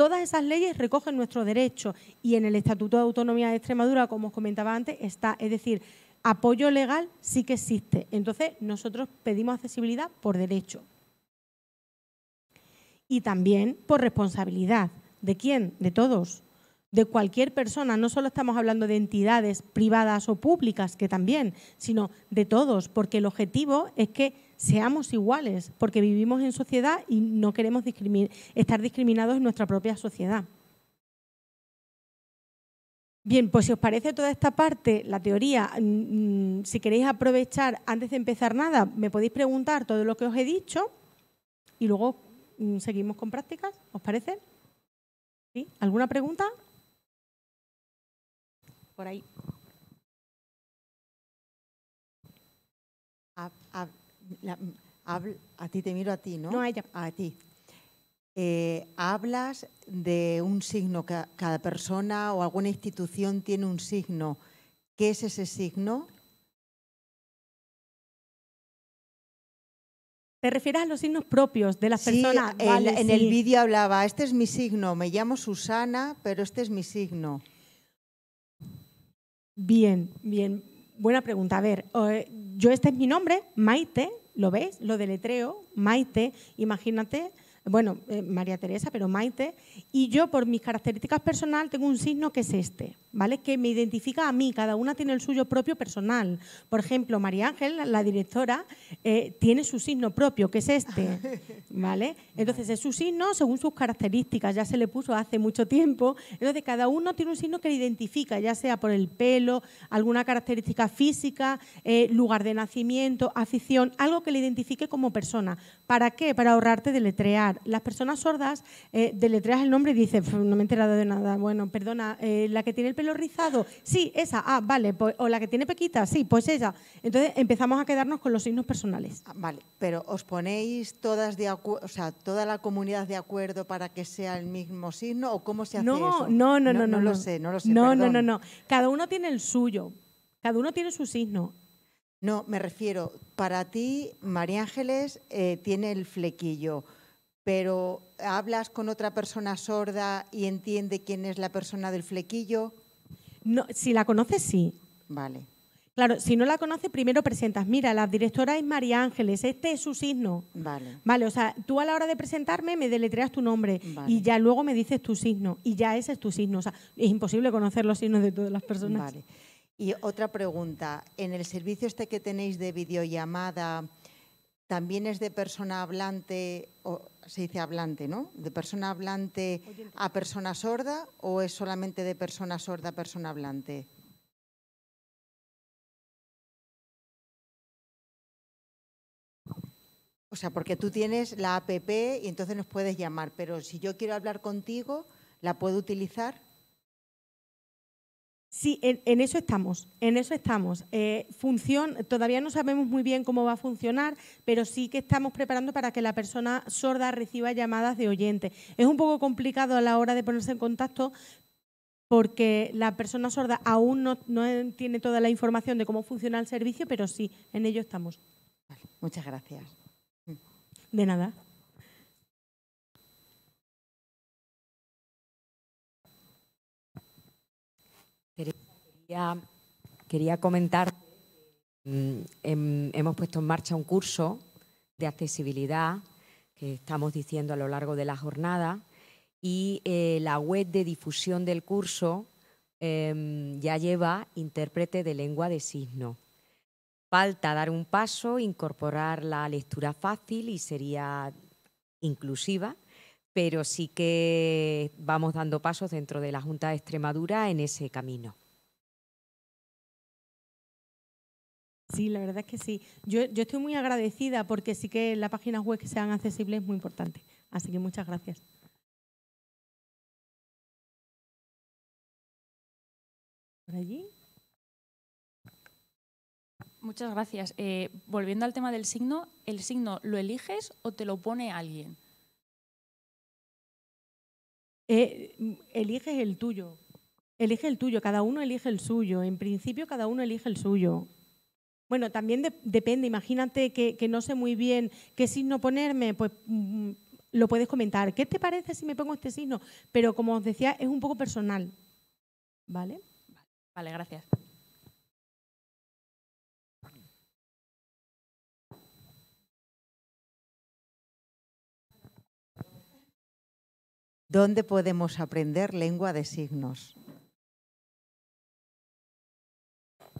Todas esas leyes recogen nuestro derecho y en el Estatuto de Autonomía de Extremadura, como os comentaba antes, está, es decir, apoyo legal sí que existe. Entonces, nosotros pedimos accesibilidad por derecho y también por responsabilidad. ¿De quién? De todos. De cualquier persona. No solo estamos hablando de entidades privadas o públicas, que también, sino de todos, porque el objetivo es que seamos iguales, porque vivimos en sociedad y no queremos estar discriminados en nuestra propia sociedad. Bien, pues si os parece toda esta parte, la teoría, mm, mm, si queréis aprovechar antes de empezar nada, me podéis preguntar todo lo que os he dicho y luego mm, seguimos con prácticas, ¿os parece? ¿Alguna pregunta? Por ahí a ti te miro a ti, ¿no? No a ti. Eh, hablas de un signo, que cada persona o alguna institución tiene un signo. ¿Qué es ese signo? ¿Te refieres a los signos propios de las personas? El, en el vídeo hablaba, este es mi signo, me llamo Susana, pero este es mi signo. Bien, bien. Buena pregunta. A ver, eh, yo este es mi nombre, Maite, ¿Lo ves? Lo deletreo, Maite, imagínate, bueno, eh, María Teresa, pero Maite, y yo por mis características personales tengo un signo que es este. ¿vale? Que me identifica a mí, cada una tiene el suyo propio personal. Por ejemplo, María Ángel, la directora, eh, tiene su signo propio, que es este, ¿vale? Entonces, es su signo según sus características, ya se le puso hace mucho tiempo. Entonces, cada uno tiene un signo que le identifica, ya sea por el pelo, alguna característica física, eh, lugar de nacimiento, afición, algo que le identifique como persona. ¿Para qué? Para ahorrarte de deletrear. Las personas sordas eh, de el nombre y dices, no me he enterado de nada, bueno, perdona, la que tiene el pelo rizado? Sí, esa. Ah, vale. Pues, o la que tiene pequita. Sí, pues ella. Entonces empezamos a quedarnos con los signos personales. Ah, vale, pero ¿os ponéis todas de acuerdo, o sea, toda la comunidad de acuerdo para que sea el mismo signo o cómo se hace eso? No, no, no, no. No, no lo sé, no lo sé. No, perdón. no, no, no. Cada uno tiene el suyo. Cada uno tiene su signo. No, me refiero, para ti, María Ángeles eh, tiene el flequillo, pero hablas con otra persona sorda y entiende quién es la persona del flequillo. No, si la conoces, sí. Vale. Claro, si no la conoces, primero presentas. Mira, la directora es María Ángeles, este es su signo. Vale. Vale, o sea, tú a la hora de presentarme me deletreas tu nombre y ya luego me dices tu signo y ya ese es tu signo. O sea, es imposible conocer los signos de todas las personas. Vale. Y otra pregunta, en el servicio este que tenéis de videollamada, también es de persona hablante, o se dice hablante, ¿no? ¿De persona hablante a persona sorda o es solamente de persona sorda a persona hablante? O sea, porque tú tienes la APP y entonces nos puedes llamar, pero si yo quiero hablar contigo, ¿la puedo utilizar? Sí, en, eso estamos, en eso estamos. Eh, función, todavía no sabemos muy bien cómo va a funcionar, pero sí que estamos preparando para que la persona sorda reciba llamadas de oyente. Es un poco complicado a la hora de ponerse en contacto porque la persona sorda aún no, tiene toda la información de cómo funciona el servicio, pero sí, en ello estamos. muchas gracias. De nada. Quería, quería comentar mm, em, hemos puesto en marcha un curso de accesibilidad que estamos diciendo a lo largo de la jornada y eh, la web de difusión del curso em, ya lleva intérprete de lengua de signo. Falta dar un paso, incorporar la lectura fácil y sería inclusiva pero sí que vamos dando pasos dentro de la Junta de Extremadura en ese camino. Sí, la verdad es que sí. Yo, estoy muy agradecida porque sí que las páginas web que sean accesibles es muy importante. Así que muchas gracias. allí? Muchas gracias. Eh, volviendo al tema del signo, ¿el signo lo eliges o te lo pone alguien? Eh, eliges el tuyo, elige el tuyo, cada uno elige el suyo, en principio cada uno elige el suyo. Bueno, también depende, imagínate que, no sé muy bien qué signo ponerme, pues mm, mm, lo puedes comentar. ¿Qué te parece si me pongo este signo? Pero como os decía, es un poco personal. ¿Vale? Vale, gracias. ¿Dónde podemos aprender lengua de signos?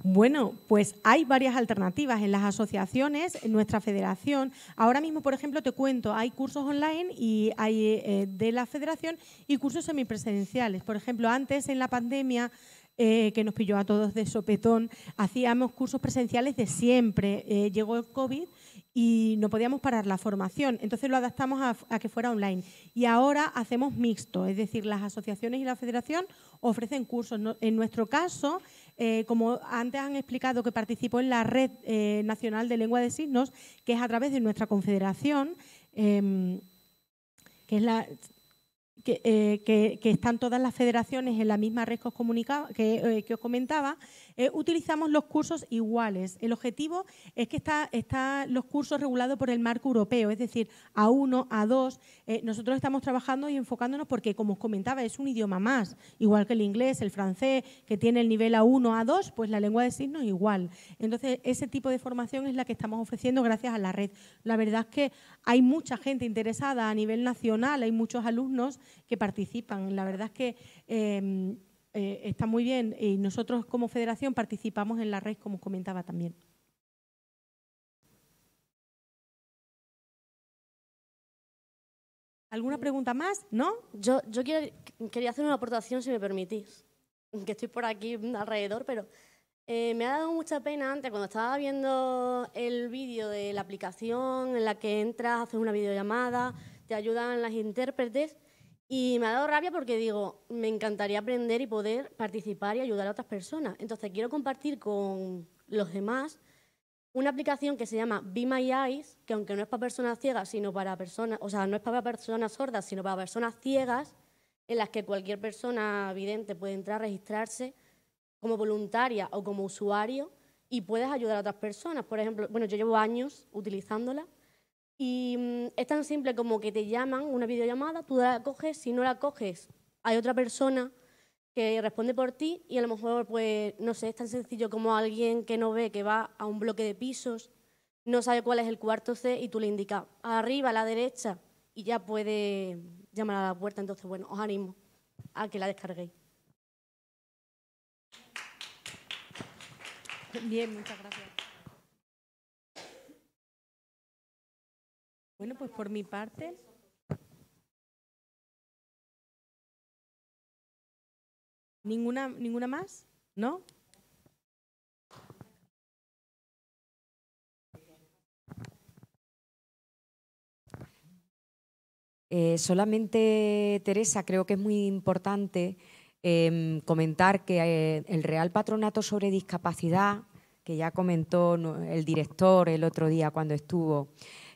Bueno, pues hay varias alternativas en las asociaciones, en nuestra federación. Ahora mismo, por ejemplo, te cuento, hay cursos online y hay eh, de la federación y cursos semipresenciales. Por ejemplo, antes en la pandemia eh, que nos pilló a todos de sopetón, hacíamos cursos presenciales de siempre. Eh, llegó el COVID y no podíamos parar la formación. Entonces lo adaptamos a, que fuera online. Y ahora hacemos mixto, es decir, las asociaciones y la federación ofrecen cursos. en nuestro caso, eh, como antes han explicado que participó en la Red eh, Nacional de Lengua de Signos, que es a través de nuestra confederación, em, eh, que que, están todas las federaciones en la misma red que os comentaba, eh, utilizamos los cursos iguales. El objetivo es que están los cursos regulados por el marco europeo, es decir, A1, A2. Eh, nosotros estamos trabajando y enfocándonos porque, como os comentaba, es un idioma más, igual que el inglés, el francés, que tiene el nivel A1, A2, pues la lengua de signos igual. Entonces, ese tipo de formación es la que estamos ofreciendo gracias a la red. La verdad es que hay mucha gente interesada a nivel nacional, hay muchos alumnos que participan. La verdad es que em, eh, está muy bien y nosotros como federación participamos en la red, como comentaba también. ¿Alguna pregunta más? ¿No? Yo, yo quería hacer una aportación, si me permitís, que estoy por aquí alrededor, pero eh, me ha dado mucha pena antes cuando estaba viendo el vídeo de la aplicación en la que entras, haces una videollamada, te ayudan las intérpretes. Y me ha dado rabia porque digo, me encantaría aprender y poder participar y ayudar a otras personas. Entonces quiero compartir con los demás una aplicación que se llama Be My Eyes, que aunque no es para personas ciegas, sino para personas, o sea, no es para personas sordas, sino para personas ciegas, en las que cualquier persona vidente puede entrar, a registrarse como voluntaria o como usuario y puedes ayudar a otras personas. Por ejemplo, bueno, yo llevo años utilizándola y mm, es tan simple como que te llaman una videollamada, tú la coges, si no la coges, hay otra persona que responde por ti y a lo mejor, pues, no sé, es tan sencillo como alguien que no ve que va a un bloque de pisos, no sabe cuál es el cuarto C y tú le indicas arriba, a la derecha y ya puede llamar a la puerta. Entonces, bueno, os animo a que la descarguéis. Bien, muchas gracias. Bueno, pues por mi parte, ¿Ninguna, más? ¿No? Eh, solamente, Teresa, creo que es muy importante em, comentar que eh, el Real Patronato sobre Discapacidad, que ya comentó el director el otro día cuando estuvo,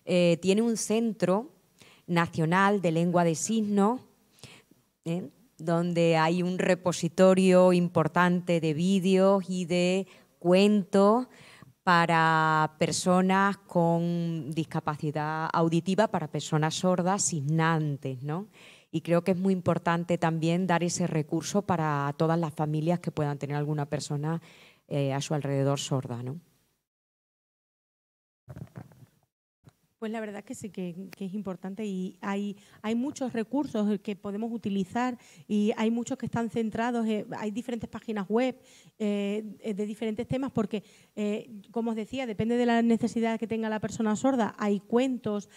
eh, tiene un centro nacional de lengua de signos, ¿eh? donde hay un repositorio importante de vídeos y de cuentos para personas con discapacidad auditiva, para personas sordas, signantes, ¿no? Y creo que es muy importante también dar ese recurso para todas las familias que puedan tener alguna persona eh, a su alrededor sorda, ¿no? Pues la verdad que sí, que, es importante y hay, muchos recursos que podemos utilizar y hay muchos que están centrados, eh, hay diferentes páginas web eh, de diferentes temas porque, eh, como os decía, depende de la necesidad que tenga la persona sorda, hay cuentos,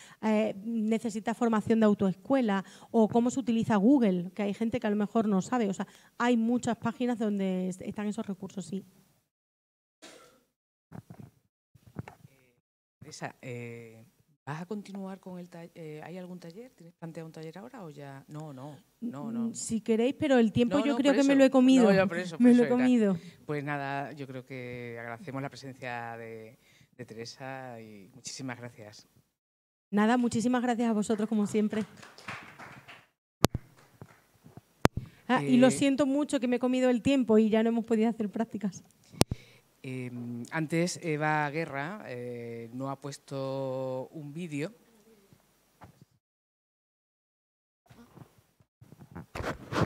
necesita formación de autoescuela o cómo se utiliza Google, que hay gente que a lo mejor no sabe, o sea, hay muchas páginas donde están esos recursos, sí. ¿Vas a continuar con el taller? Eh, ¿Hay algún taller? ¿Tienes planteado un taller ahora o ya? No, no, no, mm, Si queréis, pero el tiempo yo creo que me lo he comido. me lo he comido. Pues nada, yo creo que agradecemos la presencia de, Teresa y muchísimas gracias. Nada, muchísimas gracias a vosotros como siempre. Ah, y lo eh. siento mucho que me he comido el tiempo y ya no hemos podido hacer prácticas. Em, antes Eva Guerra eh, no ha puesto un vídeo.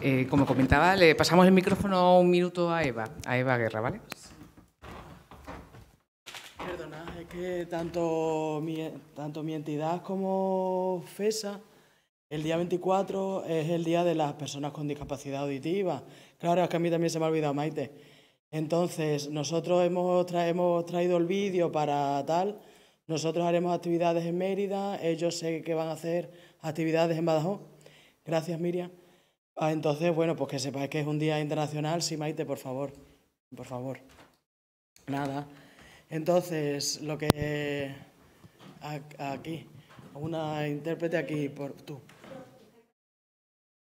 Eh, como comentaba, le pasamos el micrófono un minuto a Eva, a Eva Guerra, ¿vale? Perdona, es que tanto tanto mi entidad como FESA, el día 24 es el día de las personas con discapacidad auditiva. Claro, es que a mí también se me ha olvidado, Maite entonces, nosotros hemos, traído el vídeo para tal. Nosotros haremos actividades en Mérida, ellos sé que van a hacer actividades en Badajoz. Gracias, Miriam. Ah, entonces, bueno, pues que sepáis que es un día internacional. Sí, Maite, por favor. Por favor. Nada. Entonces, lo que. Aquí. Una intérprete aquí, por tú.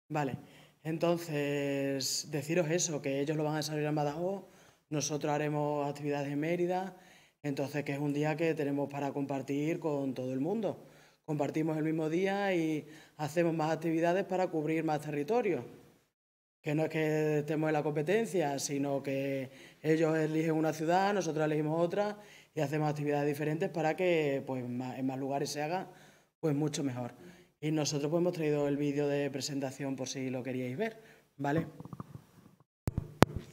Vale. Entonces, deciros eso, que ellos lo van a salir en Badajoz, nosotros haremos actividades en Mérida, entonces que es un día que tenemos para compartir con todo el mundo. Compartimos el mismo día y hacemos más actividades para cubrir más territorio. Que no es que estemos en la competencia, sino que ellos eligen una ciudad, nosotros elegimos otra y hacemos actividades diferentes para que pues, en más lugares se haga pues, mucho mejor. Y nosotros pues, hemos traído el vídeo de presentación por si lo queríais ver, ¿vale?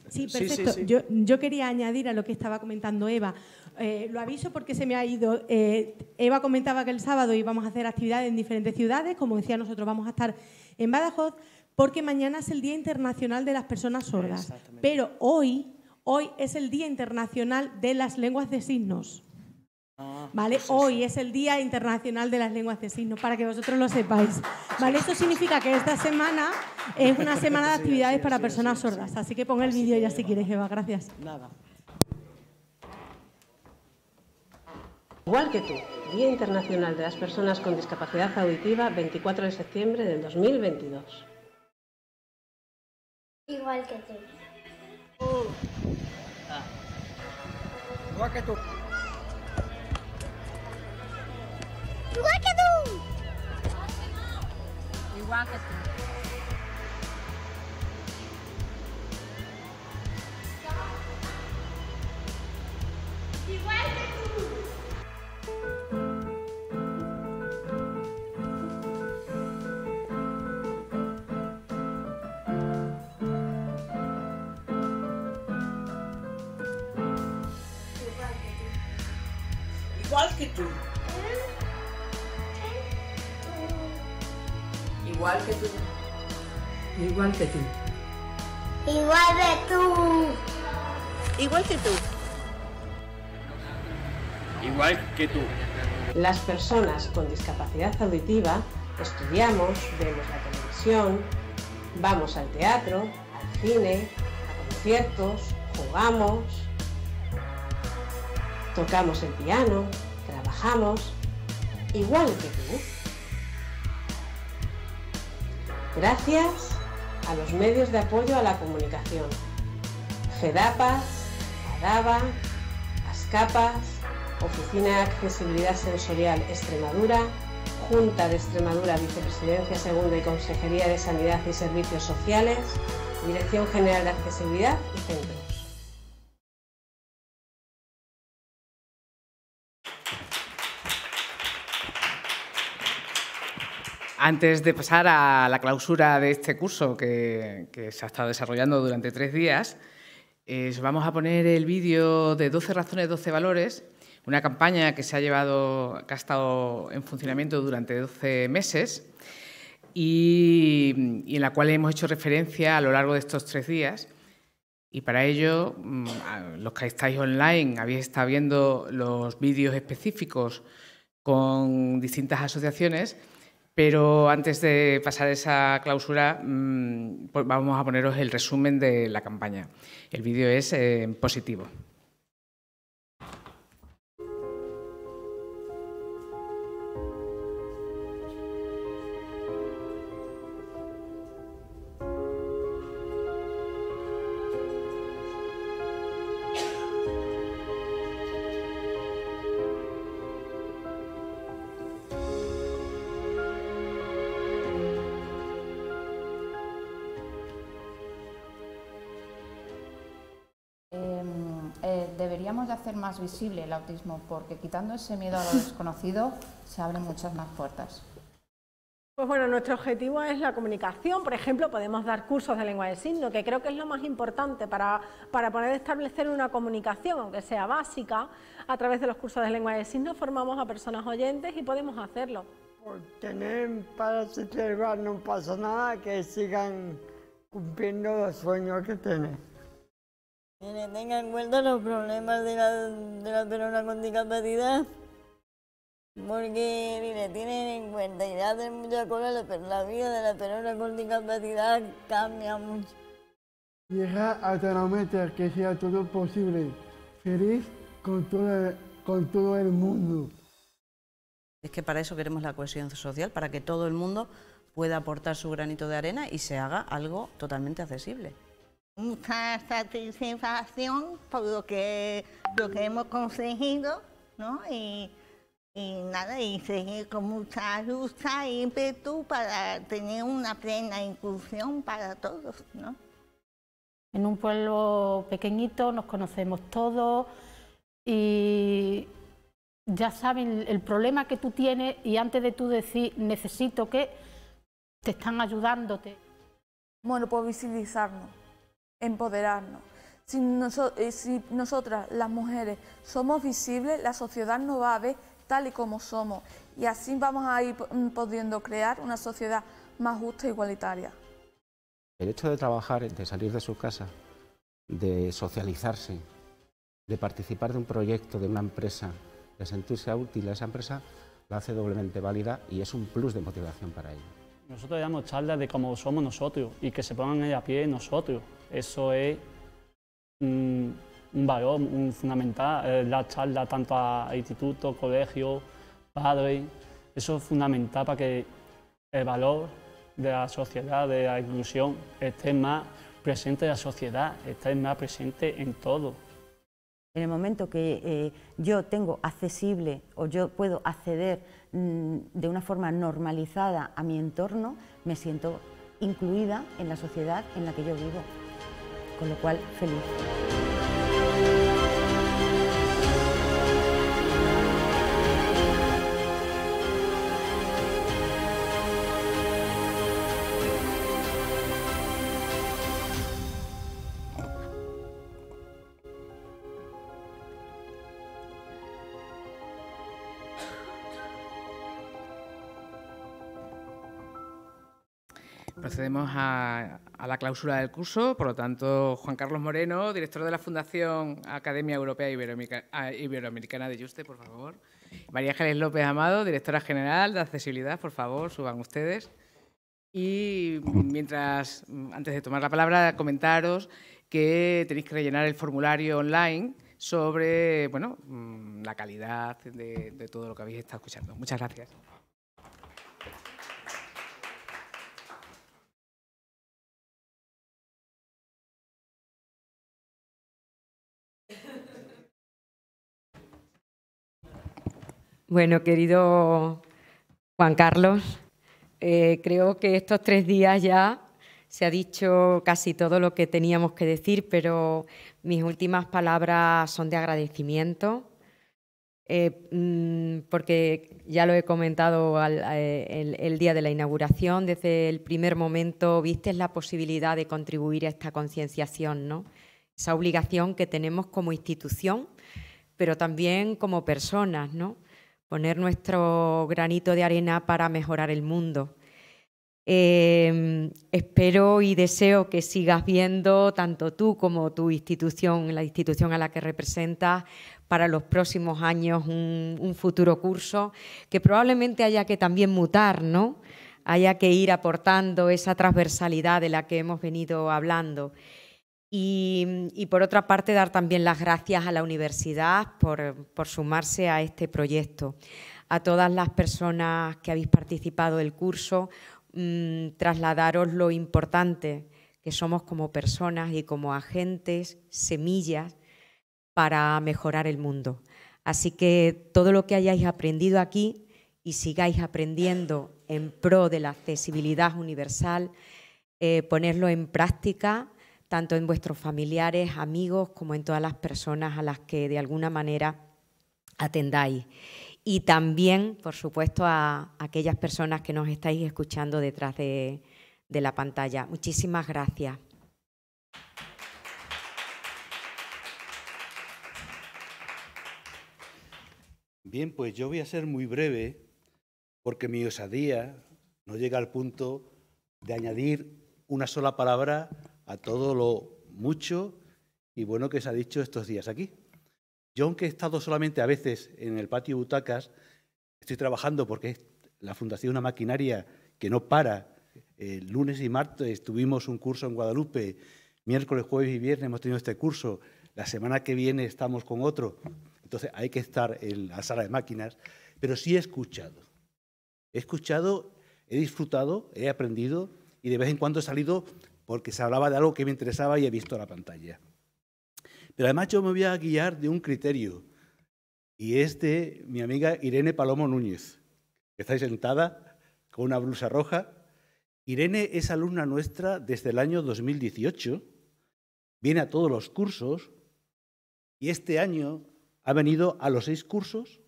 Sí, perfecto. Yo, quería añadir a lo que estaba comentando Eva. Eh, lo aviso porque se me ha ido. Eh, Eva comentaba que el sábado íbamos a hacer actividades en diferentes ciudades. Como decía, nosotros vamos a estar en Badajoz porque mañana es el Día Internacional de las Personas Sordas. Pero hoy, hoy es el Día Internacional de las Lenguas de Signos. Ah, ¿Vale? Pues Hoy es el Día Internacional de las Lenguas de Signos, para que vosotros lo sepáis. ¿Vale? Esto significa que esta semana es una semana de actividades para personas sordas. Así que pon el vídeo ya si quieres, Eva. Gracias. Nada. Igual que tú, Día Internacional de las Personas con Discapacidad Auditiva, 24 de septiembre del 2022. Igual que tú. Ah. Igual que tú. Wackadoo! We wackadoo. Qual que Igual que tú. Igual que tú. Igual que tú. Igual que tú. Igual que tú. Las personas con discapacidad auditiva estudiamos, vemos la televisión, vamos al teatro, al cine, a conciertos, jugamos, tocamos el piano, trabajamos, igual que tú. Gracias a los medios de apoyo a la comunicación. GEDAPAS, ADABA, ASCAPAS, Oficina de Accesibilidad Sensorial Extremadura, Junta de Extremadura, Vicepresidencia Segunda y Consejería de Sanidad y Servicios Sociales, Dirección General de Accesibilidad y Centro. Antes de pasar a la clausura de este curso que, se ha estado desarrollando durante tres días, eh, vamos a poner el vídeo de 12 razones, 12 valores, una campaña que se ha llevado, que ha estado en funcionamiento durante 12 meses y, y en la cual hemos hecho referencia a lo largo de estos tres días. Y para ello, mm, los que estáis online habéis estado viendo los vídeos específicos con distintas asociaciones pero antes de pasar esa clausura, mm, pues vamos a poneros el resumen de la campaña. El vídeo es eh, positivo. más visible el autismo, porque quitando ese miedo a lo desconocido se abren muchas más puertas. Pues bueno, nuestro objetivo es la comunicación. Por ejemplo, podemos dar cursos de lengua de signo, que creo que es lo más importante para, para poder establecer una comunicación, aunque sea básica. A través de los cursos de lengua de signo formamos a personas oyentes y podemos hacerlo. Por tener para cerebral no pasa nada, que sigan cumpliendo los sueños que tienen. Que le tenga en cuenta los problemas de la, de la persona con discapacidad. Porque, le tienen en cuenta y le hacen muchas cosas, pero la vida de la persona con discapacidad cambia mucho. Llegar hasta la meta que sea todo posible, feliz con todo el mundo. Es que para eso queremos la cohesión social, para que todo el mundo pueda aportar su granito de arena y se haga algo totalmente accesible mucha satisfacción por lo que, hemos conseguido, ¿no? Y, nada, y seguir con mucha lucha y e ímpetu para tener una plena inclusión para todos, ¿no? En un pueblo pequeñito nos conocemos todos y ya saben el problema que tú tienes y antes de tú decir necesito que te están ayudándote. Bueno, por pues visibilizarnos empoderarnos. Eh, si, nosotras, las mujeres, somos visibles, la sociedad nos va a ver tal y como somos. Y así vamos a ir mm, pudiendo crear una sociedad más justa e igualitaria. El hecho de trabajar, de salir de su casa, de socializarse, de participar de un proyecto, de una empresa, de sentirse útil a esa empresa, la hace doblemente válida y es un plus de motivación para ellos. Nosotros damos charlas de cómo somos nosotros y que se pongan a pie nosotros. Eso es mm, un valor fundamental, la eh, charla tanto a institutos, colegios, padres. Eso es fundamental para que el valor de la sociedad, de la inclusión, esté más presente en la sociedad, esté más presente en todo. En el momento que eh, yo tengo accesible o yo puedo acceder Mm, de una forma normalizada a mi entorno, me siento incluida en la sociedad en la que yo vivo, con lo cual feliz. procedemos a, la clausura del curso. Por lo tanto, Juan Carlos Moreno, director de la Fundación Academia Europea ah, Iberoamericana de Juste, por favor. María Ángeles López Amado, directora general de Accesibilidad, por favor, suban ustedes. Y mientras, antes de tomar la palabra, comentaros que tenéis que rellenar el formulario online sobre bueno, mm, la calidad de, de todo lo que habéis estado escuchando. Muchas gracias. Bueno, querido Juan Carlos, eh, creo que estos tres días ya se ha dicho casi todo lo que teníamos que decir, pero mis últimas palabras son de agradecimiento, eh, mm, porque ya lo he comentado eh, el, día de la inauguración, desde el primer momento viste la posibilidad de contribuir a esta concienciación, ¿no? esa obligación que tenemos como institución, pero también como personas, ¿no? poner nuestro granito de arena para mejorar el mundo. Em, espero y deseo que sigas viendo tanto tú como tu institución, la institución a la que representas, para los próximos años un, futuro curso que probablemente haya que también mutar, ¿no? Haya que ir aportando esa transversalidad de la que hemos venido hablando. Y, por otra parte, dar también las gracias a la universidad por, sumarse a este proyecto, a todas las personas que habéis participado del curso, mm, trasladaros lo importante que somos como personas y como agentes, semillas, para mejorar el mundo. Así que todo lo que hayáis aprendido aquí y sigáis aprendiendo en pro de la accesibilidad universal, eh, ponerlo en práctica tanto en vuestros familiares, amigos, como en todas las personas a las que de alguna manera atendáis. Y también, por supuesto, a aquellas personas que nos estáis escuchando detrás de, la pantalla. Muchísimas gracias. Bien, pues yo voy a ser muy breve porque mi osadía no llega al punto de añadir una sola palabra a todo lo mucho y bueno que se ha dicho estos días aquí. Yo, aunque he estado solamente a veces en el patio Butacas, estoy trabajando porque la Fundación Una Maquinaria que no para. El lunes y martes tuvimos un curso en Guadalupe, miércoles, jueves y viernes hemos tenido este curso, la semana que viene estamos con otro. Entonces hay que estar en la sala de máquinas, pero sí he escuchado. He escuchado, he disfrutado, he aprendido y de vez en cuando he salido porque se hablaba de algo que me interesaba y he visto la pantalla. Pero además yo me voy a guiar de un criterio, y es de mi amiga Irene Palomo Núñez, que está ahí sentada con una blusa roja. Irene es alumna nuestra desde el año 2018, viene a todos los cursos, y este año ha venido a los seis cursos,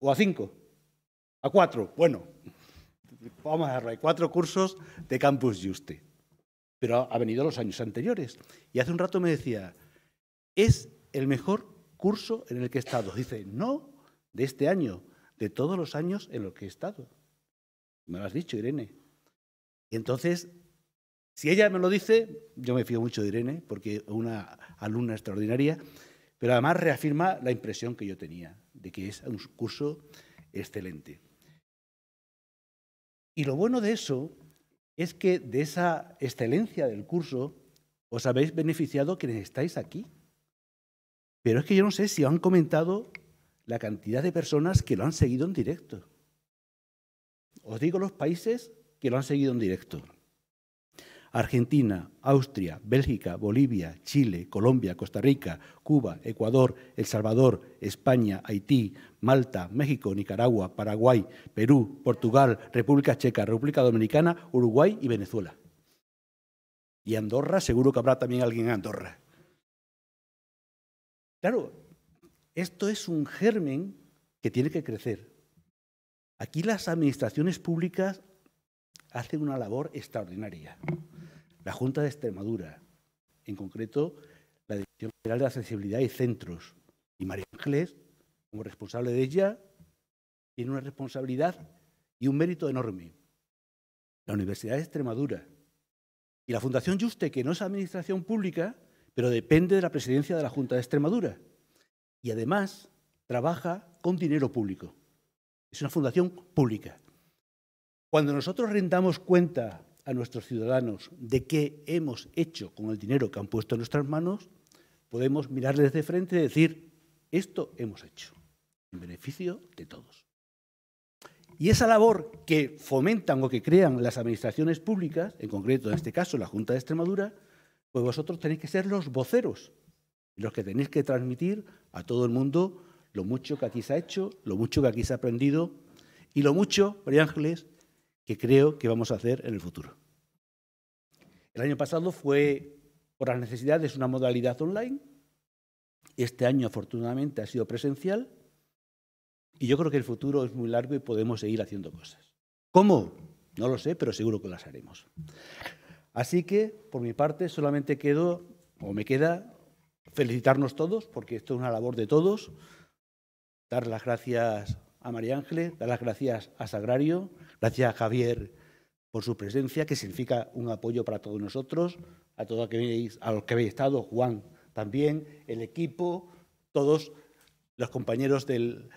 o a cinco, a cuatro, bueno, vamos a ver, hay cuatro cursos de Campus Juste pero ha venido los años anteriores. Y hace un rato me decía, es el mejor curso en el que he estado. Dice, no, de este año, de todos los años en los que he estado. Me lo has dicho, Irene. Y entonces, si ella me lo dice, yo me fío mucho de Irene, porque es una alumna extraordinaria, pero además reafirma la impresión que yo tenía de que es un curso excelente. Y lo bueno de eso es que de esa excelencia del curso os habéis beneficiado quienes estáis aquí. Pero es que yo no sé si han comentado la cantidad de personas que lo han seguido en directo. Os digo los países que lo han seguido en directo. Argentina, Austria, Bélgica, Bolivia, Chile, Colombia, Costa Rica, Cuba, Ecuador, El Salvador, España, Haití, Malta, México, Nicaragua, Paraguay, Perú, Portugal, República Checa, República Dominicana, Uruguay y Venezuela. Y Andorra, seguro que habrá también alguien en Andorra. Claro, esto es un germen que tiene que crecer. Aquí las administraciones públicas hacen una labor extraordinaria la Junta de Extremadura, en concreto la Dirección General de Accesibilidad y Centros. Y María Ángeles, como responsable de ella, tiene una responsabilidad y un mérito enorme. La Universidad de Extremadura y la Fundación Juste, que no es administración pública, pero depende de la presidencia de la Junta de Extremadura. Y además trabaja con dinero público. Es una fundación pública. Cuando nosotros rendamos cuenta a nuestros ciudadanos de qué hemos hecho con el dinero que han puesto en nuestras manos, podemos mirarles de frente y decir, esto hemos hecho, en beneficio de todos. Y esa labor que fomentan o que crean las administraciones públicas, en concreto en este caso la Junta de Extremadura, pues vosotros tenéis que ser los voceros, los que tenéis que transmitir a todo el mundo lo mucho que aquí se ha hecho, lo mucho que aquí se ha aprendido y lo mucho, María Ángeles, que creo que vamos a hacer en el futuro. El año pasado fue, por las necesidades, una modalidad online. Este año, afortunadamente, ha sido presencial. Y yo creo que el futuro es muy largo y podemos seguir haciendo cosas. ¿Cómo? No lo sé, pero seguro que las haremos. Así que, por mi parte, solamente quedo, o me queda, felicitarnos todos, porque esto es una labor de todos. Dar las gracias a María Ángeles, dar las gracias a Sagrario, Gracias, Javier, por su presencia, que significa un apoyo para todos nosotros, a todos a los que habéis estado, Juan también, el equipo, todos los compañeros que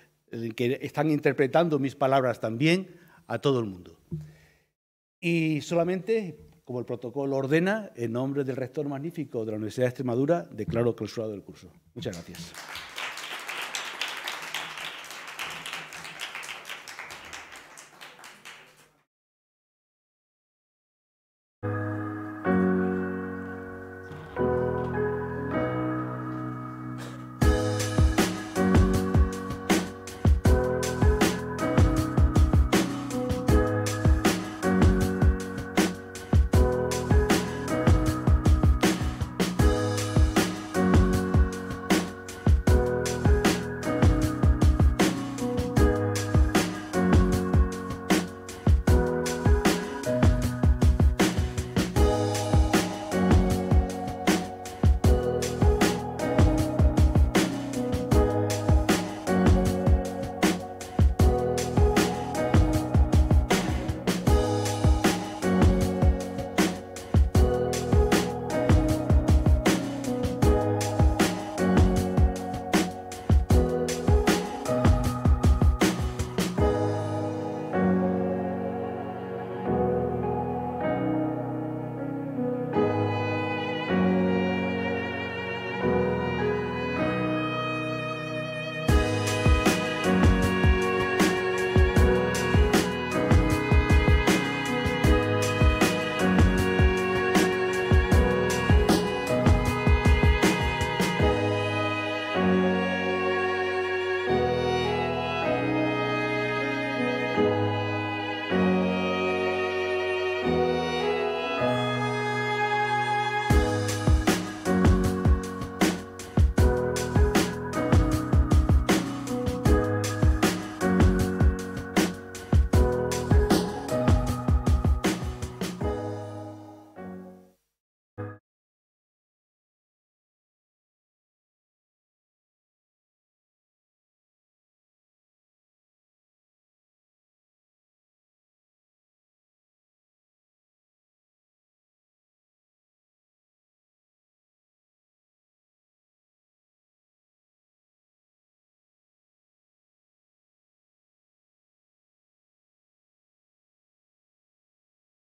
están interpretando mis palabras también, a todo el mundo. Y solamente, como el protocolo ordena, en nombre del rector magnífico de la Universidad de Extremadura, declaro clausurado el curso. Muchas gracias.